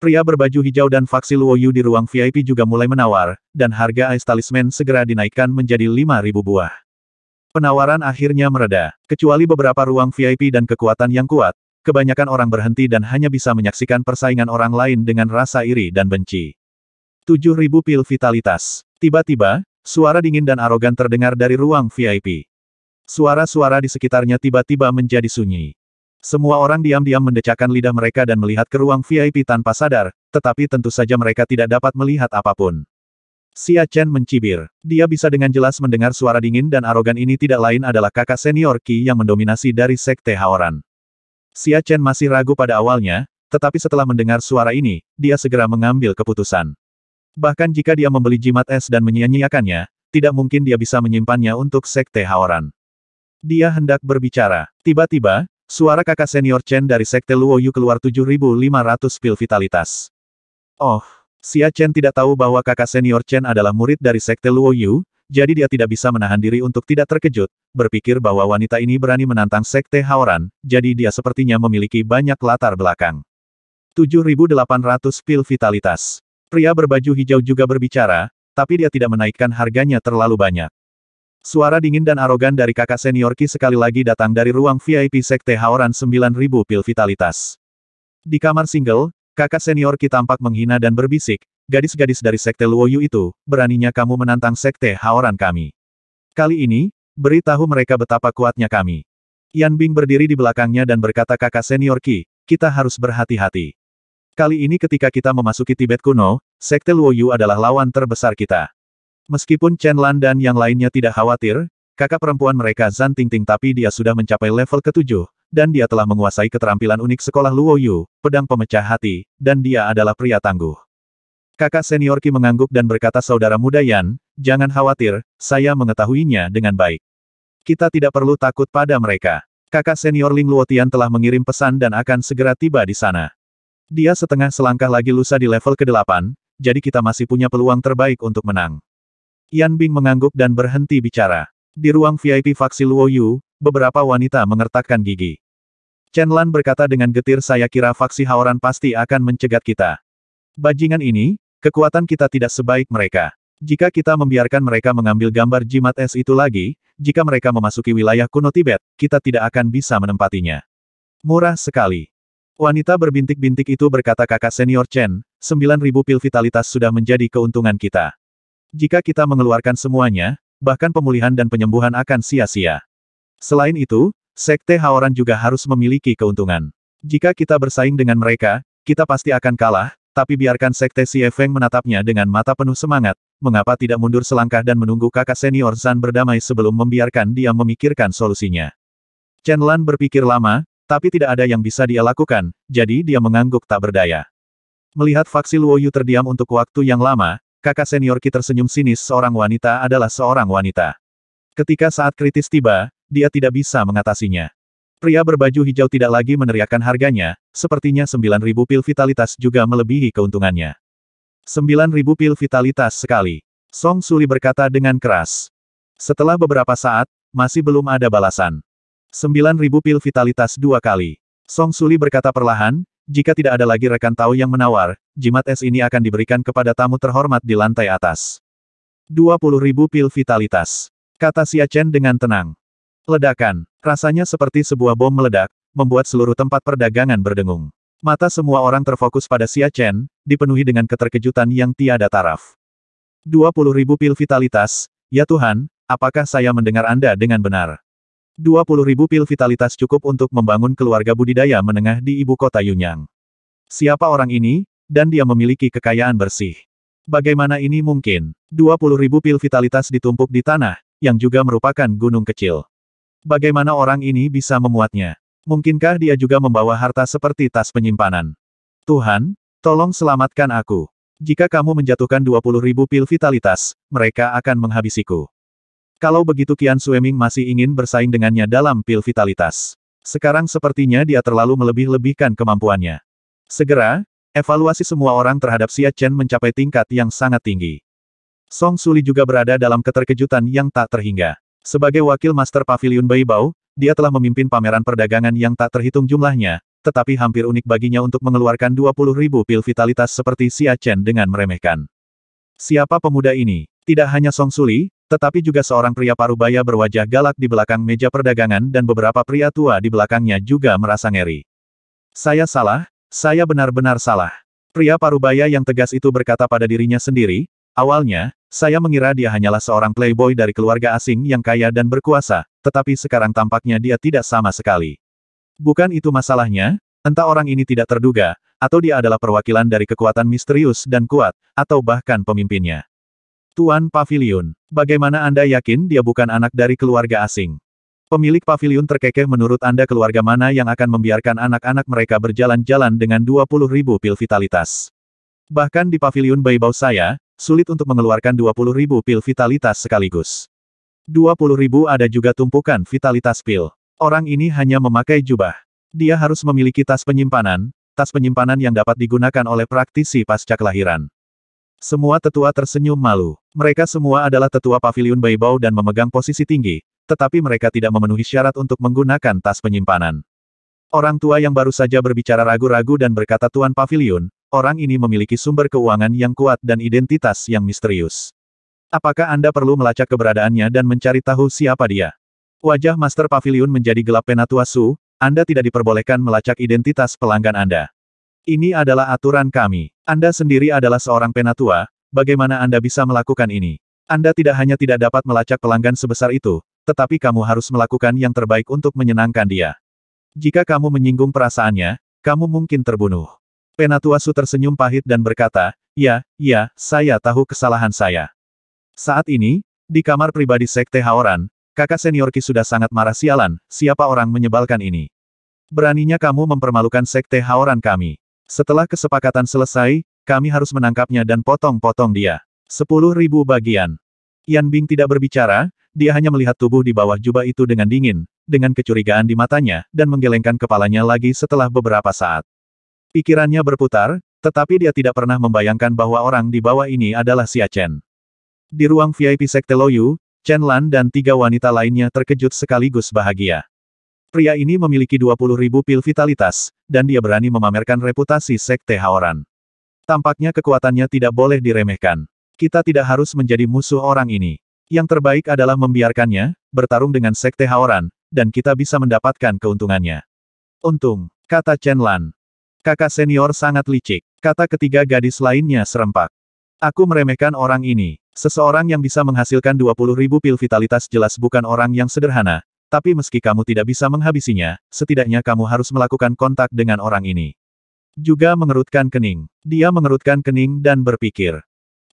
Pria berbaju hijau dan faksi Luoyu di ruang VIP juga mulai menawar, dan harga ais Talisman segera dinaikkan menjadi 5.000 buah. Penawaran akhirnya mereda, kecuali beberapa ruang VIP dan kekuatan yang kuat, kebanyakan orang berhenti dan hanya bisa menyaksikan persaingan orang lain dengan rasa iri dan benci. 7.000 pil vitalitas. Tiba-tiba, Suara dingin dan arogan terdengar dari ruang VIP. Suara-suara di sekitarnya tiba-tiba menjadi sunyi. Semua orang diam-diam mendecakkan lidah mereka dan melihat ke ruang VIP tanpa sadar, tetapi tentu saja mereka tidak dapat melihat apapun. Xia Chen mencibir. Dia bisa dengan jelas mendengar suara dingin dan arogan ini tidak lain adalah kakak senior Qi yang mendominasi dari Sekte Haoran. Xia Chen masih ragu pada awalnya, tetapi setelah mendengar suara ini, dia segera mengambil keputusan. Bahkan jika dia membeli jimat es dan menyia-nyiakannya, tidak mungkin dia bisa menyimpannya untuk Sekte Haoran. Dia hendak berbicara. Tiba-tiba, suara kakak senior Chen dari Sekte Luoyu keluar 7500 pil vitalitas. Oh, Xia Chen tidak tahu bahwa kakak senior Chen adalah murid dari Sekte Luoyu, jadi dia tidak bisa menahan diri untuk tidak terkejut, berpikir bahwa wanita ini berani menantang Sekte Haoran, jadi dia sepertinya memiliki banyak latar belakang. 7800 pil vitalitas. Pria berbaju hijau juga berbicara, tapi dia tidak menaikkan harganya terlalu banyak. Suara dingin dan arogan dari kakak senior Ki sekali lagi datang dari ruang VIP Sekte Haoran 9000 pil vitalitas. Di kamar single, kakak senior Ki tampak menghina dan berbisik, gadis-gadis dari Sekte Luoyu itu, beraninya kamu menantang Sekte Haoran kami. Kali ini, beritahu mereka betapa kuatnya kami. Yan Bing berdiri di belakangnya dan berkata kakak senior Ki, kita harus berhati-hati. Kali ini ketika kita memasuki Tibet kuno, Sekte Luoyu adalah lawan terbesar kita. Meskipun Chen Lan dan yang lainnya tidak khawatir, kakak perempuan mereka Zan Ting Ting tapi dia sudah mencapai level ketujuh, dan dia telah menguasai keterampilan unik sekolah Luoyu, pedang pemecah hati, dan dia adalah pria tangguh. Kakak senior Ki mengangguk dan berkata saudara muda Yan, jangan khawatir, saya mengetahuinya dengan baik. Kita tidak perlu takut pada mereka. Kakak senior Ling Luotian telah mengirim pesan dan akan segera tiba di sana. Dia setengah selangkah lagi lusa di level ke-8, jadi kita masih punya peluang terbaik untuk menang. Yan Bing mengangguk dan berhenti bicara. Di ruang VIP faksi Luo Yu, beberapa wanita mengertakkan gigi. Chen Lan berkata dengan getir saya kira faksi Haoran pasti akan mencegat kita. Bajingan ini, kekuatan kita tidak sebaik mereka. Jika kita membiarkan mereka mengambil gambar jimat es itu lagi, jika mereka memasuki wilayah kuno Tibet, kita tidak akan bisa menempatinya. Murah sekali. Wanita berbintik-bintik itu berkata kakak senior Chen, 9000 pil vitalitas sudah menjadi keuntungan kita. Jika kita mengeluarkan semuanya, bahkan pemulihan dan penyembuhan akan sia-sia. Selain itu, Sekte Haoran juga harus memiliki keuntungan. Jika kita bersaing dengan mereka, kita pasti akan kalah, tapi biarkan Sekte Xie Feng menatapnya dengan mata penuh semangat, mengapa tidak mundur selangkah dan menunggu kakak senior Zan berdamai sebelum membiarkan dia memikirkan solusinya. Chen Lan berpikir lama, tapi tidak ada yang bisa dia lakukan, jadi dia mengangguk tak berdaya. Melihat Faksi Luoyu terdiam untuk waktu yang lama, kakak senior Ki tersenyum sinis seorang wanita adalah seorang wanita. Ketika saat kritis tiba, dia tidak bisa mengatasinya. Pria berbaju hijau tidak lagi meneriakkan harganya, sepertinya 9.000 pil vitalitas juga melebihi keuntungannya. 9.000 pil vitalitas sekali. Song Suli berkata dengan keras. Setelah beberapa saat, masih belum ada balasan ribu pil vitalitas dua kali. Song Suli berkata perlahan, jika tidak ada lagi rekan tahu yang menawar, jimat es ini akan diberikan kepada tamu terhormat di lantai atas. 20.000 pil vitalitas. Kata Xia Chen dengan tenang. Ledakan. Rasanya seperti sebuah bom meledak, membuat seluruh tempat perdagangan berdengung. Mata semua orang terfokus pada Xia Chen, dipenuhi dengan keterkejutan yang tiada taraf. 20.000 pil vitalitas, ya Tuhan, apakah saya mendengar Anda dengan benar? 20.000 pil vitalitas cukup untuk membangun keluarga budidaya menengah di ibu kota Yunyang. Siapa orang ini, dan dia memiliki kekayaan bersih. Bagaimana ini mungkin? ribu pil vitalitas ditumpuk di tanah, yang juga merupakan gunung kecil. Bagaimana orang ini bisa memuatnya? Mungkinkah dia juga membawa harta seperti tas penyimpanan? Tuhan, tolong selamatkan aku. Jika kamu menjatuhkan ribu pil vitalitas, mereka akan menghabisiku. Kalau begitu Qian Sueming masih ingin bersaing dengannya dalam pil vitalitas. Sekarang sepertinya dia terlalu melebih-lebihkan kemampuannya. Segera, evaluasi semua orang terhadap Xia Chen mencapai tingkat yang sangat tinggi. Song Suli juga berada dalam keterkejutan yang tak terhingga. Sebagai wakil master pavilion Baibao, dia telah memimpin pameran perdagangan yang tak terhitung jumlahnya, tetapi hampir unik baginya untuk mengeluarkan puluh ribu pil vitalitas seperti Xia Chen dengan meremehkan. Siapa pemuda ini? Tidak hanya Song Suli, tetapi juga seorang pria parubaya berwajah galak di belakang meja perdagangan dan beberapa pria tua di belakangnya juga merasa ngeri. Saya salah, saya benar-benar salah. Pria parubaya yang tegas itu berkata pada dirinya sendiri, awalnya, saya mengira dia hanyalah seorang playboy dari keluarga asing yang kaya dan berkuasa, tetapi sekarang tampaknya dia tidak sama sekali. Bukan itu masalahnya, entah orang ini tidak terduga, atau dia adalah perwakilan dari kekuatan misterius dan kuat, atau bahkan pemimpinnya. Tuan Pavilion, bagaimana Anda yakin dia bukan anak dari keluarga asing? Pemilik pavilion terkekeh menurut Anda keluarga mana yang akan membiarkan anak-anak mereka berjalan-jalan dengan 20 ribu pil vitalitas. Bahkan di pavilion Baibau saya, sulit untuk mengeluarkan 20 ribu pil vitalitas sekaligus. 20 ribu ada juga tumpukan vitalitas pil. Orang ini hanya memakai jubah. Dia harus memiliki tas penyimpanan, tas penyimpanan yang dapat digunakan oleh praktisi pasca kelahiran. Semua tetua tersenyum malu. Mereka semua adalah tetua pavilion Baibau dan memegang posisi tinggi, tetapi mereka tidak memenuhi syarat untuk menggunakan tas penyimpanan. Orang tua yang baru saja berbicara ragu-ragu dan berkata Tuan Pavilion, orang ini memiliki sumber keuangan yang kuat dan identitas yang misterius. Apakah Anda perlu melacak keberadaannya dan mencari tahu siapa dia? Wajah Master Pavilion menjadi gelap penatua Su, Anda tidak diperbolehkan melacak identitas pelanggan Anda. Ini adalah aturan kami. Anda sendiri adalah seorang penatua, bagaimana Anda bisa melakukan ini? Anda tidak hanya tidak dapat melacak pelanggan sebesar itu, tetapi kamu harus melakukan yang terbaik untuk menyenangkan dia. Jika kamu menyinggung perasaannya, kamu mungkin terbunuh. Penatua Su tersenyum pahit dan berkata, Ya, ya, saya tahu kesalahan saya. Saat ini, di kamar pribadi Sekte Haoran, kakak senior Ki sudah sangat marah sialan, siapa orang menyebalkan ini. Beraninya kamu mempermalukan Sekte Haoran kami. Setelah kesepakatan selesai, kami harus menangkapnya dan potong-potong dia. Sepuluh ribu bagian. Yan Bing tidak berbicara, dia hanya melihat tubuh di bawah jubah itu dengan dingin, dengan kecurigaan di matanya, dan menggelengkan kepalanya lagi setelah beberapa saat. Pikirannya berputar, tetapi dia tidak pernah membayangkan bahwa orang di bawah ini adalah Xia Chen. Di ruang VIP Sekte Loyu, Chen Lan dan tiga wanita lainnya terkejut sekaligus bahagia. Pria ini memiliki ribu pil vitalitas, dan dia berani memamerkan reputasi Sekte Haoran. Tampaknya kekuatannya tidak boleh diremehkan. Kita tidak harus menjadi musuh orang ini. Yang terbaik adalah membiarkannya, bertarung dengan Sekte Haoran, dan kita bisa mendapatkan keuntungannya. Untung, kata Chen Lan. Kakak senior sangat licik. Kata ketiga gadis lainnya serempak. Aku meremehkan orang ini. Seseorang yang bisa menghasilkan ribu pil vitalitas jelas bukan orang yang sederhana, tapi meski kamu tidak bisa menghabisinya, setidaknya kamu harus melakukan kontak dengan orang ini. Juga mengerutkan kening. Dia mengerutkan kening dan berpikir.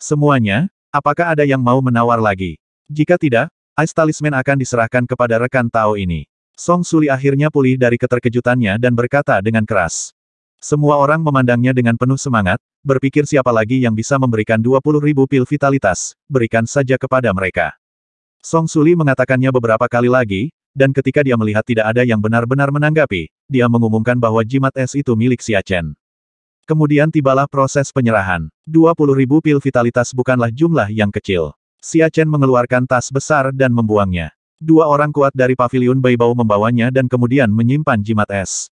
Semuanya, apakah ada yang mau menawar lagi? Jika tidak, Ice Talisman akan diserahkan kepada rekan Tao ini. Song Suli akhirnya pulih dari keterkejutannya dan berkata dengan keras. Semua orang memandangnya dengan penuh semangat, berpikir siapa lagi yang bisa memberikan 20 ribu pil vitalitas, berikan saja kepada mereka. Song Suli mengatakannya beberapa kali lagi, dan ketika dia melihat tidak ada yang benar-benar menanggapi, dia mengumumkan bahwa jimat es itu milik Xia Chen. Kemudian tibalah proses penyerahan. ribu pil vitalitas bukanlah jumlah yang kecil. Xia Chen mengeluarkan tas besar dan membuangnya. Dua orang kuat dari pavilion Baibau membawanya dan kemudian menyimpan jimat es.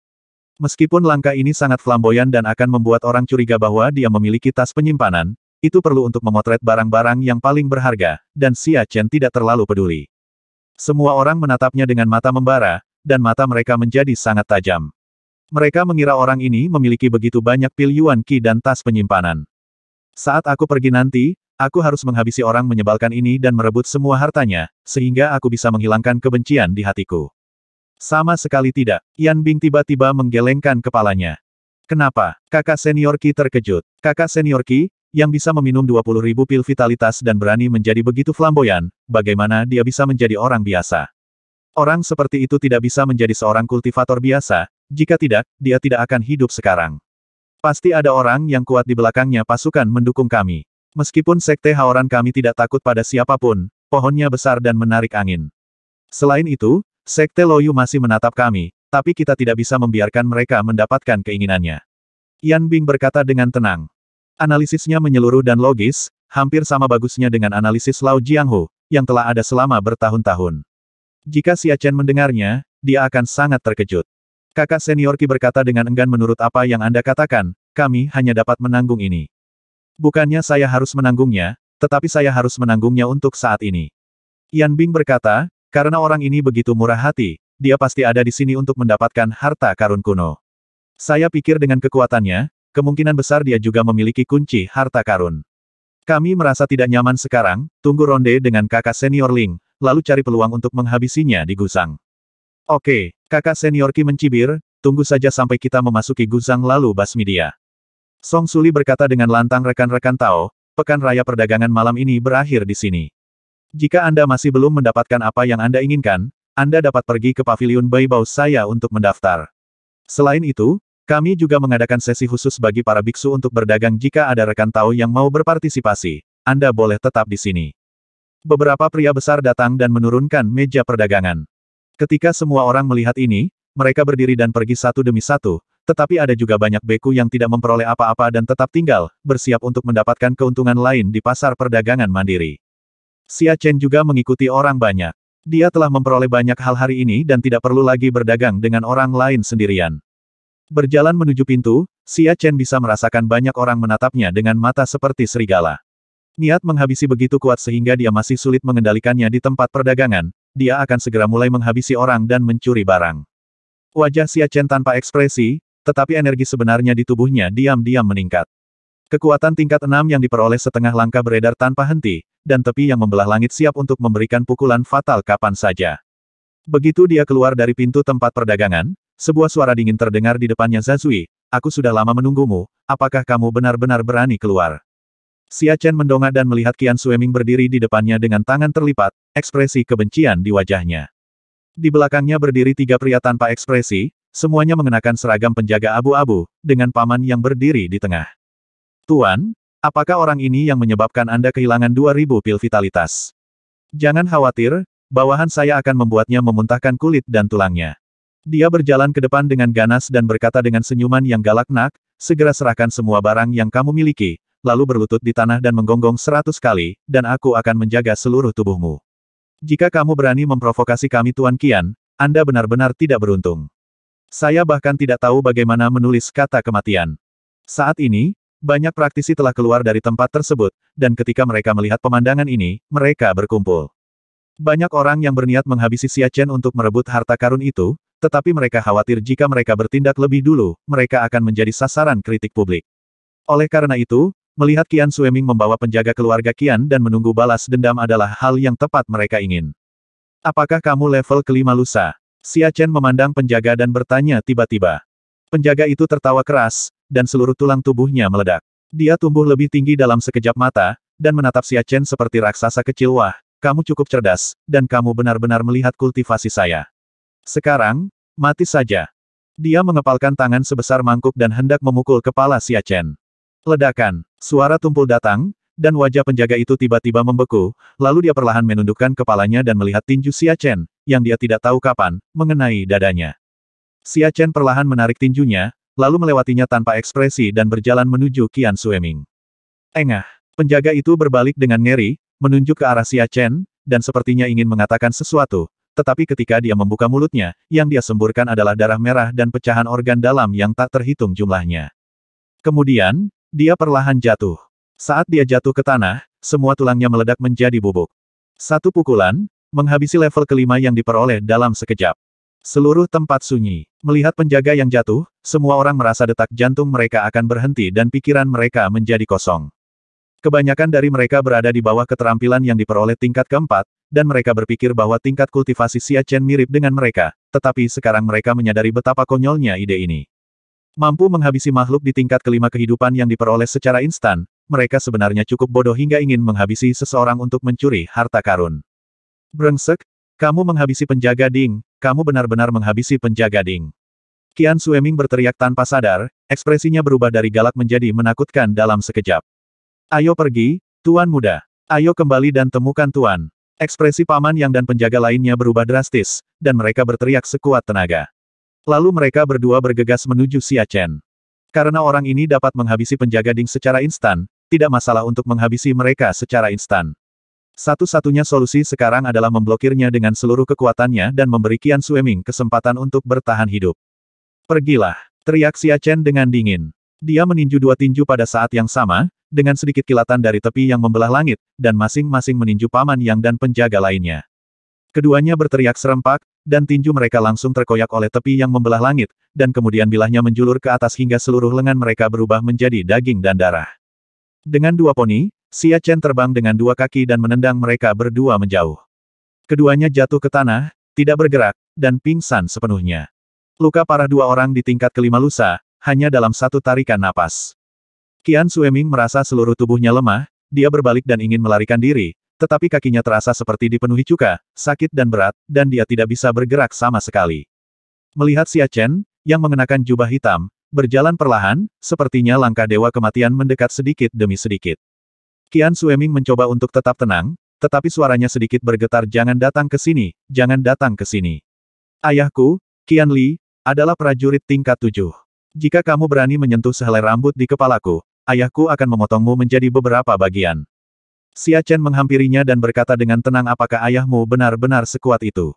Meskipun langkah ini sangat flamboyan dan akan membuat orang curiga bahwa dia memiliki tas penyimpanan, itu perlu untuk memotret barang-barang yang paling berharga, dan Xia Chen tidak terlalu peduli. Semua orang menatapnya dengan mata membara, dan mata mereka menjadi sangat tajam. Mereka mengira orang ini memiliki begitu banyak pil Yuan Qi dan tas penyimpanan. Saat aku pergi nanti, aku harus menghabisi orang menyebalkan ini dan merebut semua hartanya, sehingga aku bisa menghilangkan kebencian di hatiku. Sama sekali tidak, Yan Bing tiba-tiba menggelengkan kepalanya. Kenapa? Kakak senior Qi terkejut. Kakak senior Qi, yang bisa meminum ribu pil vitalitas dan berani menjadi begitu flamboyan, bagaimana dia bisa menjadi orang biasa? Orang seperti itu tidak bisa menjadi seorang kultivator biasa, jika tidak, dia tidak akan hidup sekarang. Pasti ada orang yang kuat di belakangnya pasukan mendukung kami. Meskipun sekte Haoran kami tidak takut pada siapapun, pohonnya besar dan menarik angin. Selain itu, sekte Loyu masih menatap kami, tapi kita tidak bisa membiarkan mereka mendapatkan keinginannya. Yan Bing berkata dengan tenang. Analisisnya menyeluruh dan logis, hampir sama bagusnya dengan analisis Lao Jianghu, yang telah ada selama bertahun-tahun. Jika Xia Chen mendengarnya, dia akan sangat terkejut. Kakak senior Ki berkata dengan enggan menurut apa yang Anda katakan, kami hanya dapat menanggung ini. Bukannya saya harus menanggungnya, tetapi saya harus menanggungnya untuk saat ini. Yan Bing berkata, karena orang ini begitu murah hati, dia pasti ada di sini untuk mendapatkan harta karun kuno. Saya pikir dengan kekuatannya, Kemungkinan besar dia juga memiliki kunci harta karun. Kami merasa tidak nyaman sekarang, tunggu ronde dengan kakak senior Ling, lalu cari peluang untuk menghabisinya di Gusang. Oke, kakak senior Ki mencibir, tunggu saja sampai kita memasuki Gusang lalu basmi dia. Song Suli berkata dengan lantang rekan-rekan Tao, pekan raya perdagangan malam ini berakhir di sini. Jika Anda masih belum mendapatkan apa yang Anda inginkan, Anda dapat pergi ke Paviliun Baibau saya untuk mendaftar. Selain itu, kami juga mengadakan sesi khusus bagi para biksu untuk berdagang jika ada rekan tahu yang mau berpartisipasi. Anda boleh tetap di sini. Beberapa pria besar datang dan menurunkan meja perdagangan. Ketika semua orang melihat ini, mereka berdiri dan pergi satu demi satu, tetapi ada juga banyak beku yang tidak memperoleh apa-apa dan tetap tinggal, bersiap untuk mendapatkan keuntungan lain di pasar perdagangan mandiri. Xia Chen juga mengikuti orang banyak. Dia telah memperoleh banyak hal hari ini dan tidak perlu lagi berdagang dengan orang lain sendirian. Berjalan menuju pintu, Xia Chen bisa merasakan banyak orang menatapnya dengan mata seperti serigala. Niat menghabisi begitu kuat sehingga dia masih sulit mengendalikannya di tempat perdagangan, dia akan segera mulai menghabisi orang dan mencuri barang. Wajah Xia Chen tanpa ekspresi, tetapi energi sebenarnya di tubuhnya diam-diam meningkat. Kekuatan tingkat enam yang diperoleh setengah langkah beredar tanpa henti, dan tepi yang membelah langit siap untuk memberikan pukulan fatal kapan saja. Begitu dia keluar dari pintu tempat perdagangan, sebuah suara dingin terdengar di depannya Zazui, aku sudah lama menunggumu, apakah kamu benar-benar berani keluar? Xia Chen mendongak dan melihat Qian Sueming berdiri di depannya dengan tangan terlipat, ekspresi kebencian di wajahnya. Di belakangnya berdiri tiga pria tanpa ekspresi, semuanya mengenakan seragam penjaga abu-abu, dengan paman yang berdiri di tengah. Tuan, apakah orang ini yang menyebabkan Anda kehilangan 2000 pil vitalitas? Jangan khawatir, bawahan saya akan membuatnya memuntahkan kulit dan tulangnya. Dia berjalan ke depan dengan ganas dan berkata dengan senyuman yang galak nak, segera serahkan semua barang yang kamu miliki, lalu berlutut di tanah dan menggonggong seratus kali, dan aku akan menjaga seluruh tubuhmu. Jika kamu berani memprovokasi kami Tuan Kian, Anda benar-benar tidak beruntung. Saya bahkan tidak tahu bagaimana menulis kata kematian. Saat ini, banyak praktisi telah keluar dari tempat tersebut, dan ketika mereka melihat pemandangan ini, mereka berkumpul. Banyak orang yang berniat menghabisi Xia Chen untuk merebut harta karun itu, tetapi mereka khawatir jika mereka bertindak lebih dulu, mereka akan menjadi sasaran kritik publik. Oleh karena itu, melihat Qian Sueming membawa penjaga keluarga Qian dan menunggu balas dendam adalah hal yang tepat mereka ingin. Apakah kamu level kelima lusa? Xia Chen memandang penjaga dan bertanya tiba-tiba. Penjaga itu tertawa keras, dan seluruh tulang tubuhnya meledak. Dia tumbuh lebih tinggi dalam sekejap mata, dan menatap Xia Chen seperti raksasa kecil wah, kamu cukup cerdas, dan kamu benar-benar melihat kultivasi saya. Sekarang, Mati saja. Dia mengepalkan tangan sebesar mangkuk dan hendak memukul kepala Siachen. Ledakan, suara tumpul datang, dan wajah penjaga itu tiba-tiba membeku, lalu dia perlahan menundukkan kepalanya dan melihat tinju Siachen, yang dia tidak tahu kapan, mengenai dadanya. Siachen perlahan menarik tinjunya, lalu melewatinya tanpa ekspresi dan berjalan menuju Qian Sueming. Engah, penjaga itu berbalik dengan ngeri, menunjuk ke arah Siachen, dan sepertinya ingin mengatakan sesuatu, tetapi ketika dia membuka mulutnya, yang dia semburkan adalah darah merah dan pecahan organ dalam yang tak terhitung jumlahnya. Kemudian, dia perlahan jatuh. Saat dia jatuh ke tanah, semua tulangnya meledak menjadi bubuk. Satu pukulan, menghabisi level kelima yang diperoleh dalam sekejap. Seluruh tempat sunyi. Melihat penjaga yang jatuh, semua orang merasa detak jantung mereka akan berhenti dan pikiran mereka menjadi kosong. Kebanyakan dari mereka berada di bawah keterampilan yang diperoleh tingkat keempat, dan mereka berpikir bahwa tingkat kultivasi Chen mirip dengan mereka, tetapi sekarang mereka menyadari betapa konyolnya ide ini. Mampu menghabisi makhluk di tingkat kelima kehidupan yang diperoleh secara instan, mereka sebenarnya cukup bodoh hingga ingin menghabisi seseorang untuk mencuri harta karun. Brengsek, kamu menghabisi penjaga Ding, kamu benar-benar menghabisi penjaga Ding. Qian Sueming berteriak tanpa sadar, ekspresinya berubah dari galak menjadi menakutkan dalam sekejap. Ayo pergi, Tuan Muda. Ayo kembali dan temukan Tuan. Ekspresi Paman Yang dan penjaga lainnya berubah drastis, dan mereka berteriak sekuat tenaga. Lalu mereka berdua bergegas menuju Siachen. Karena orang ini dapat menghabisi penjaga Ding secara instan, tidak masalah untuk menghabisi mereka secara instan. Satu-satunya solusi sekarang adalah memblokirnya dengan seluruh kekuatannya dan memberi Qian Sueming kesempatan untuk bertahan hidup. Pergilah, teriak Siachen dengan dingin. Dia meninju dua tinju pada saat yang sama, dengan sedikit kilatan dari tepi yang membelah langit, dan masing-masing meninju Paman Yang dan penjaga lainnya. Keduanya berteriak serempak, dan tinju mereka langsung terkoyak oleh tepi yang membelah langit, dan kemudian bilahnya menjulur ke atas hingga seluruh lengan mereka berubah menjadi daging dan darah. Dengan dua poni, Xia Chen terbang dengan dua kaki dan menendang mereka berdua menjauh. Keduanya jatuh ke tanah, tidak bergerak, dan pingsan sepenuhnya. Luka parah dua orang di tingkat kelima lusa, hanya dalam satu tarikan napas. Kian Sueming merasa seluruh tubuhnya lemah, dia berbalik dan ingin melarikan diri, tetapi kakinya terasa seperti dipenuhi cuka, sakit dan berat, dan dia tidak bisa bergerak sama sekali. Melihat Xia Chen, yang mengenakan jubah hitam, berjalan perlahan, sepertinya langkah Dewa Kematian mendekat sedikit demi sedikit. Kian Sueming mencoba untuk tetap tenang, tetapi suaranya sedikit bergetar jangan datang ke sini, jangan datang ke sini. Ayahku, Kian Li, adalah prajurit tingkat tujuh. Jika kamu berani menyentuh sehelai rambut di kepalaku, ayahku akan memotongmu menjadi beberapa bagian. Xia Chen menghampirinya dan berkata dengan tenang apakah ayahmu benar-benar sekuat itu.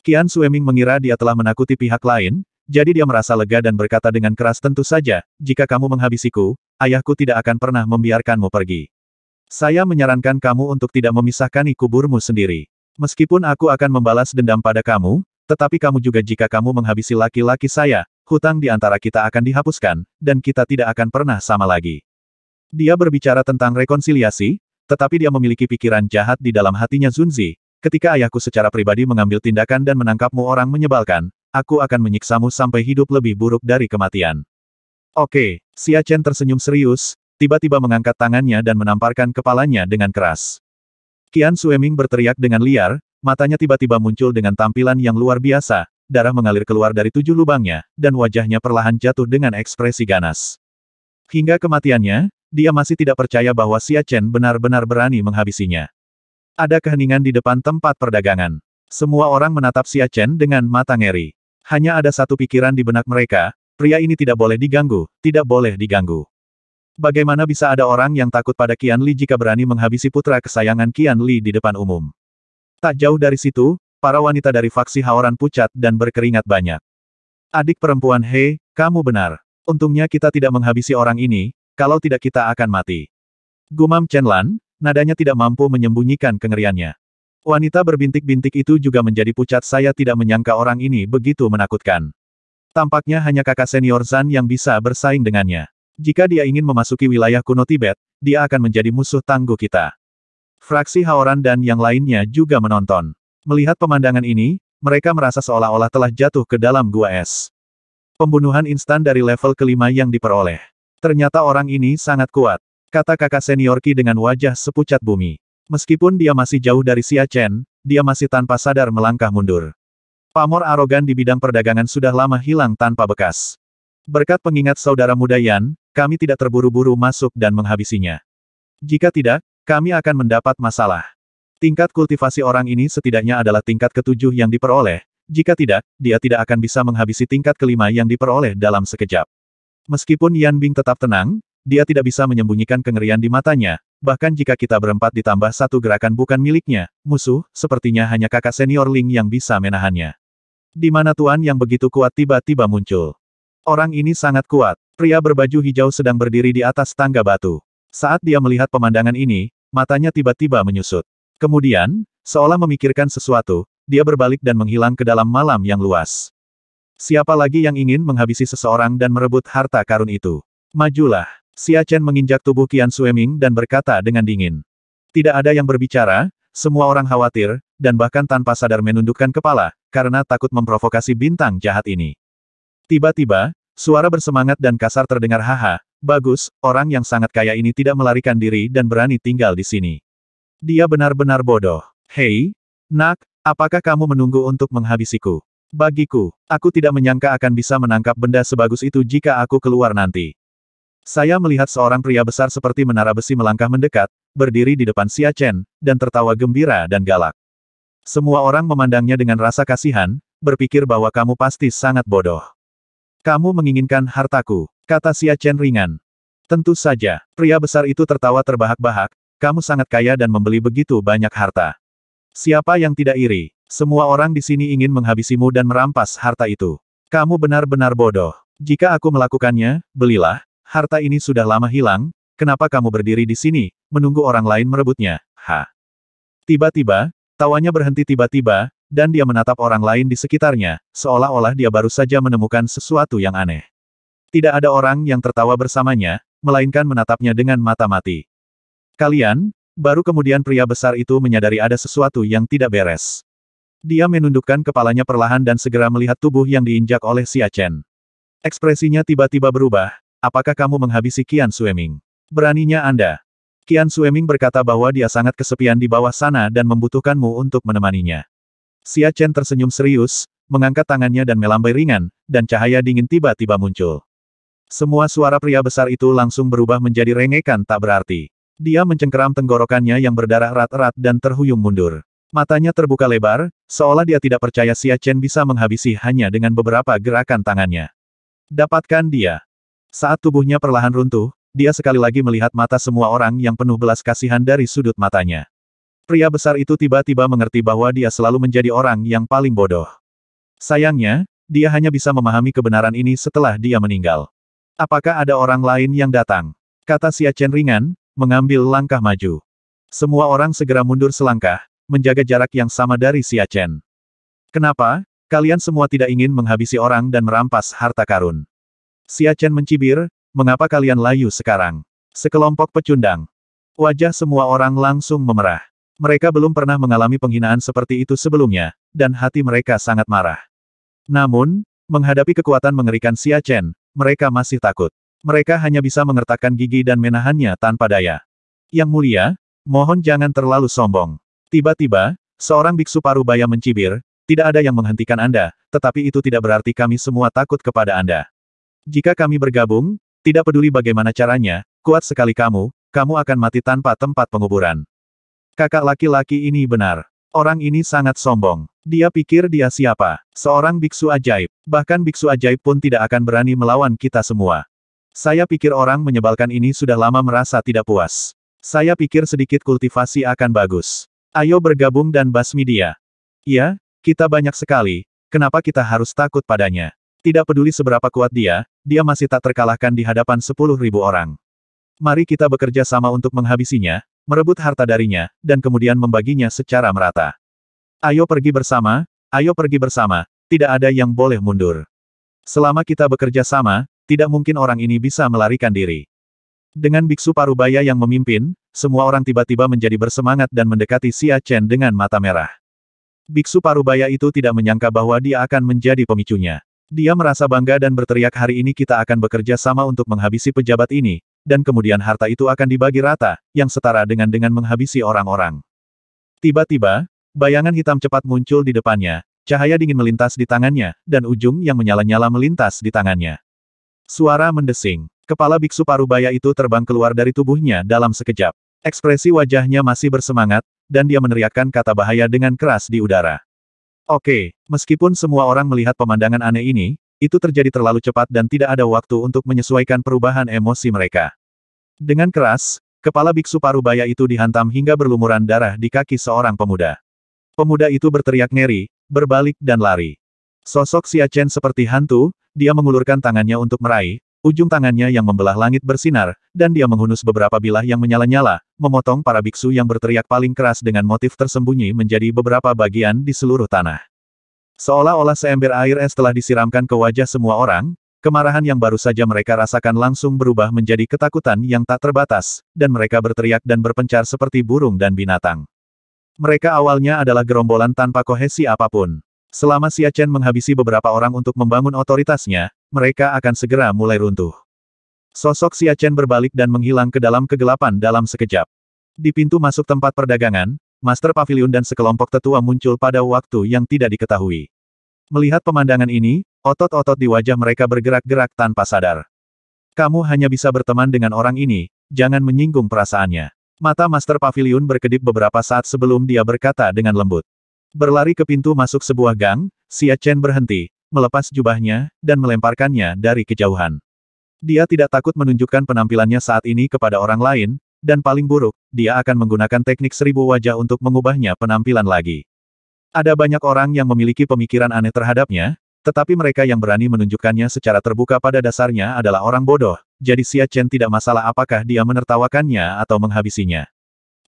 Qian Sueming mengira dia telah menakuti pihak lain, jadi dia merasa lega dan berkata dengan keras tentu saja, jika kamu menghabisiku, ayahku tidak akan pernah membiarkanmu pergi. Saya menyarankan kamu untuk tidak memisahkan kuburmu sendiri. Meskipun aku akan membalas dendam pada kamu, tetapi kamu juga jika kamu menghabisi laki-laki saya, hutang di antara kita akan dihapuskan, dan kita tidak akan pernah sama lagi. Dia berbicara tentang rekonsiliasi, tetapi dia memiliki pikiran jahat di dalam hatinya Zunzi. Ketika ayahku secara pribadi mengambil tindakan dan menangkapmu orang menyebalkan, aku akan menyiksamu sampai hidup lebih buruk dari kematian. Oke, Xia Chen tersenyum serius, tiba-tiba mengangkat tangannya dan menamparkan kepalanya dengan keras. Qian Sueming berteriak dengan liar, matanya tiba-tiba muncul dengan tampilan yang luar biasa, darah mengalir keluar dari tujuh lubangnya, dan wajahnya perlahan jatuh dengan ekspresi ganas. Hingga kematiannya, dia masih tidak percaya bahwa Xia Chen benar-benar berani menghabisinya. Ada keheningan di depan tempat perdagangan. Semua orang menatap Xia Chen dengan mata ngeri. Hanya ada satu pikiran di benak mereka, pria ini tidak boleh diganggu, tidak boleh diganggu. Bagaimana bisa ada orang yang takut pada Qian Li jika berani menghabisi putra kesayangan Qian Li di depan umum? Tak jauh dari situ, Para wanita dari faksi Haoran pucat dan berkeringat banyak. Adik perempuan He, kamu benar. Untungnya kita tidak menghabisi orang ini, kalau tidak kita akan mati. Gumam Chenlan, nadanya tidak mampu menyembunyikan kengeriannya. Wanita berbintik-bintik itu juga menjadi pucat saya tidak menyangka orang ini begitu menakutkan. Tampaknya hanya kakak senior Zan yang bisa bersaing dengannya. Jika dia ingin memasuki wilayah kuno Tibet, dia akan menjadi musuh tangguh kita. Fraksi Haoran dan yang lainnya juga menonton. Melihat pemandangan ini, mereka merasa seolah-olah telah jatuh ke dalam gua es. Pembunuhan instan dari level kelima yang diperoleh. Ternyata orang ini sangat kuat, kata kakak senior Ki dengan wajah sepucat bumi. Meskipun dia masih jauh dari Xia Chen, dia masih tanpa sadar melangkah mundur. Pamor arogan di bidang perdagangan sudah lama hilang tanpa bekas. Berkat pengingat saudara muda Yan, kami tidak terburu-buru masuk dan menghabisinya. Jika tidak, kami akan mendapat masalah. Tingkat kultivasi orang ini setidaknya adalah tingkat ketujuh yang diperoleh, jika tidak, dia tidak akan bisa menghabisi tingkat kelima yang diperoleh dalam sekejap. Meskipun Yan Bing tetap tenang, dia tidak bisa menyembunyikan kengerian di matanya, bahkan jika kita berempat ditambah satu gerakan bukan miliknya, musuh, sepertinya hanya kakak senior Ling yang bisa menahannya. Di mana tuan yang begitu kuat tiba-tiba muncul. Orang ini sangat kuat, pria berbaju hijau sedang berdiri di atas tangga batu. Saat dia melihat pemandangan ini, matanya tiba-tiba menyusut. Kemudian, seolah memikirkan sesuatu, dia berbalik dan menghilang ke dalam malam yang luas. Siapa lagi yang ingin menghabisi seseorang dan merebut harta karun itu? Majulah. Xia Chen menginjak tubuh Qian Sueming dan berkata dengan dingin. Tidak ada yang berbicara, semua orang khawatir, dan bahkan tanpa sadar menundukkan kepala, karena takut memprovokasi bintang jahat ini. Tiba-tiba, suara bersemangat dan kasar terdengar haha, bagus, orang yang sangat kaya ini tidak melarikan diri dan berani tinggal di sini. Dia benar-benar bodoh. Hei, nak, apakah kamu menunggu untuk menghabisiku? Bagiku, aku tidak menyangka akan bisa menangkap benda sebagus itu jika aku keluar nanti. Saya melihat seorang pria besar seperti menara besi melangkah mendekat, berdiri di depan Xia Chen, dan tertawa gembira dan galak. Semua orang memandangnya dengan rasa kasihan, berpikir bahwa kamu pasti sangat bodoh. Kamu menginginkan hartaku, kata Xia Chen ringan. Tentu saja, pria besar itu tertawa terbahak-bahak, kamu sangat kaya dan membeli begitu banyak harta. Siapa yang tidak iri? Semua orang di sini ingin menghabisimu dan merampas harta itu. Kamu benar-benar bodoh. Jika aku melakukannya, belilah, harta ini sudah lama hilang, kenapa kamu berdiri di sini, menunggu orang lain merebutnya, ha? Tiba-tiba, tawanya berhenti tiba-tiba, dan dia menatap orang lain di sekitarnya, seolah-olah dia baru saja menemukan sesuatu yang aneh. Tidak ada orang yang tertawa bersamanya, melainkan menatapnya dengan mata mati. Kalian? Baru kemudian pria besar itu menyadari ada sesuatu yang tidak beres. Dia menundukkan kepalanya perlahan dan segera melihat tubuh yang diinjak oleh Xia Chen. Ekspresinya tiba-tiba berubah, apakah kamu menghabisi Qian Sueming? Beraninya Anda. Qian Sueming berkata bahwa dia sangat kesepian di bawah sana dan membutuhkanmu untuk menemaninya. Xia Chen tersenyum serius, mengangkat tangannya dan melambai ringan, dan cahaya dingin tiba-tiba muncul. Semua suara pria besar itu langsung berubah menjadi rengekan tak berarti. Dia mencengkeram tenggorokannya yang berdarah erat-erat dan terhuyung mundur. Matanya terbuka lebar, seolah dia tidak percaya Xia Chen bisa menghabisi hanya dengan beberapa gerakan tangannya. Dapatkan dia. Saat tubuhnya perlahan runtuh, dia sekali lagi melihat mata semua orang yang penuh belas kasihan dari sudut matanya. Pria besar itu tiba-tiba mengerti bahwa dia selalu menjadi orang yang paling bodoh. Sayangnya, dia hanya bisa memahami kebenaran ini setelah dia meninggal. Apakah ada orang lain yang datang? Kata Xia Chen ringan, mengambil langkah maju. Semua orang segera mundur selangkah, menjaga jarak yang sama dari Xia Chen. Kenapa? Kalian semua tidak ingin menghabisi orang dan merampas harta karun. Xia Chen mencibir, mengapa kalian layu sekarang? Sekelompok pecundang. Wajah semua orang langsung memerah. Mereka belum pernah mengalami penghinaan seperti itu sebelumnya, dan hati mereka sangat marah. Namun, menghadapi kekuatan mengerikan Xia Chen, mereka masih takut. Mereka hanya bisa mengertakkan gigi dan menahannya tanpa daya. Yang mulia, mohon jangan terlalu sombong. Tiba-tiba, seorang biksu parubaya mencibir, tidak ada yang menghentikan Anda, tetapi itu tidak berarti kami semua takut kepada Anda. Jika kami bergabung, tidak peduli bagaimana caranya, kuat sekali kamu, kamu akan mati tanpa tempat penguburan. Kakak laki-laki ini benar. Orang ini sangat sombong. Dia pikir dia siapa? Seorang biksu ajaib. Bahkan biksu ajaib pun tidak akan berani melawan kita semua. Saya pikir orang menyebalkan ini sudah lama merasa tidak puas. Saya pikir sedikit kultivasi akan bagus. Ayo bergabung dan basmi dia. Ya, kita banyak sekali, kenapa kita harus takut padanya? Tidak peduli seberapa kuat dia, dia masih tak terkalahkan di hadapan sepuluh ribu orang. Mari kita bekerja sama untuk menghabisinya, merebut harta darinya, dan kemudian membaginya secara merata. Ayo pergi bersama, ayo pergi bersama, tidak ada yang boleh mundur. Selama kita bekerja sama, tidak mungkin orang ini bisa melarikan diri. Dengan biksu parubaya yang memimpin, semua orang tiba-tiba menjadi bersemangat dan mendekati Xia Chen dengan mata merah. Biksu parubaya itu tidak menyangka bahwa dia akan menjadi pemicunya. Dia merasa bangga dan berteriak hari ini kita akan bekerja sama untuk menghabisi pejabat ini, dan kemudian harta itu akan dibagi rata, yang setara dengan dengan menghabisi orang-orang. Tiba-tiba, bayangan hitam cepat muncul di depannya, cahaya dingin melintas di tangannya, dan ujung yang menyala-nyala melintas di tangannya. Suara mendesing. Kepala biksu parubaya itu terbang keluar dari tubuhnya dalam sekejap. Ekspresi wajahnya masih bersemangat, dan dia meneriakkan kata bahaya dengan keras di udara. Oke, meskipun semua orang melihat pemandangan aneh ini, itu terjadi terlalu cepat dan tidak ada waktu untuk menyesuaikan perubahan emosi mereka. Dengan keras, kepala biksu parubaya itu dihantam hingga berlumuran darah di kaki seorang pemuda. Pemuda itu berteriak ngeri, berbalik dan lari. Sosok Chen seperti hantu, dia mengulurkan tangannya untuk meraih, ujung tangannya yang membelah langit bersinar, dan dia menghunus beberapa bilah yang menyala-nyala, memotong para biksu yang berteriak paling keras dengan motif tersembunyi menjadi beberapa bagian di seluruh tanah. Seolah-olah seember air es telah disiramkan ke wajah semua orang, kemarahan yang baru saja mereka rasakan langsung berubah menjadi ketakutan yang tak terbatas, dan mereka berteriak dan berpencar seperti burung dan binatang. Mereka awalnya adalah gerombolan tanpa kohesi apapun. Selama Siachen menghabisi beberapa orang untuk membangun otoritasnya, mereka akan segera mulai runtuh. Sosok Siachen berbalik dan menghilang ke dalam kegelapan dalam sekejap. Di pintu masuk tempat perdagangan, Master Pavilion dan sekelompok tetua muncul pada waktu yang tidak diketahui. Melihat pemandangan ini, otot-otot di wajah mereka bergerak-gerak tanpa sadar. Kamu hanya bisa berteman dengan orang ini, jangan menyinggung perasaannya. Mata Master Pavilion berkedip beberapa saat sebelum dia berkata dengan lembut. Berlari ke pintu masuk sebuah gang, Xia Chen berhenti, melepas jubahnya, dan melemparkannya dari kejauhan. Dia tidak takut menunjukkan penampilannya saat ini kepada orang lain, dan paling buruk, dia akan menggunakan teknik seribu wajah untuk mengubahnya penampilan lagi. Ada banyak orang yang memiliki pemikiran aneh terhadapnya, tetapi mereka yang berani menunjukkannya secara terbuka pada dasarnya adalah orang bodoh, jadi Xia Chen tidak masalah apakah dia menertawakannya atau menghabisinya.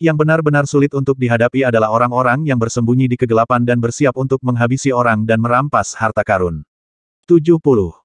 Yang benar-benar sulit untuk dihadapi adalah orang-orang yang bersembunyi di kegelapan dan bersiap untuk menghabisi orang dan merampas harta karun. 70.